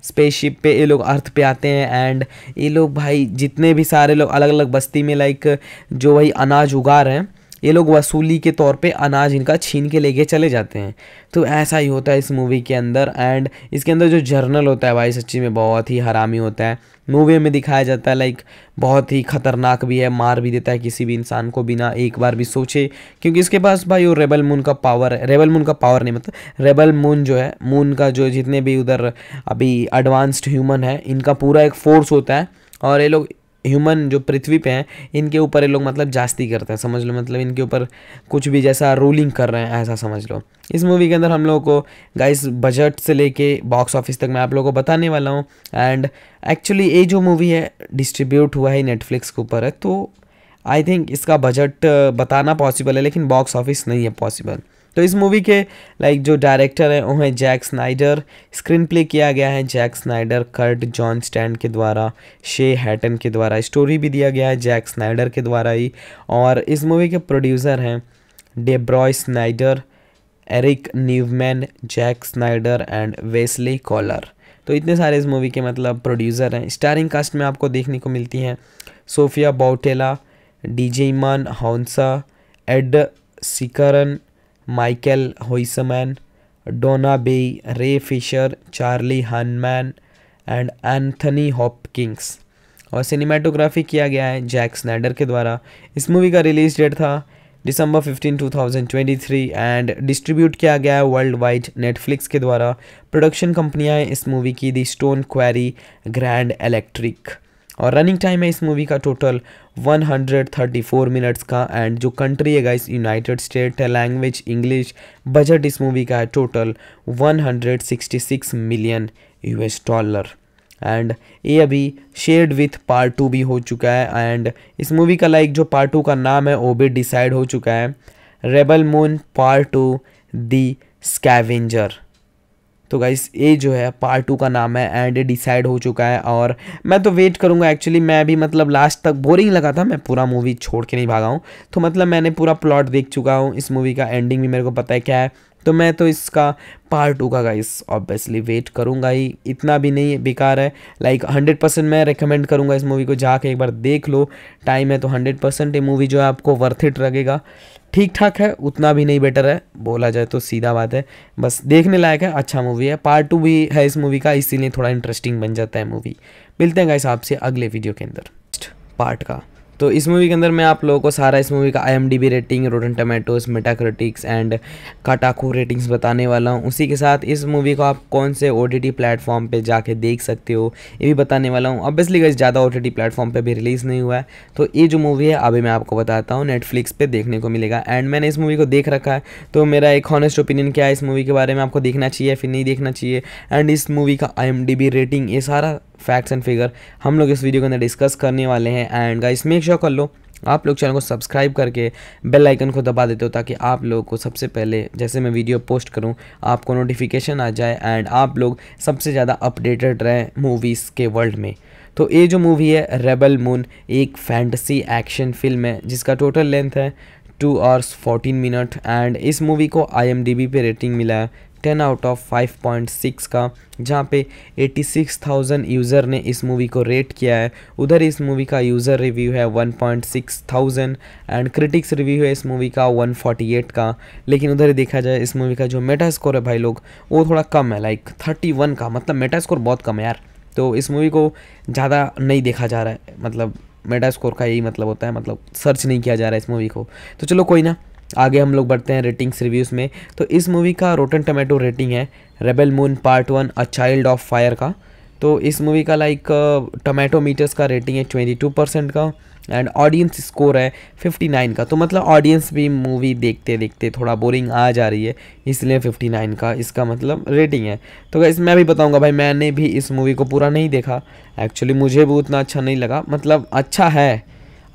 स्पेसशिप पे ये लोग अर्थ पे आते हैं एंड ये लोग भाई जितने भी सारे लोग अलग अलग बस्ती में लाइक जो वही अनाज उगा रहे हैं ये लोग वसूली के तौर पे अनाज इनका छीन के लेके चले जाते हैं तो ऐसा ही होता है इस मूवी के अंदर एंड इसके अंदर जो जर्नल होता है भाई सच्ची में बहुत ही हरामी होता है नोवे में दिखाया जाता है लाइक बहुत ही खतरनाक भी है मार भी देता है किसी भी इंसान को बिना एक बार भी सोचे क्योंकि इसके पास भाई वो रेबल मून का पावर है रेबल मून का पावर नहीं मतलब रेबल मून जो है मून का जो जितने भी उधर अभी एडवांस्ड ह्यूमन है इनका पूरा एक फोर्स होता है और ये लोग ह्यूमन जो पृथ्वी पे हैं इनके ऊपर ये लोग मतलब जास्ती करते हैं समझ लो मतलब इनके ऊपर कुछ भी जैसा रूलिंग कर रहे हैं ऐसा समझ लो इस मूवी के अंदर हम लोगों को गाइस बजट से लेके बॉक्स ऑफिस तक मैं आप लोगों को बताने वाला हूँ एंड एक्चुअली ये जो मूवी है डिस्ट्रीब्यूट हुआ है नेटफ्लिक्स के ऊपर है तो आई थिंक इसका बजट uh, बताना पॉसिबल है लेकिन बॉक्स ऑफिस नहीं है पॉसिबल तो इस मूवी के लाइक जो डायरेक्टर हैं वो हैं जैक स्नाइडर स्क्रीन प्ले किया गया है Jack Snyder Kurt Johnstad के द्वारा शे हैटन के द्वारा स्टोरी भी दिया गया है जैक स्नाइडर के द्वारा ही और इस मूवी के प्रोड्यूसर हैं Deborah Snyder Eric Newman Jack Snyder and Wesley Coller तो इतने सारे इस मूवी के मतलब प्रोड्यूसर हैं स्टारिंग कास्ट में आपको देखने को मिलती हैं Sofia Boutella Djimon Hounsou Ed Skrein Michael Huisman Doona B, Ray Fisher Charlie Hunnam and Anthony Hopkins और सिनेमाटोग्राफी किया गया है जैक स्नैडर के द्वारा इस मूवी का रिलीज डेट था दिसंबर 15 2023 एंड डिस्ट्रीब्यूट किया गया है वर्ल्ड वाइड नेटफ्लिक्स के द्वारा प्रोडक्शन कंपनियाँ हैं इस मूवी की दी स्टोन क्वेरी ग्रैंड इलेक्ट्रिक और रनिंग टाइम है इस मूवी का टोटल 134 मिनट्स का एंड जो कंट्री है गाइस यूनाइटेड स्टेट है लैंग्वेज इंग्लिश बजट इस मूवी का है total 166 million US dollar and ये अभी शेयर्ड विथ पार्ट टू भी हो चुका है एंड इस मूवी का लाइक जो पार्ट टू का नाम है वो भी डिसाइड हो चुका है Rebel Moon part to the scavenger तो गाइस ये जो है पार्ट टू का नाम है एंड डिसाइड हो चुका है और मैं तो वेट करूँगा एक्चुअली मैं भी मतलब लास्ट तक बोरिंग लगा था मैं पूरा मूवी छोड़ के नहीं भागा हूँ तो मतलब मैंने पूरा प्लॉट देख चुका हूँ इस मूवी का एंडिंग भी मेरे को पता है क्या है तो मैं तो इसका पार्ट टू का गाइस ऑब्वियसली वेट करूँगा ही इतना भी नहीं बेकार है लाइक हंड्रेड परसेंट मैं रिकमेंड करूँगा इस मूवी को जाके एक बार देख लो टाइम है तो हंड्रेड परसेंट ये मूवी जो है आपको वर्थ इट लगेगा ठीक ठाक है उतना भी नहीं बेटर है बोला जाए तो सीधा बात है बस देखने लायक है अच्छा मूवी है पार्ट टू भी है इस मूवी का इसीलिए थोड़ा इंटरेस्टिंग बन जाता है मूवी मिलते हैं गाइस आपसे अगले वीडियो के अंदर पार्ट का तो इस मूवी के अंदर मैं आप लोगों को सारा इस मूवी का I rating Rotten Tomatoes Metacritics and काटाकू ratings बताने वाला हूँ उसी के साथ इस मूवी को आप कौन से ओ टी प्लेटफॉर्म पर जाके देख सकते हो ये भी बताने वाला हूँ ऑब्वियसली गई ज़्यादा ओ टी प्लेटफॉर्म पर भी रिलीज़ नहीं हुआ है तो ये जो मूवी है अभी मैं आपको बताता हूँ नेटफ्लिक्स पर देखने को मिलेगा एंड मैंने इस मूवी को देख रखा है तो मेरा एक हॉनेस्ट ओपिनियन क्या है इस मूवी के बारे में आपको देखना चाहिए फिर नहीं देखना चाहिए एंड इस मूवी का आई रेटिंग ये सारा फैक्ट्स एंड फिगर हम लोग इस वीडियो के अंदर डिस्कस करने वाले हैं एंड गाइस मेक श्योर कर लो आप लोग चैनल को सब्सक्राइब करके बेल आइकन को दबा देते हो ताकि आप लोगों को सबसे पहले जैसे मैं वीडियो पोस्ट करूं आपको नोटिफिकेशन आ जाए एंड आप लोग सबसे ज़्यादा अपडेटेड रहें मूवीज़ के वर्ल्ड में तो ये जो मूवी है रेबल मून एक फैंटसी एक्शन फिल्म है जिसका टोटल लेंथ है two hours fourteen minute and इस मूवी को आई पे रेटिंग मिला है ten out of five point six का जहाँ पे एटी सिक्स थाउजेंड यूज़र ने इस मूवी को रेट किया है उधर इस मूवी का यूज़र रिव्यू है one point six thousand and critics review है इस मूवी का वन फोर्टी एट का लेकिन उधर देखा जाए इस मूवी का जो मेटा स्कोर है भाई लोग वो थोड़ा कम है लाइक थर्टी वन का मतलब मेटा स्कोर बहुत कम है यार तो इस मूवी को ज़्यादा नहीं देखा जा रहा है मतलब मेटा स्कोर का यही मतलब होता है मतलब सर्च नहीं किया जा रहा है इस मूवी को तो चलो कोई ना आगे हम लोग बढ़ते हैं रेटिंग्स रिव्यूज़ में तो इस मूवी का रोटन टमेटो रेटिंग है Rebel Moon part one a child of fire का तो इस मूवी का लाइक टमेटो मीटर्स का रेटिंग है ट्वेंटी टू परसेंट का एंड ऑडियंस स्कोर है फिफ्टी नाइन का तो मतलब ऑडियंस भी मूवी देखते देखते थोड़ा बोरिंग आ जा रही है इसलिए फिफ्टी नाइन का इसका मतलब रेटिंग है तो इस मैं भी बताऊंगा भाई मैंने भी इस मूवी को पूरा नहीं देखा एक्चुअली मुझे भी उतना अच्छा नहीं लगा मतलब अच्छा है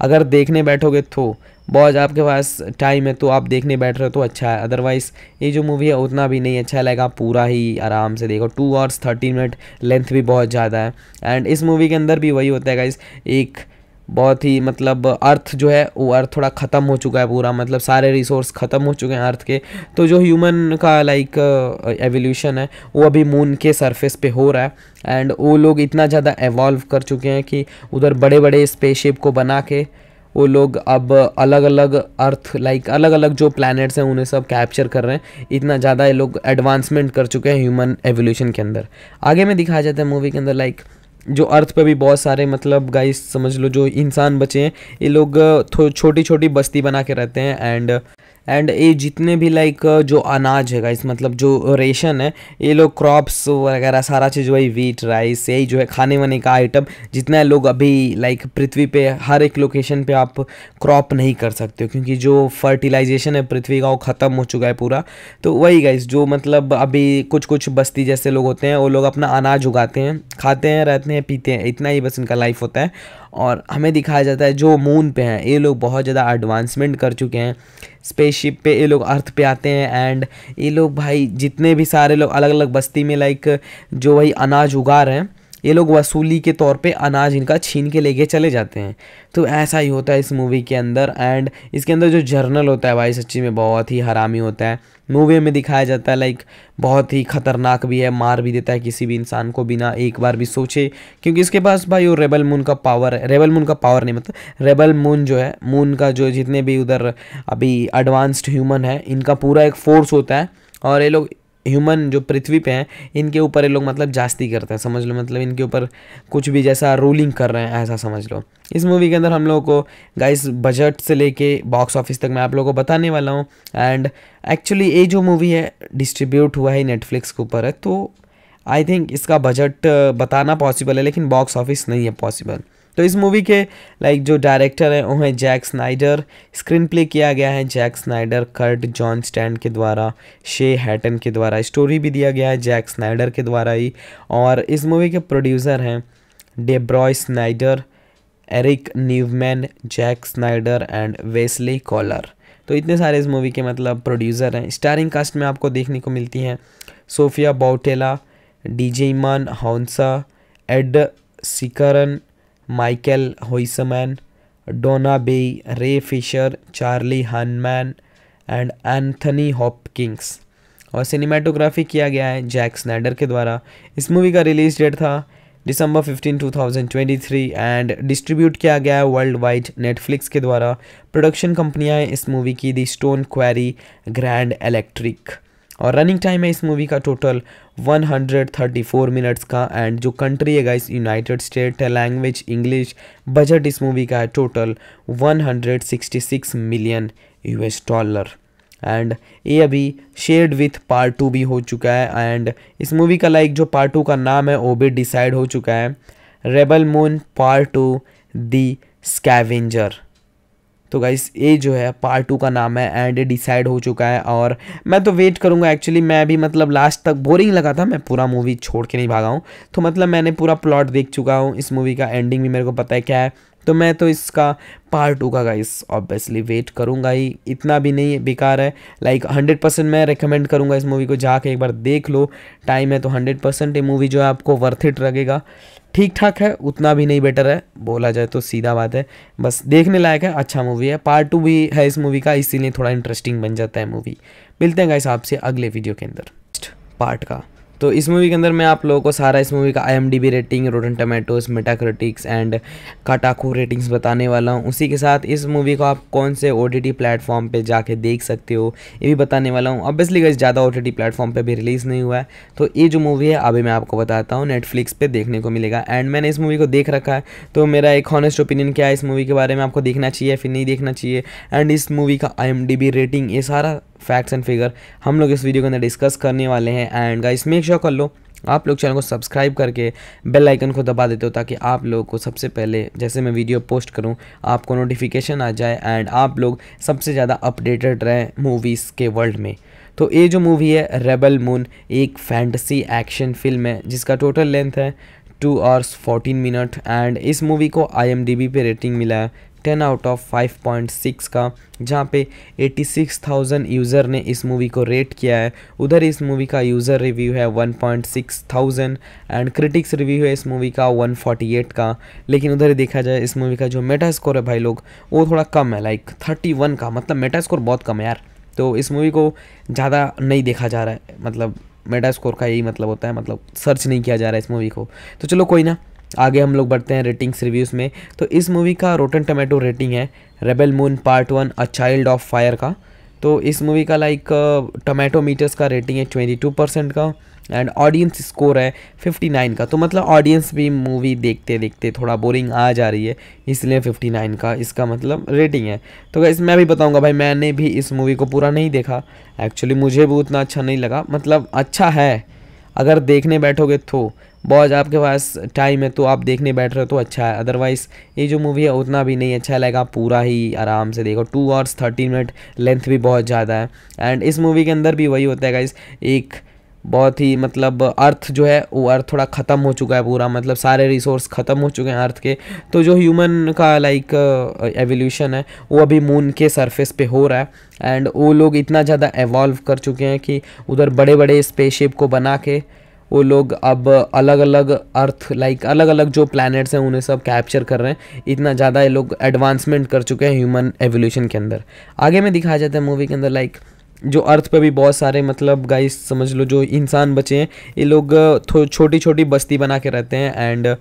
अगर देखने बैठोगे तो बॉज आपके पास टाइम है तो आप देखने बैठ रहे हो तो अच्छा है अदरवाइज़ ये जो मूवी है उतना भी नहीं अच्छा लगेगा पूरा ही आराम से देखो two hours thirteen minute length भी बहुत ज़्यादा है एंड इस मूवी के अंदर भी वही होता है गाइज एक बहुत ही मतलब अर्थ जो है वो अर्थ थोड़ा ख़त्म हो चुका है पूरा मतलब सारे रिसोर्स ख़त्म हो चुके हैं अर्थ के तो जो ह्यूमन का लाइक एवोल्यूशन uh, है वो अभी मून के सरफेस पे हो रहा है एंड वो लोग इतना ज़्यादा एवॉल्व कर चुके हैं कि उधर बड़े बड़े स्पेसशिप को बना के वो लोग अब अलग अलग अर्थ लाइक अलग अलग जो प्लानट्स हैं उन्हें सब कैप्चर कर रहे हैं इतना ज़्यादा ये लोग एडवांसमेंट कर चुके हैं ह्यूमन एवोल्यूशन के अंदर आगे में दिखाया जाता है मूवी के अंदर लाइक जो अर्थ पे भी बहुत सारे मतलब गाइस समझ लो जो इंसान बचे हैं ये लोग छोटी छोटी बस्ती बना के रहते हैं एंड एंड ये जितने भी लाइक जो अनाज है गाइस मतलब जो रेशन है ये लोग क्रॉप्स वगैरह सारा चीज़ वही वीट राइस यही जो है खाने वाने का आइटम जितना लोग अभी लाइक पृथ्वी पे हर एक लोकेशन पे आप क्रॉप नहीं कर सकते हो क्योंकि जो फर्टिलाइजेशन है पृथ्वी का वो ख़त्म हो चुका है पूरा तो वही गाइस जो मतलब अभी कुछ कुछ बस्ती जैसे लोग होते हैं वो लोग अपना अनाज उगाते हैं खाते हैं रहते हैं पीते हैं इतना ही बस इनका लाइफ होता है और हमें दिखाया जाता है जो मून पे हैं ये लोग बहुत ज़्यादा एडवांसमेंट कर चुके हैं स्पेसशिप पे ये लोग अर्थ पे आते हैं एंड ये लोग भाई जितने भी सारे लोग अलग अलग बस्ती में लाइक जो वही अनाज उगा रहे हैं ये लोग वसूली के तौर पे अनाज इनका छीन के लेके चले जाते हैं तो ऐसा ही होता है इस मूवी के अंदर एंड इसके अंदर जो जर्नल होता है भाई सच्ची में बहुत ही हरामी होता है मूवी में दिखाया जाता है लाइक बहुत ही ख़तरनाक भी है मार भी देता है किसी भी इंसान को बिना एक बार भी सोचे क्योंकि इसके पास भाई वो रेबल मून का पावर है रेबल मून का पावर नहीं मतलब रेबल मून जो है मून का जो जितने भी उधर अभी एडवांस्ड ह्यूमन है इनका पूरा एक फोर्स होता है और ये लोग ह्यूमन जो पृथ्वी पे हैं इनके ऊपर ये लोग मतलब जास्ती करते हैं समझ लो मतलब इनके ऊपर कुछ भी जैसा रूलिंग कर रहे हैं ऐसा समझ लो इस मूवी के अंदर हम लोगों को गाइस बजट से लेके बॉक्स ऑफिस तक मैं आप लोगों को बताने वाला हूँ एंड एक्चुअली ये जो मूवी है डिस्ट्रीब्यूट हुआ है नेटफ्लिक्स के ऊपर है तो आई थिंक इसका बजट uh, बताना पॉसिबल है लेकिन बॉक्स ऑफिस नहीं है पॉसिबल तो इस मूवी के लाइक जो डायरेक्टर हैं वो हैं जैक स्नाइडर स्क्रीन प्ले किया गया है Jack Snyder Kurt Johnstad के द्वारा शे हैटन के द्वारा स्टोरी भी दिया गया है जैक स्नाइडर के द्वारा ही और इस मूवी के प्रोड्यूसर हैं Deborah Snyder Eric Newman Jack Snyder and Wesley Coller तो इतने सारे इस मूवी के मतलब प्रोड्यूसर हैं स्टारिंग कास्ट में आपको देखने को मिलती हैं Sofia Boutella Djimon Hounsou Ed Skrein Michael Huisman Doona Bay, Ray Fisher Charlie Hunnam and Anthony Hopkins और सिनेमाटोग्राफी किया गया है जैक स्नैडर के द्वारा इस मूवी का रिलीज डेट था दिसंबर 15 2023 एंड डिस्ट्रीब्यूट किया गया है वर्ल्ड वाइड नेटफ्लिक्स के द्वारा प्रोडक्शन कंपनियाँ हैं इस मूवी की दी स्टोन क्वेरी ग्रैंड इलेक्ट्रिक और रनिंग टाइम है इस मूवी का टोटल 134 मिनट्स का एंड जो कंट्री है गाइस यूनाइटेड स्टेट है लैंग्वेज इंग्लिश बजट इस मूवी का है total 166 million US dollar and ये अभी शेयर्ड विथ पार्ट टू भी हो चुका है एंड इस मूवी का लाइक जो पार्ट टू का नाम है वो भी डिसाइड हो चुका है Rebel Moon part to the scavenger तो गाइस ये जो है पार्ट टू का नाम है एंड डिसाइड हो चुका है और मैं तो वेट करूंगा एक्चुअली मैं भी मतलब लास्ट तक बोरिंग लगा था मैं पूरा मूवी छोड़ के नहीं भागा हूँ तो मतलब मैंने पूरा प्लॉट देख चुका हूँ इस मूवी का एंडिंग भी मेरे को पता है क्या है तो मैं तो इसका पार्ट टू का गाइस ऑब्वियसली वेट करूँगा ही इतना भी नहीं बेकार है लाइक हंड्रेड परसेंट मैं रिकमेंड करूँगा इस मूवी को जाके एक बार देख लो टाइम है तो हंड्रेड परसेंट ये मूवी जो है आपको वर्थ इट लगेगा ठीक ठाक है उतना भी नहीं बेटर है बोला जाए तो सीधा बात है बस देखने लायक है अच्छा मूवी है पार्ट टू भी है इस मूवी का इसीलिए थोड़ा इंटरेस्टिंग बन जाता है मूवी मिलते हैं गाइस आपसे अगले वीडियो के अंदर पार्ट का तो इस मूवी के अंदर मैं आप लोगों को सारा इस मूवी का I rating Rotten Tomatoes Metacritics and काटाकू ratings बताने वाला हूँ उसी के साथ इस मूवी को आप कौन से ओ टी टी प्लेटफॉर्म पर जाके देख सकते हो ये भी बताने वाला हूँ ऑब्वियसली गई ज़्यादा ओ टी टी प्लेटफॉर्म पर भी रिलीज़ नहीं हुआ है तो ये जो मूवी है अभी मैं आपको बताता हूँ नेटफ्लिक्स पर देखने को मिलेगा एंड मैंने इस मूवी को देख रखा है तो मेरा एक हॉनेस्ट ओपिनियन क्या है इस मूवी के बारे में आपको देखना चाहिए फिर नहीं देखना चाहिए एंड इस मूवी का आई रेटिंग ये सारा फैक्ट्स एंड फिगर हम लोग इस वीडियो के अंदर डिस्कस करने वाले हैं एंड गाइस मेक श्योर कर लो आप लोग चैनल को सब्सक्राइब करके बेल आइकन को दबा देते हो ताकि आप लोगों को सबसे पहले जैसे मैं वीडियो पोस्ट करूं आपको नोटिफिकेशन आ जाए एंड आप लोग सबसे ज़्यादा अपडेटेड रहें मूवीज़ के वर्ल्ड में तो ये जो मूवी है रेबल मून एक फैंटसी एक्शन फिल्म है जिसका टोटल लेंथ है two hours fourteen minute and इस मूवी को आई पे रेटिंग मिला है ten out of five point six का जहाँ पे एटी सिक्स थाउजेंड यूज़र ने इस मूवी को रेट किया है उधर इस मूवी का यूज़र रिव्यू है one point six thousand and critics review है इस मूवी का वन फोर्टी एट का लेकिन उधर ही देखा जाए इस मूवी का जो मेटा स्कोर है भाई लोग वो थोड़ा कम है लाइक थर्टी वन का मतलब मेटा स्कोर बहुत कम है यार तो इस मूवी को ज़्यादा नहीं देखा जा रहा है मतलब मेटा स्कोर का यही मतलब होता है मतलब सर्च नहीं किया जा रहा है इस मूवी को तो चलो कोई ना आगे हम लोग बढ़ते हैं रेटिंग्स रिव्यूज़ में तो इस मूवी का रोटन टमेटो रेटिंग है Rebel Moon part one a child of fire का तो इस मूवी का लाइक टमेटो मीटर्स का रेटिंग है ट्वेंटी टू परसेंट का एंड ऑडियंस स्कोर है फिफ्टी नाइन का तो मतलब ऑडियंस भी मूवी देखते देखते थोड़ा बोरिंग आ जा रही है इसलिए फिफ्टी नाइन का इसका मतलब रेटिंग है तो गाइस मैं भी बताऊंगा भाई मैंने भी इस मूवी को पूरा नहीं देखा एक्चुअली मुझे भी उतना अच्छा नहीं लगा मतलब अच्छा है अगर देखने बैठोगे तो बॉज आपके पास टाइम है तो आप देखने बैठ रहे हो तो अच्छा है अदरवाइज़ ये जो मूवी है उतना भी नहीं अच्छा लगेगा पूरा ही आराम से देखो two hours thirty minute length भी बहुत ज़्यादा है एंड इस मूवी के अंदर भी वही होता है गाइज एक बहुत ही मतलब अर्थ जो है वो अर्थ थोड़ा ख़त्म हो चुका है पूरा मतलब सारे रिसोर्स ख़त्म हो चुके हैं अर्थ के तो जो ह्यूमन का लाइक एवोल्यूशन है वो अभी मून के सरफेस पे हो रहा है एंड वो लोग इतना ज़्यादा एवॉल्व कर चुके हैं कि उधर बड़े बड़े स्पेसशिप को बना के वो लोग अब अलग अलग अर्थ लाइक अलग अलग जो प्लैनेट्स हैं उन्हें सब कैप्चर कर रहे हैं इतना ज़्यादा ये लोग एडवांसमेंट कर चुके हैं ह्यूमन एवोल्यूशन के अंदर आगे में दिखाया जाता है मूवी के अंदर लाइक जो अर्थ पे भी बहुत सारे मतलब गाइस समझ लो जो इंसान बचे हैं ये लोग छोटी छोटी बस्ती बना के रहते हैं एंड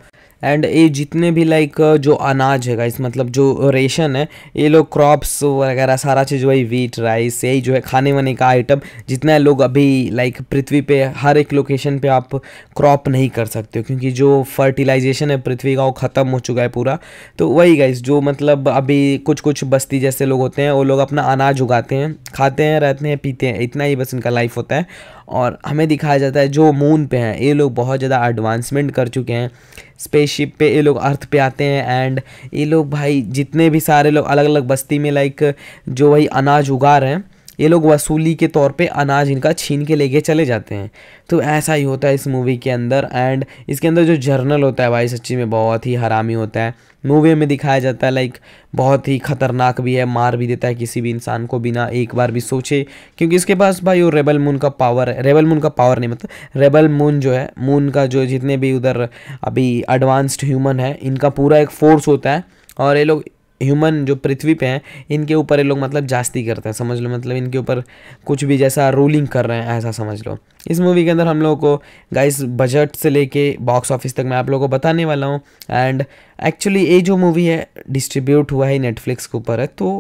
एंड ये जितने भी लाइक uh, जो अनाज है गाइस मतलब जो रेशन है ये लोग क्रॉप्स वगैरह सारा चीज़ वही वीट राइस यही जो है खाने वाने का आइटम जितना लोग अभी लाइक पृथ्वी पे हर एक लोकेशन पे आप क्रॉप नहीं कर सकते हो क्योंकि जो फर्टिलाइजेशन है पृथ्वी का वो ख़त्म हो चुका है पूरा तो वही गाइस जो मतलब अभी कुछ कुछ बस्ती जैसे लोग होते हैं वो लोग अपना अनाज उगाते हैं खाते हैं रहते हैं पीते हैं इतना ही बस इनका लाइफ होता है और हमें दिखाया जाता है जो मून पे हैं ये लोग बहुत ज़्यादा एडवांसमेंट कर चुके हैं स्पेसशिप पे ये लोग अर्थ पे आते हैं एंड ये लोग भाई जितने भी सारे लोग अलग अलग बस्ती में लाइक जो वही अनाज उगा रहे हैं ये लोग वसूली के तौर पे अनाज इनका छीन के लेके चले जाते हैं तो ऐसा ही होता है इस मूवी के अंदर एंड इसके अंदर जो जर्नल होता है भाई सच्ची में बहुत ही हरामी होता है मूवी में दिखाया जाता है लाइक बहुत ही खतरनाक भी है मार भी देता है किसी भी इंसान को बिना एक बार भी सोचे क्योंकि इसके पास भाई वो रेबल मून का पावर है रेबल मून का पावर नहीं मतलब रेबल मून जो है मून का जो जितने भी उधर अभी एडवांस्ड ह्यूमन है इनका पूरा एक फोर्स होता है और ये लोग ह्यूमन जो पृथ्वी पे हैं इनके ऊपर ये लोग मतलब जास्ती करते हैं समझ लो मतलब इनके ऊपर कुछ भी जैसा रूलिंग कर रहे हैं ऐसा समझ लो इस मूवी के अंदर हम लोगों को गाइस बजट से लेके बॉक्स ऑफिस तक मैं आप लोगों को बताने वाला हूँ एंड एक्चुअली ये जो मूवी है डिस्ट्रीब्यूट हुआ है नेटफ्लिक्स के ऊपर है तो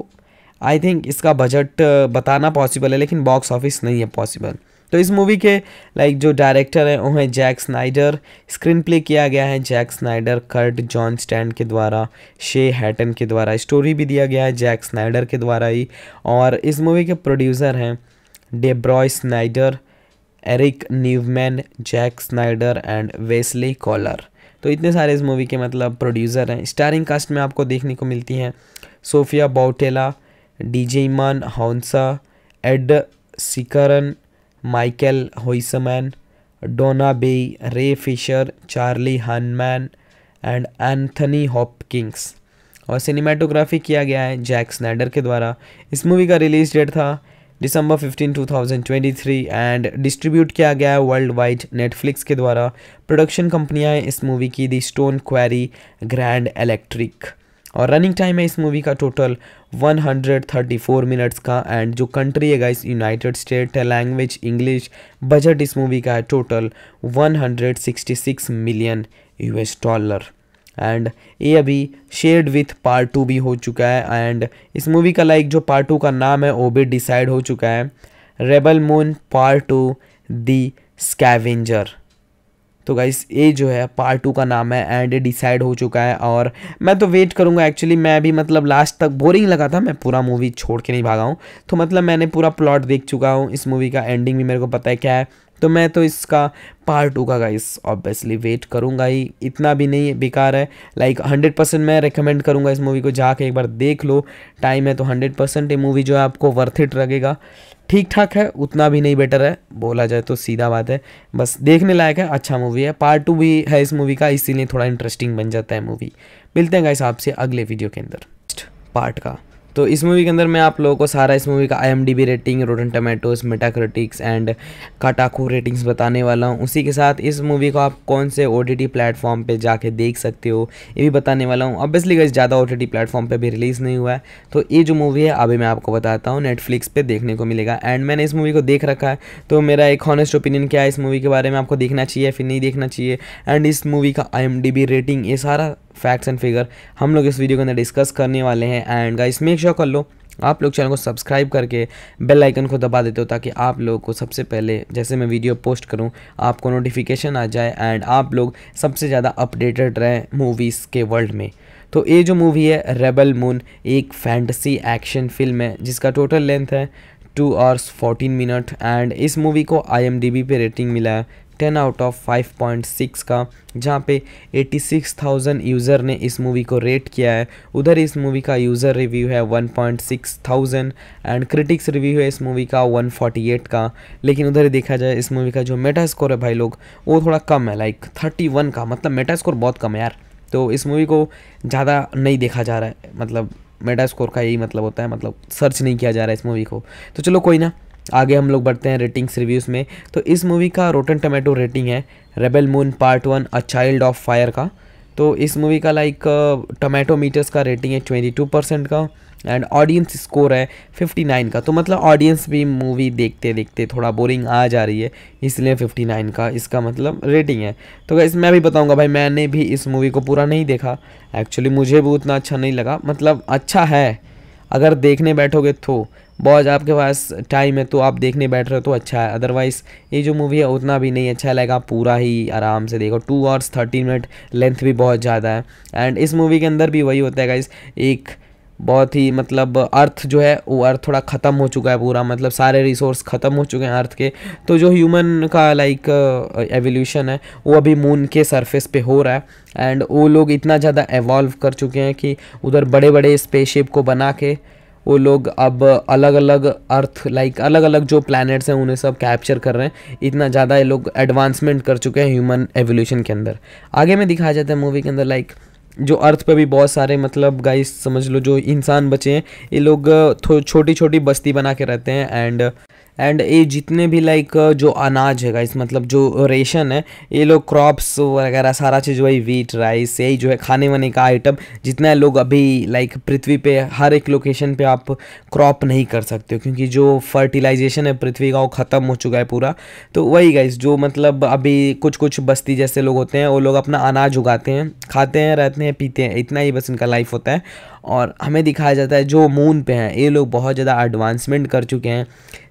आई थिंक इसका बजट बताना पॉसिबल है लेकिन बॉक्स ऑफिस नहीं है पॉसिबल तो इस मूवी के लाइक जो डायरेक्टर हैं वो हैं जैक स्नाइडर स्क्रीन प्ले किया गया है Jack Snyder Kurt Johnstad के द्वारा शे हैटन के द्वारा स्टोरी भी दिया गया है जैक स्नाइडर के द्वारा ही और इस मूवी के प्रोड्यूसर हैं Deborah Snyder Eric Newman Jack Snyder and Wesley Coller तो इतने सारे इस मूवी के मतलब प्रोड्यूसर हैं स्टारिंग कास्ट में आपको देखने को मिलती हैं Sofia Boutella Djimon Hounsou Ed Skrein Michael Huisman Doona Bae Ray Fisher Charlie Hunnam and Anthony Hopkins और सिनेमाटोग्राफी किया गया है जैक स्नैडर के द्वारा इस मूवी का रिलीज डेट था दिसंबर 15 2023 एंड डिस्ट्रीब्यूट किया गया है वर्ल्ड वाइड नेटफ्लिक्स के द्वारा प्रोडक्शन कंपनियां हैं इस मूवी की दी स्टोन क्वेरी ग्रैंड इलेक्ट्रिक और रनिंग टाइम है इस मूवी का टोटल 134 मिनट्स का एंड जो कंट्री है गाइस यूनाइटेड स्टेट है लैंग्वेज इंग्लिश बजट इस मूवी का है total 166 million US dollar and ये अभी शेयर्ड विथ पार्ट टू भी हो चुका है एंड इस मूवी का लाइक जो पार्ट टू का नाम है वो भी डिसाइड हो चुका है Rebel Moon part to the scavenger तो गाइस ये जो है पार्ट टू का नाम है एंड डिसाइड हो चुका है और मैं तो वेट करूँगा एक्चुअली मैं भी मतलब लास्ट तक बोरिंग लगा था मैं पूरा मूवी छोड़ के नहीं भागा हूँ तो मतलब मैंने पूरा प्लॉट देख चुका हूँ इस मूवी का एंडिंग भी मेरे को पता है क्या है तो मैं तो इसका पार्ट टू का गाइस ऑब्वियसली वेट करूँगा ही इतना भी नहीं बेकार है लाइक हंड्रेड परसेंट मैं रिकमेंड करूँगा इस मूवी को जाके एक बार देख लो टाइम है तो हंड्रेड परसेंट ये मूवी जो है आपको वर्थ इट लगेगा ठीक ठाक है उतना भी नहीं बेटर है बोला जाए तो सीधा बात है बस देखने लायक है अच्छा मूवी है पार्ट टू भी है इस मूवी का इसीलिए थोड़ा इंटरेस्टिंग बन जाता है मूवी मिलते हैं गाइस आपसे अगले वीडियो के अंदर पार्ट का तो इस मूवी के अंदर मैं आप लोगों को सारा इस मूवी का I rating Rotten Tomatoes Metacritics and काटाकू ratings बताने वाला हूँ उसी के साथ इस मूवी को आप कौन से ओ टी प्लेटफॉर्म पर जाके देख सकते हो ये भी बताने वाला हूँ ऑब्वियसली गई ज़्यादा ओ टी प्लेटफॉर्म पर भी रिलीज़ नहीं हुआ है तो ये जो मूवी है अभी मैं आपको बताता हूँ नेटफ्लिक्स पर देखने को मिलेगा एंड मैंने इस मूवी को देख रखा है तो मेरा एक हॉनेस्ट ओपिनियन क्या है इस मूवी के बारे में आपको देखना चाहिए फिर नहीं देखना चाहिए एंड इस मूवी का आई रेटिंग ये सारा फैक्ट्स एंड फिगर हम लोग इस वीडियो के अंदर डिस्कस करने वाले हैं एंड गाइस मेक श्योर कर लो आप लोग चैनल को सब्सक्राइब करके बेल आइकन को दबा देते हो ताकि आप लोग को सबसे पहले जैसे मैं वीडियो पोस्ट करूं आपको नोटिफिकेशन आ जाए एंड आप लोग सबसे ज़्यादा अपडेटेड रहें मूवीज़ के वर्ल्ड में तो ये जो मूवी है रेबल मून एक फैंटसी एक्शन फिल्म है जिसका टोटल लेंथ है two hours fourteen minute and इस मूवी को आई पे रेटिंग मिला है ten out of five point six का जहाँ पे एटी सिक्स थाउजेंड यूज़र ने इस मूवी को रेट किया है उधर इस मूवी का यूज़र रिव्यू है one point six thousand and critics review है इस मूवी का वन फोर्टी एट का लेकिन उधर देखा जाए इस मूवी का जो मेटा स्कोर है भाई लोग वो थोड़ा कम है लाइक थर्टी वन का मतलब मेटा स्कोर बहुत कम है यार तो इस मूवी को ज़्यादा नहीं देखा जा रहा है मतलब मेटा स्कोर का यही मतलब होता है मतलब सर्च नहीं किया जा रहा है इस मूवी को तो चलो कोई ना आगे हम लोग बढ़ते हैं रेटिंग्स रिव्यूज़ में तो इस मूवी का रोटन टमेटो रेटिंग है Rebel Moon part one a child of fire का तो इस मूवी का लाइक टमेटो मीटर्स का रेटिंग है ट्वेंटी टू परसेंट का एंड ऑडियंस स्कोर है फिफ्टी नाइन का तो मतलब ऑडियंस भी मूवी देखते देखते थोड़ा बोरिंग आ जा रही है इसलिए फिफ्टी नाइन का इसका मतलब रेटिंग है तो गैस मैं भी बताऊंगा भाई मैंने भी इस मूवी को पूरा नहीं देखा एक्चुअली मुझे भी उतना अच्छा नहीं लगा मतलब अच्छा है अगर देखने बैठोगे तो बॉज आपके पास टाइम है तो आप देखने बैठ रहे हो तो अच्छा है अदरवाइज़ ये जो मूवी है उतना भी नहीं अच्छा लगेगा पूरा ही आराम से देखो two hours thirteen minute length भी बहुत ज़्यादा है एंड इस मूवी के अंदर भी वही होता है गाइस एक बहुत ही मतलब अर्थ जो है वो अर्थ थोड़ा ख़त्म हो चुका है पूरा मतलब सारे रिसोर्स ख़त्म हो चुके हैं अर्थ के तो जो ह्यूमन का लाइक एवोल्यूशन है वो अभी मून के सरफेस पे हो रहा है एंड वो लोग इतना ज़्यादा एवॉल्व कर चुके हैं कि उधर बड़े बड़े स्पेसशिप को बना के वो लोग अब अलग अलग अर्थ लाइक अलग अलग जो प्लैनेट्स हैं उन्हें सब कैप्चर कर रहे हैं इतना ज़्यादा ये लोग एडवांसमेंट कर चुके हैं ह्यूमन एवोल्यूशन के अंदर आगे में दिखाया जाता है मूवी के अंदर लाइक जो अर्थ पे भी बहुत सारे मतलब गाइस समझ लो जो इंसान बचे हैं ये लोग छोटी छोटी बस्ती बना के रहते हैं एंड एंड ये जितने भी लाइक uh, जो अनाज है गाइस मतलब जो रेशन है ये लोग क्रॉप्स वगैरह सारा चीज़ वही वीट राइस यही जो है खाने वाने का आइटम जितना लोग अभी लाइक पृथ्वी पे हर एक लोकेशन पे आप क्रॉप नहीं कर सकते हो क्योंकि जो फर्टिलाइजेशन है पृथ्वी का वो ख़त्म हो चुका है पूरा तो वही गाइस जो मतलब अभी कुछ कुछ बस्ती जैसे लोग होते हैं वो लोग अपना अनाज उगाते हैं खाते हैं रहते हैं पीते हैं इतना ही बस इनका लाइफ होता है और हमें दिखाया जाता है जो मून पे हैं ये लोग बहुत ज़्यादा एडवांसमेंट कर चुके हैं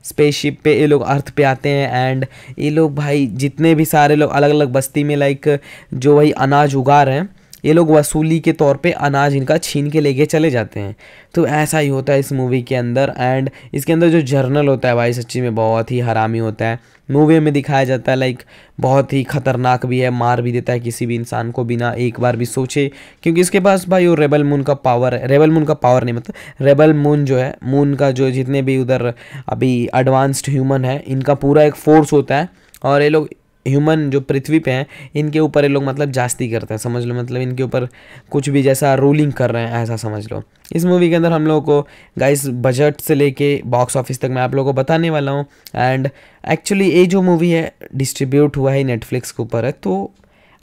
स्पेसशिप पे ये लोग अर्थ पे आते हैं एंड ये लोग भाई जितने भी सारे लोग अलग अलग बस्ती में लाइक जो भाई अनाज उगा रहे हैं ये लोग वसूली के तौर पे अनाज इनका छीन के लेके चले जाते हैं तो ऐसा ही होता है इस मूवी के अंदर एंड इसके अंदर जो जर्नल होता है भाई सच्ची में बहुत ही हरामी होता है मूवी में दिखाया जाता है लाइक बहुत ही खतरनाक भी है मार भी देता है किसी भी इंसान को बिना एक बार भी सोचे क्योंकि इसके पास भाई वो रेबल मून का पावर है रेबल मून का पावर नहीं मतलब रेबल मून जो है मून का जो जितने भी उधर अभी एडवांस्ड ह्यूमन है इनका पूरा एक फोर्स होता है और ये लोग ह्यूमन जो पृथ्वी पे हैं इनके ऊपर ये लोग मतलब जास्ती करते हैं समझ लो मतलब इनके ऊपर कुछ भी जैसा रूलिंग कर रहे हैं ऐसा समझ लो इस मूवी के अंदर हम लोगों को गाइस बजट से लेके बॉक्स ऑफिस तक मैं आप लोगों को बताने वाला हूँ एंड एक्चुअली ये जो मूवी है डिस्ट्रीब्यूट हुआ है नेटफ्लिक्स के ऊपर है तो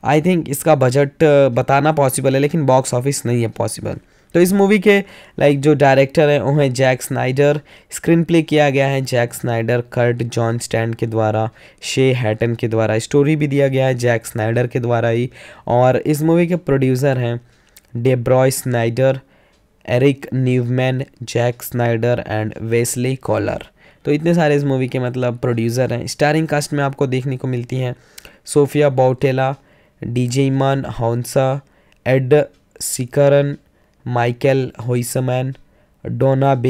आई थिंक इसका बजट uh, बताना पॉसिबल है लेकिन बॉक्स ऑफिस नहीं है पॉसिबल तो इस मूवी के लाइक जो डायरेक्टर हैं वो हैं जैक स्नाइडर स्क्रीन प्ले किया गया है Jack Snyder Kurt Johnstad के द्वारा शे हैटन के द्वारा स्टोरी भी दिया गया है जैक स्नाइडर के द्वारा ही और इस मूवी के प्रोड्यूसर हैं Deborah Snyder Eric Newman Jack Snyder and Wesley Coller तो इतने सारे इस मूवी के मतलब प्रोड्यूसर हैं स्टारिंग कास्ट में आपको देखने को मिलती हैं Sofia Boutella Djimon Hounsou Ed Skrein Michael Huisman Doona B,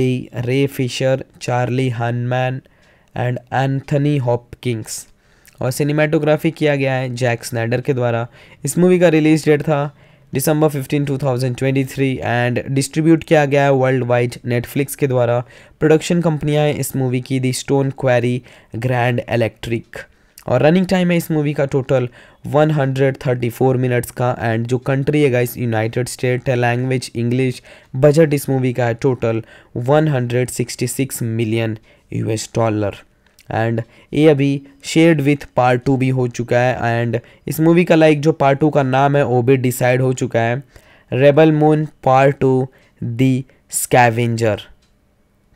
Ray Fisher Charlie Hunnam and Anthony Hopkins और सिनेमाटोग्राफी किया गया है जैक स्नैडर के द्वारा इस मूवी का रिलीज डेट था दिसंबर 15 2023 एंड डिस्ट्रीब्यूट किया गया है वर्ल्ड वाइड नेटफ्लिक्स के द्वारा प्रोडक्शन कंपनियां हैं इस मूवी की दी स्टोन क्वेरी ग्रैंड इलेक्ट्रिक और रनिंग टाइम है इस मूवी का टोटल 134 मिनट्स का एंड जो कंट्री है गाइस यूनाइटेड स्टेट है लैंग्वेज इंग्लिश बजट इस मूवी का है total 166 million US dollar and ये अभी शेयर्ड विथ पार्ट टू भी हो चुका है एंड इस मूवी का लाइक जो पार्ट टू का नाम है वो भी डिसाइड हो चुका है Rebel Moon part to the scavenger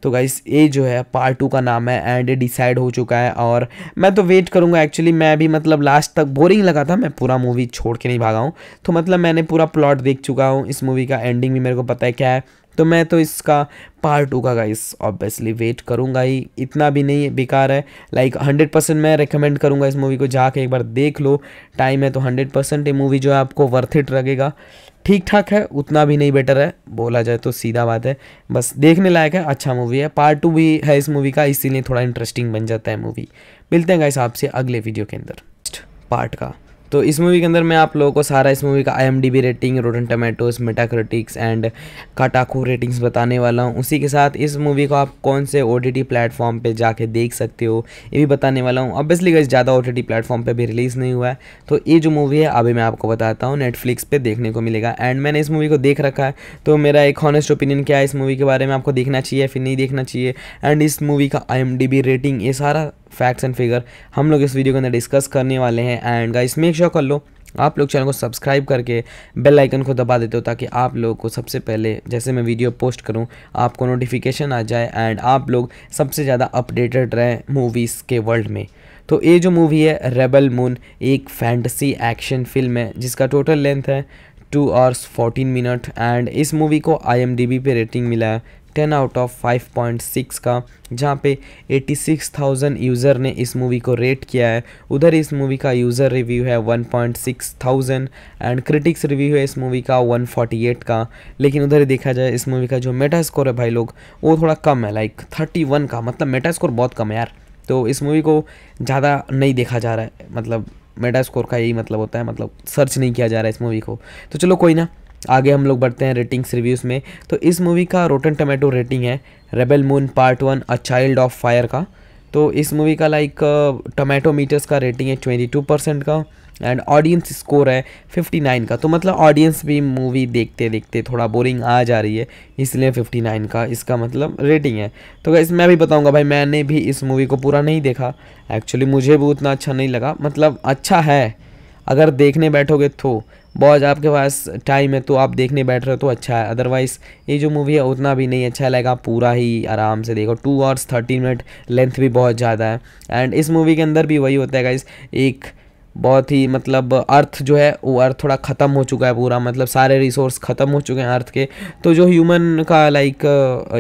तो गाइस ये जो है पार्ट टू का नाम है एंड डिसाइड हो चुका है और मैं तो वेट करूँगा एक्चुअली मैं भी मतलब लास्ट तक बोरिंग लगा था मैं पूरा मूवी छोड़ के नहीं भागा हूँ तो मतलब मैंने पूरा प्लॉट देख चुका हूँ इस मूवी का एंडिंग भी मेरे को पता है क्या है तो मैं तो इसका पार्ट टू का गाइस ऑब्वियसली वेट करूँगा ही इतना भी नहीं बेकार है लाइक हंड्रेड परसेंट मैं रिकमेंड करूँगा इस मूवी को जाके एक बार देख लो टाइम है तो हंड्रेड परसेंट ये मूवी जो है आपको वर्थ इट लगेगा ठीक ठाक है उतना भी नहीं बेटर है बोला जाए तो सीधा बात है बस देखने लायक है अच्छा मूवी है पार्ट टू भी है इस मूवी का इसीलिए थोड़ा इंटरेस्टिंग बन जाता है मूवी मिलते हैं गाइस आपसे अगले वीडियो के अंदर पार्ट का तो इस मूवी के अंदर मैं आप लोगों को सारा इस मूवी का I rating Rotten Tomatoes Metacritics and काटाकू ratings बताने वाला हूँ उसी के साथ इस मूवी को आप कौन से ओ टी प्लेटफॉर्म पर जाके देख सकते हो ये भी बताने वाला हूँ ऑब्वियसली कहीं ज़्यादा ओ टी प्लेटफॉर्म पर भी रिलीज़ नहीं हुआ है तो ये जो मूवी है अभी मैं आपको बताता हूँ नेटफ्लिक्स पर देखने को मिलेगा एंड मैंने इस मूवी को देख रखा है तो मेरा एक हॉनेस्ट ओपिनियन क्या है इस मूवी के बारे में आपको देखना चाहिए फिर नहीं देखना चाहिए एंड इस मूवी का आई रेटिंग ये सारा फैक्ट्स एंड फिगर हम लोग इस वीडियो के अंदर डिस्कस करने वाले हैं एंड गाइस मेक श्योर कर लो आप लोग चैनल को सब्सक्राइब करके बेल आइकन को दबा देते हो ताकि आप लोगों को सबसे पहले जैसे मैं वीडियो पोस्ट करूं आपको नोटिफिकेशन आ जाए एंड आप लोग सबसे ज़्यादा अपडेटेड रहें मूवीज़ के वर्ल्ड में तो ये जो मूवी है रेबल मून एक फैंटसी एक्शन फिल्म है जिसका टोटल लेंथ है two hours fourteen minute and इस मूवी को आई पे रेटिंग मिला है ten out of five point six का जहाँ पे एटी सिक्स थाउजेंड यूज़र ने इस मूवी को रेट किया है उधर इस मूवी का यूज़र रिव्यू है one point six thousand and critics review है इस मूवी का वन फोर्टी एट का लेकिन उधर ही देखा जाए इस मूवी का जो मेटा स्कोर है भाई लोग वो थोड़ा कम है लाइक थर्टी वन का मतलब मेटा स्कोर बहुत कम है यार तो इस मूवी को ज़्यादा नहीं देखा जा रहा है मतलब मेटा स्कोर का यही मतलब होता है मतलब सर्च नहीं किया जा रहा है इस मूवी को तो चलो कोई ना आगे हम लोग बढ़ते हैं रेटिंग्स रिव्यूज़ में तो इस मूवी का रोटन टमाटो रेटिंग है Rebel Moon part one a child of fire का तो इस मूवी का लाइक टमाटो मीटर्स का रेटिंग है ट्वेंटी टू परसेंट का एंड ऑडियंस स्कोर है फिफ्टी नाइन का तो मतलब ऑडियंस भी मूवी देखते देखते थोड़ा बोरिंग आ जा रही है इसलिए फिफ्टी नाइन का इसका मतलब रेटिंग है तो गैस मैं भी बताऊंगा भाई मैंने भी इस मूवी को पूरा नहीं देखा एक्चुअली मुझे भी उतना अच्छा नहीं लगा मतलब अच्छा है अगर देखने बैठोगे तो बहुत आपके पास टाइम है तो आप देखने बैठ रहे हो तो अच्छा है अदरवाइज़ ये जो मूवी है उतना भी नहीं अच्छा लगेगा पूरा ही आराम से देखो two hours thirty minute length भी बहुत ज़्यादा है एंड इस मूवी के अंदर भी वही होता है गाइज एक बहुत ही मतलब अर्थ जो है वो अर्थ थोड़ा ख़त्म हो चुका है पूरा मतलब सारे रिसोर्स ख़त्म हो चुके हैं अर्थ के तो जो ह्यूमन का लाइक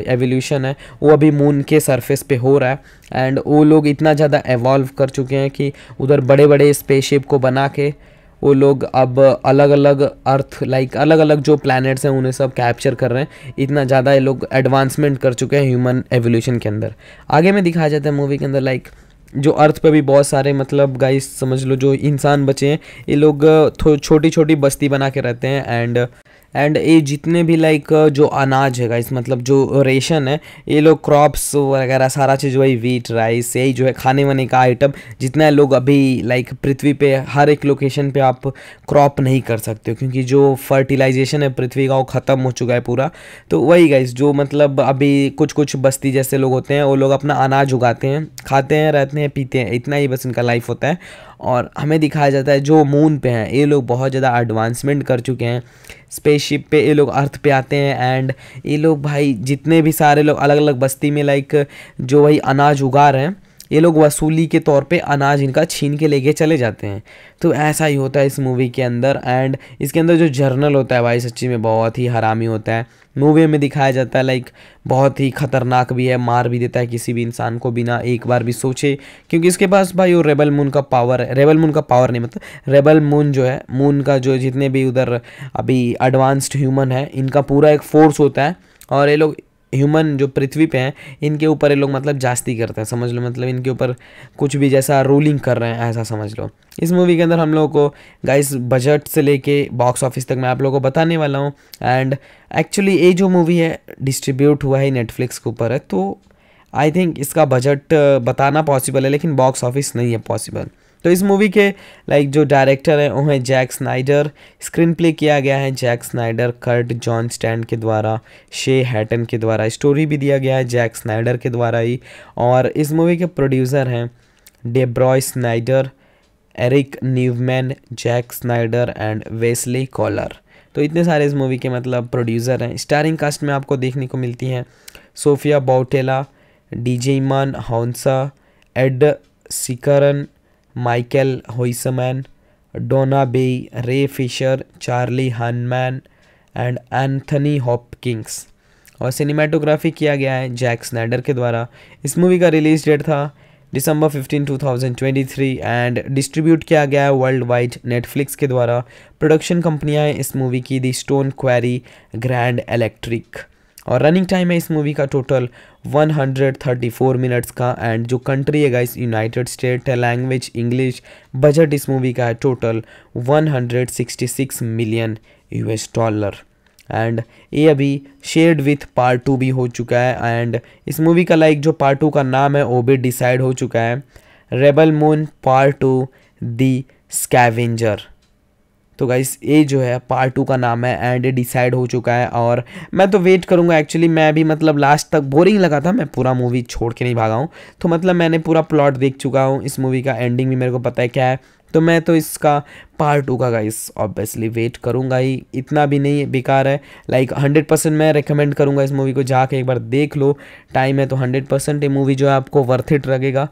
एवोल्यूशन uh, है वो अभी मून के सरफेस पे हो रहा है एंड वो लोग इतना ज़्यादा एवॉल्व कर चुके हैं कि उधर बड़े बड़े स्पेसशिप को बना के वो लोग अब अलग अलग अर्थ लाइक अलग अलग जो प्लानट्स हैं उन्हें सब कैप्चर कर रहे हैं इतना ज़्यादा ये लोग एडवांसमेंट कर चुके हैं ह्यूमन एवोल्यूशन के अंदर आगे में दिखाया जाता है मूवी के अंदर लाइक जो अर्थ पे भी बहुत सारे मतलब गाइस समझ लो जो इंसान बचे हैं ये लोग छोटी छोटी बस्ती बना के रहते हैं एंड एंड ये जितने भी लाइक uh, जो अनाज है गाइस मतलब जो रेशन है ये लोग क्रॉप्स वगैरह सारा चीज़ वही वीट राइस यही जो है खाने वाने का आइटम जितना लोग अभी लाइक पृथ्वी पे हर एक लोकेशन पे आप क्रॉप नहीं कर सकते हो क्योंकि जो फर्टिलाइजेशन है पृथ्वी का वो ख़त्म हो चुका है पूरा तो वही गाइस जो मतलब अभी कुछ कुछ बस्ती जैसे लोग होते हैं वो लोग अपना अनाज उगाते हैं खाते हैं रहते हैं पीते हैं इतना ही बस इनका लाइफ होता है और हमें दिखाया जाता है जो मून पे हैं ये लोग बहुत ज़्यादा एडवांसमेंट कर चुके हैं स्पेसशिप पे ये लोग अर्थ पे आते हैं एंड ये लोग भाई जितने भी सारे लोग अलग अलग बस्ती में लाइक जो वही अनाज उगा रहे हैं ये लोग वसूली के तौर पे अनाज इनका छीन के लेके चले जाते हैं तो ऐसा ही होता है इस मूवी के अंदर एंड इसके अंदर जो जर्नल होता है भाई सच्ची में बहुत ही हरामी होता है मूवी में दिखाया जाता है लाइक बहुत ही खतरनाक भी है मार भी देता है किसी भी इंसान को बिना एक बार भी सोचे क्योंकि इसके पास भाई वो रेबल मून का पावर है रेबल मून का पावर नहीं मतलब रेबल मून जो है मून का जो जितने भी उधर अभी एडवांस्ड ह्यूमन है इनका पूरा एक फोर्स होता है और ये लोग ह्यूमन जो पृथ्वी पे हैं इनके ऊपर ये लोग मतलब जास्ती करते हैं समझ लो मतलब इनके ऊपर कुछ भी जैसा रूलिंग कर रहे हैं ऐसा समझ लो इस मूवी के अंदर हम लोगों को गाइस बजट से लेके बॉक्स ऑफिस तक मैं आप लोगों को बताने वाला हूँ एंड एक्चुअली ये जो मूवी है डिस्ट्रीब्यूट हुआ है नेटफ्लिक्स के ऊपर है तो आई थिंक इसका बजट बताना पॉसिबल है लेकिन बॉक्स ऑफिस नहीं है पॉसिबल तो इस मूवी के लाइक जो डायरेक्टर हैं वो हैं जैक स्नाइडर स्क्रीन प्ले किया गया है Jack Snyder Kurt Johnstad के द्वारा शे हैटन के द्वारा स्टोरी भी दिया गया है जैक स्नाइडर के द्वारा ही और इस मूवी के प्रोड्यूसर हैं Deborah Snyder Eric Newman Jack Snyder and Wesley Coller तो इतने सारे इस मूवी के मतलब प्रोड्यूसर हैं स्टारिंग कास्ट में आपको देखने को मिलती हैं Sofia Boutella Djimon Hounsou Ed Skrein Michael Huisman Doona Bae Ray Fisher Charlie Hunnam and Anthony Hopkins और सिनेमाटोग्राफी किया गया है जैक स्नैडर के द्वारा इस मूवी का रिलीज डेट था दिसंबर 15 2023 एंड डिस्ट्रीब्यूट किया गया है वर्ल्ड वाइड नेटफ्लिक्स के द्वारा प्रोडक्शन कंपनियाँ हैं इस मूवी की दी स्टोन क्वेरी ग्रैंड इलेक्ट्रिक और रनिंग टाइम है इस मूवी का टोटल 134 मिनट्स का एंड जो कंट्री है गाइस यूनाइटेड स्टेट है लैंग्वेज इंग्लिश बजट इस मूवी का है total 166 million US dollar and ये अभी शेयर्ड विथ पार्ट टू भी हो चुका है एंड इस मूवी का लाइक जो पार्ट टू का नाम है वो भी डिसाइड हो चुका है Rebel Moon part to the scavenger तो गाइस ये जो है पार्ट टू का नाम है एंड डिसाइड हो चुका है और मैं तो वेट करूँगा एक्चुअली मैं भी मतलब लास्ट तक बोरिंग लगा था मैं पूरा मूवी छोड़ के नहीं भागा हूँ तो मतलब मैंने पूरा प्लॉट देख चुका हूँ इस मूवी का एंडिंग भी मेरे को पता है क्या है तो मैं तो इसका पार्ट टू का गाइस ऑब्वियसली वेट करूँगा ही इतना भी नहीं बेकार है लाइक हंड्रेड परसेंट मैं रिकमेंड करूँगा इस मूवी को जाके एक बार देख लो टाइम है तो हंड्रेड परसेंट ये मूवी जो है आपको वर्थ इट लगेगा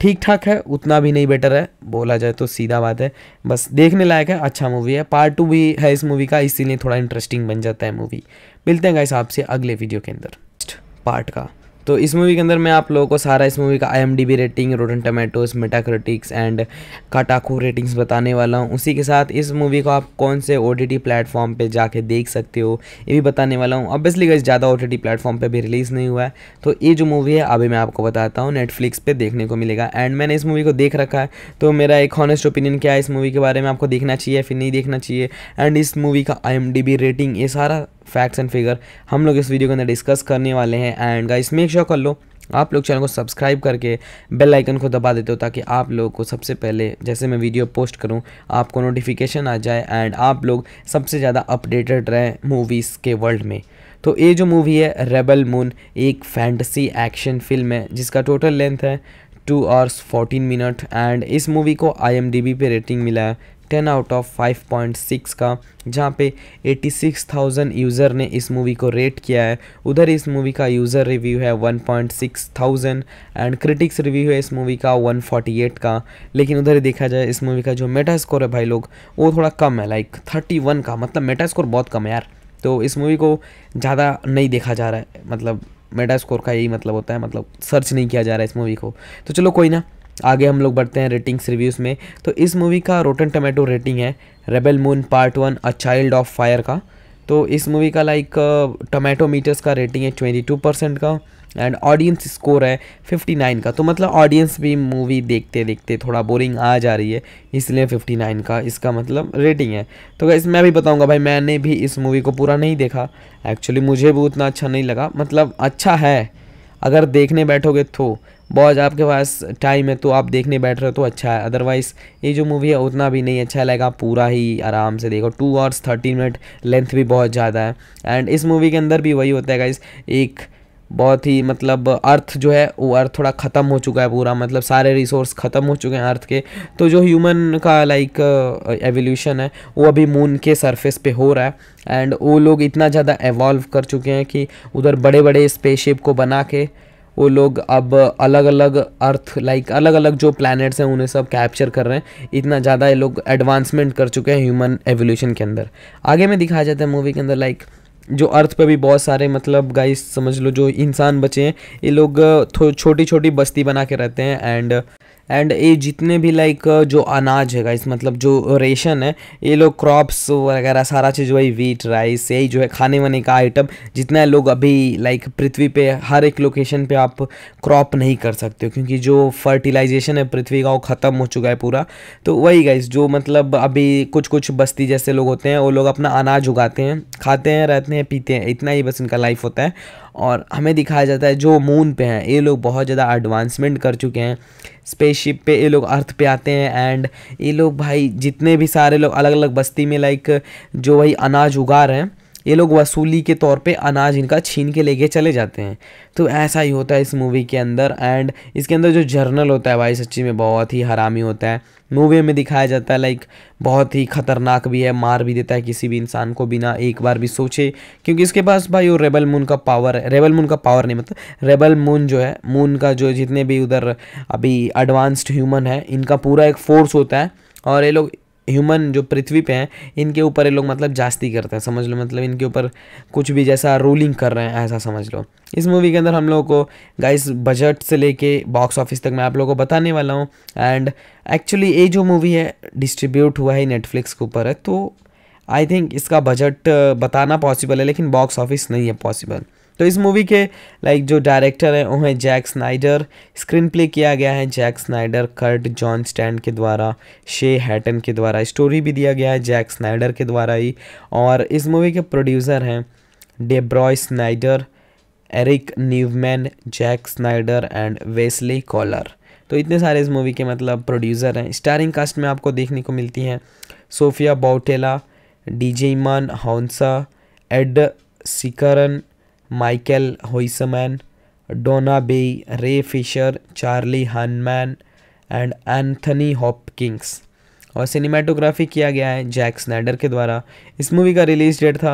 ठीक ठाक है उतना भी नहीं बेटर है बोला जाए तो सीधा बात है बस देखने लायक है अच्छा मूवी है पार्ट टू भी है इस मूवी का इसीलिए थोड़ा इंटरेस्टिंग बन जाता है मूवी मिलते हैं गाइस आपसे अगले वीडियो के अंदर पार्ट का तो इस मूवी के अंदर मैं आप लोगों को सारा इस मूवी का I rating Rotten Tomatoes Metacritics and काटाकू ratings बताने वाला हूँ उसी के साथ इस मूवी को आप कौन से ओ टी टी प्लेटफॉर्म पर जाके देख सकते हो ये भी बताने वाला हूँ ऑब्वियसली गई ज़्यादा ओ टी प्लेटफॉर्म पर भी रिलीज़ नहीं हुआ है तो ये जो मूवी है अभी मैं आपको बताता हूँ नेटफ्लिक्स पर देखने को मिलेगा एंड मैंने इस मूवी को देख रखा है तो मेरा एक हॉनेस्ट ओपिनियन क्या है इस मूवी के बारे में आपको देखना चाहिए फिर नहीं देखना चाहिए एंड इस मूवी का आई रेटिंग ये सारा फैक्ट्स एंड फिगर हम लोग इस वीडियो के अंदर डिस्कस करने वाले हैं एंड गाइस मेक श्योर कर लो आप लोग चैनल को सब्सक्राइब करके बेल आइकन को दबा देते हो ताकि आप लोगों को सबसे पहले जैसे मैं वीडियो पोस्ट करूं आपको नोटिफिकेशन आ जाए एंड आप लोग सबसे ज़्यादा अपडेटेड रहें मूवीज़ के वर्ल्ड में तो ये जो मूवी है रेबल मून एक फैंटसी एक्शन फिल्म है जिसका टोटल लेंथ है two hours fourteen minute and इस मूवी को आई पे रेटिंग मिला है ten out of five point six का जहाँ पे एटी सिक्स थाउजेंड यूज़र ने इस मूवी को रेट किया है उधर इस मूवी का यूज़र रिव्यू है one point six thousand and critics review है इस मूवी का वन फोर्टी एट का लेकिन उधर देखा जाए इस मूवी का जो मेटा स्कोर है भाई लोग वो थोड़ा कम है लाइक थर्टी वन का मतलब मेटा स्कोर बहुत कम है यार तो इस मूवी को ज़्यादा नहीं देखा जा रहा है मतलब मेटा स्कोर का यही मतलब होता है मतलब सर्च नहीं किया जा रहा है इस मूवी को तो चलो कोई ना आगे हम लोग बढ़ते हैं रेटिंग्स रिव्यूज़ में तो इस मूवी का रोटन टमेटो रेटिंग है Rebel Moon part one a child of fire का तो इस मूवी का लाइक टमेटो मीटर्स का रेटिंग है ट्वेंटी टू परसेंट का एंड ऑडियंस स्कोर है फिफ्टी नाइन का तो मतलब ऑडियंस भी मूवी देखते देखते थोड़ा बोरिंग आ जा रही है इसलिए फिफ्टी नाइन का इसका मतलब रेटिंग है तो गाइस मैं भी बताऊंगा भाई मैंने भी इस मूवी को पूरा नहीं देखा एक्चुअली मुझे भी उतना अच्छा नहीं लगा मतलब अच्छा है अगर देखने बैठोगे तो बॉज आपके पास टाइम है तो आप देखने बैठ रहे हो तो अच्छा है अदरवाइज़ ये जो मूवी है उतना भी नहीं अच्छा लगेगा आप पूरा ही आराम से देखो two hours thirty minute length भी बहुत ज़्यादा है एंड इस मूवी के अंदर भी वही होता है गाइस एक बहुत ही मतलब अर्थ जो है वो अर्थ थोड़ा ख़त्म हो चुका है पूरा मतलब सारे रिसोर्स ख़त्म हो चुके हैं अर्थ के तो जो ह्यूमन का लाइक एवोल्यूशन है वो अभी मून के सरफेस पे हो रहा है एंड वो लोग इतना ज़्यादा एवॉल्व कर चुके हैं कि उधर बड़े बड़े स्पेसशिप को बना के वो लोग अब अलग अलग अर्थ लाइक अलग अलग जो प्लैनेट्स हैं उन्हें सब कैप्चर कर रहे हैं इतना ज़्यादा ये लोग एडवांसमेंट कर चुके हैं ह्यूमन एवोल्यूशन के अंदर आगे में दिखाया जाता है मूवी के अंदर लाइक जो अर्थ पे भी बहुत सारे मतलब गाइस समझ लो जो इंसान बचे हैं ये लोग छोटी छोटी बस्ती बना के रहते हैं एंड एंड ये जितने भी लाइक uh, जो अनाज है गाइस मतलब जो रेशन है ये लोग क्रॉप्स वगैरह सारा चीज़ वही वीट राइस यही जो है खाने वाने का आइटम जितना लोग अभी लाइक पृथ्वी पे हर एक लोकेशन पे आप क्रॉप नहीं कर सकते हो क्योंकि जो फर्टिलाइजेशन है पृथ्वी का वो ख़त्म हो चुका है पूरा तो वही गाइस जो मतलब अभी कुछ कुछ बस्ती जैसे लोग होते हैं वो लोग अपना अनाज उगाते हैं खाते हैं रहते हैं पीते हैं इतना ही बस इनका लाइफ होता है और हमें दिखाया जाता है जो मून पे हैं ये लोग बहुत ज़्यादा एडवांसमेंट कर चुके हैं स्पेसशिप पे ये लोग अर्थ पे आते हैं एंड ये लोग भाई जितने भी सारे लोग अलग अलग बस्ती में लाइक जो वही अनाज उगा रहे हैं ये लोग वसूली के तौर पे अनाज इनका छीन के लेके चले जाते हैं तो ऐसा ही होता है इस मूवी के अंदर एंड इसके अंदर जो जर्नल होता है भाई सच्ची में बहुत ही हरामी होता है मूवी में दिखाया जाता है लाइक बहुत ही ख़तरनाक भी है मार भी देता है किसी भी इंसान को बिना एक बार भी सोचे क्योंकि इसके पास भाई वो रेबल मून का पावर है रेबल मून का पावर नहीं मतलब रेबल मून जो है मून का जो जितने भी उधर अभी एडवांस्ड ह्यूमन है इनका पूरा एक फोर्स होता है और ये लोग ह्यूमन जो पृथ्वी पे हैं इनके ऊपर ये लोग मतलब जास्ती करते हैं समझ लो मतलब इनके ऊपर कुछ भी जैसा रूलिंग कर रहे हैं ऐसा समझ लो इस मूवी के अंदर हम लोगों को गाइस बजट से लेके बॉक्स ऑफिस तक मैं आप लोगों को बताने वाला हूँ एंड एक्चुअली ये जो मूवी है डिस्ट्रीब्यूट हुआ है नेटफ्लिक्स के ऊपर है तो आई थिंक इसका बजट uh, बताना पॉसिबल है लेकिन बॉक्स ऑफिस नहीं है पॉसिबल तो इस मूवी के लाइक जो डायरेक्टर हैं वो हैं जैक स्नाइडर स्क्रीन प्ले किया गया है Jack Snyder Kurt Johnstad के द्वारा शे हैटन के द्वारा स्टोरी भी दिया गया है जैक स्नाइडर के द्वारा ही और इस मूवी के प्रोड्यूसर हैं Deborah Snyder Eric Newman Jack Snyder and Wesley Coller तो इतने सारे इस मूवी के मतलब प्रोड्यूसर हैं स्टारिंग कास्ट में आपको देखने को मिलती हैं Sofia Boutella Djimon Hounsou Ed Skrein Michael Huisman Doona B, Ray Fisher Charlie Hunnam and Anthony Hopkins और सिनेमाटोग्राफी किया गया है जैक स्नैडर के द्वारा इस मूवी का रिलीज डेट था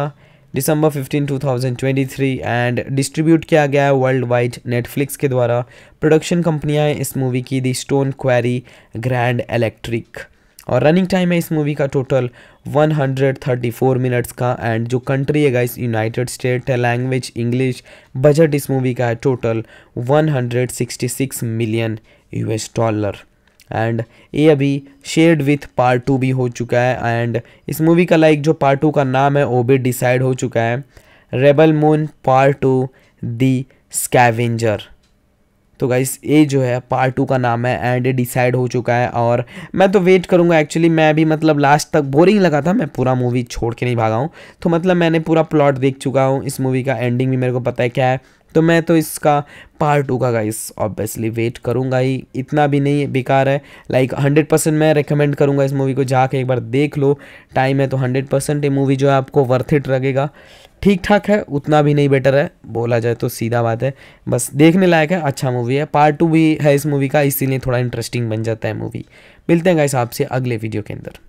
दिसंबर 15 2023 एंड डिस्ट्रीब्यूट किया गया है वर्ल्ड वाइड नेटफ्लिक्स के द्वारा प्रोडक्शन कंपनियाँ हैं इस मूवी की दी स्टोन क्वेरी ग्रैंड इलेक्ट्रिक और रनिंग टाइम है इस मूवी का टोटल 134 मिनट्स का एंड जो कंट्री है गाइस यूनाइटेड स्टेट है लैंग्वेज इंग्लिश बजट इस मूवी का है total 166 million US dollar and ये अभी शेयर्ड विथ पार्ट टू भी हो चुका है एंड इस मूवी का लाइक जो पार्ट टू का नाम है वो भी डिसाइड हो चुका है Rebel Moon part to the scavenger तो गाइस ये जो है पार्ट टू का नाम है एंड डिसाइड हो चुका है और मैं तो वेट करूँगा एक्चुअली मैं भी मतलब लास्ट तक बोरिंग लगा था मैं पूरा मूवी छोड़ के नहीं भागा हूँ तो मतलब मैंने पूरा प्लॉट देख चुका हूँ इस मूवी का एंडिंग भी मेरे को पता है क्या है तो मैं तो इसका पार्ट टू का गाइस ऑब्वियसली वेट करूँगा ही इतना भी नहीं बेकार है लाइक हंड्रेड परसेंट मैं रिकमेंड करूँगा इस मूवी को जाके एक बार देख लो टाइम है तो हंड्रेड परसेंट ये मूवी जो है आपको वर्थ इट लगेगा ठीक ठाक है उतना भी नहीं बेटर है बोला जाए तो सीधा बात है बस देखने लायक है अच्छा मूवी है पार्ट टू भी है इस मूवी का इसीलिए थोड़ा इंटरेस्टिंग बन जाता है मूवी मिलते हैं गाइस आपसे अगले वीडियो के अंदर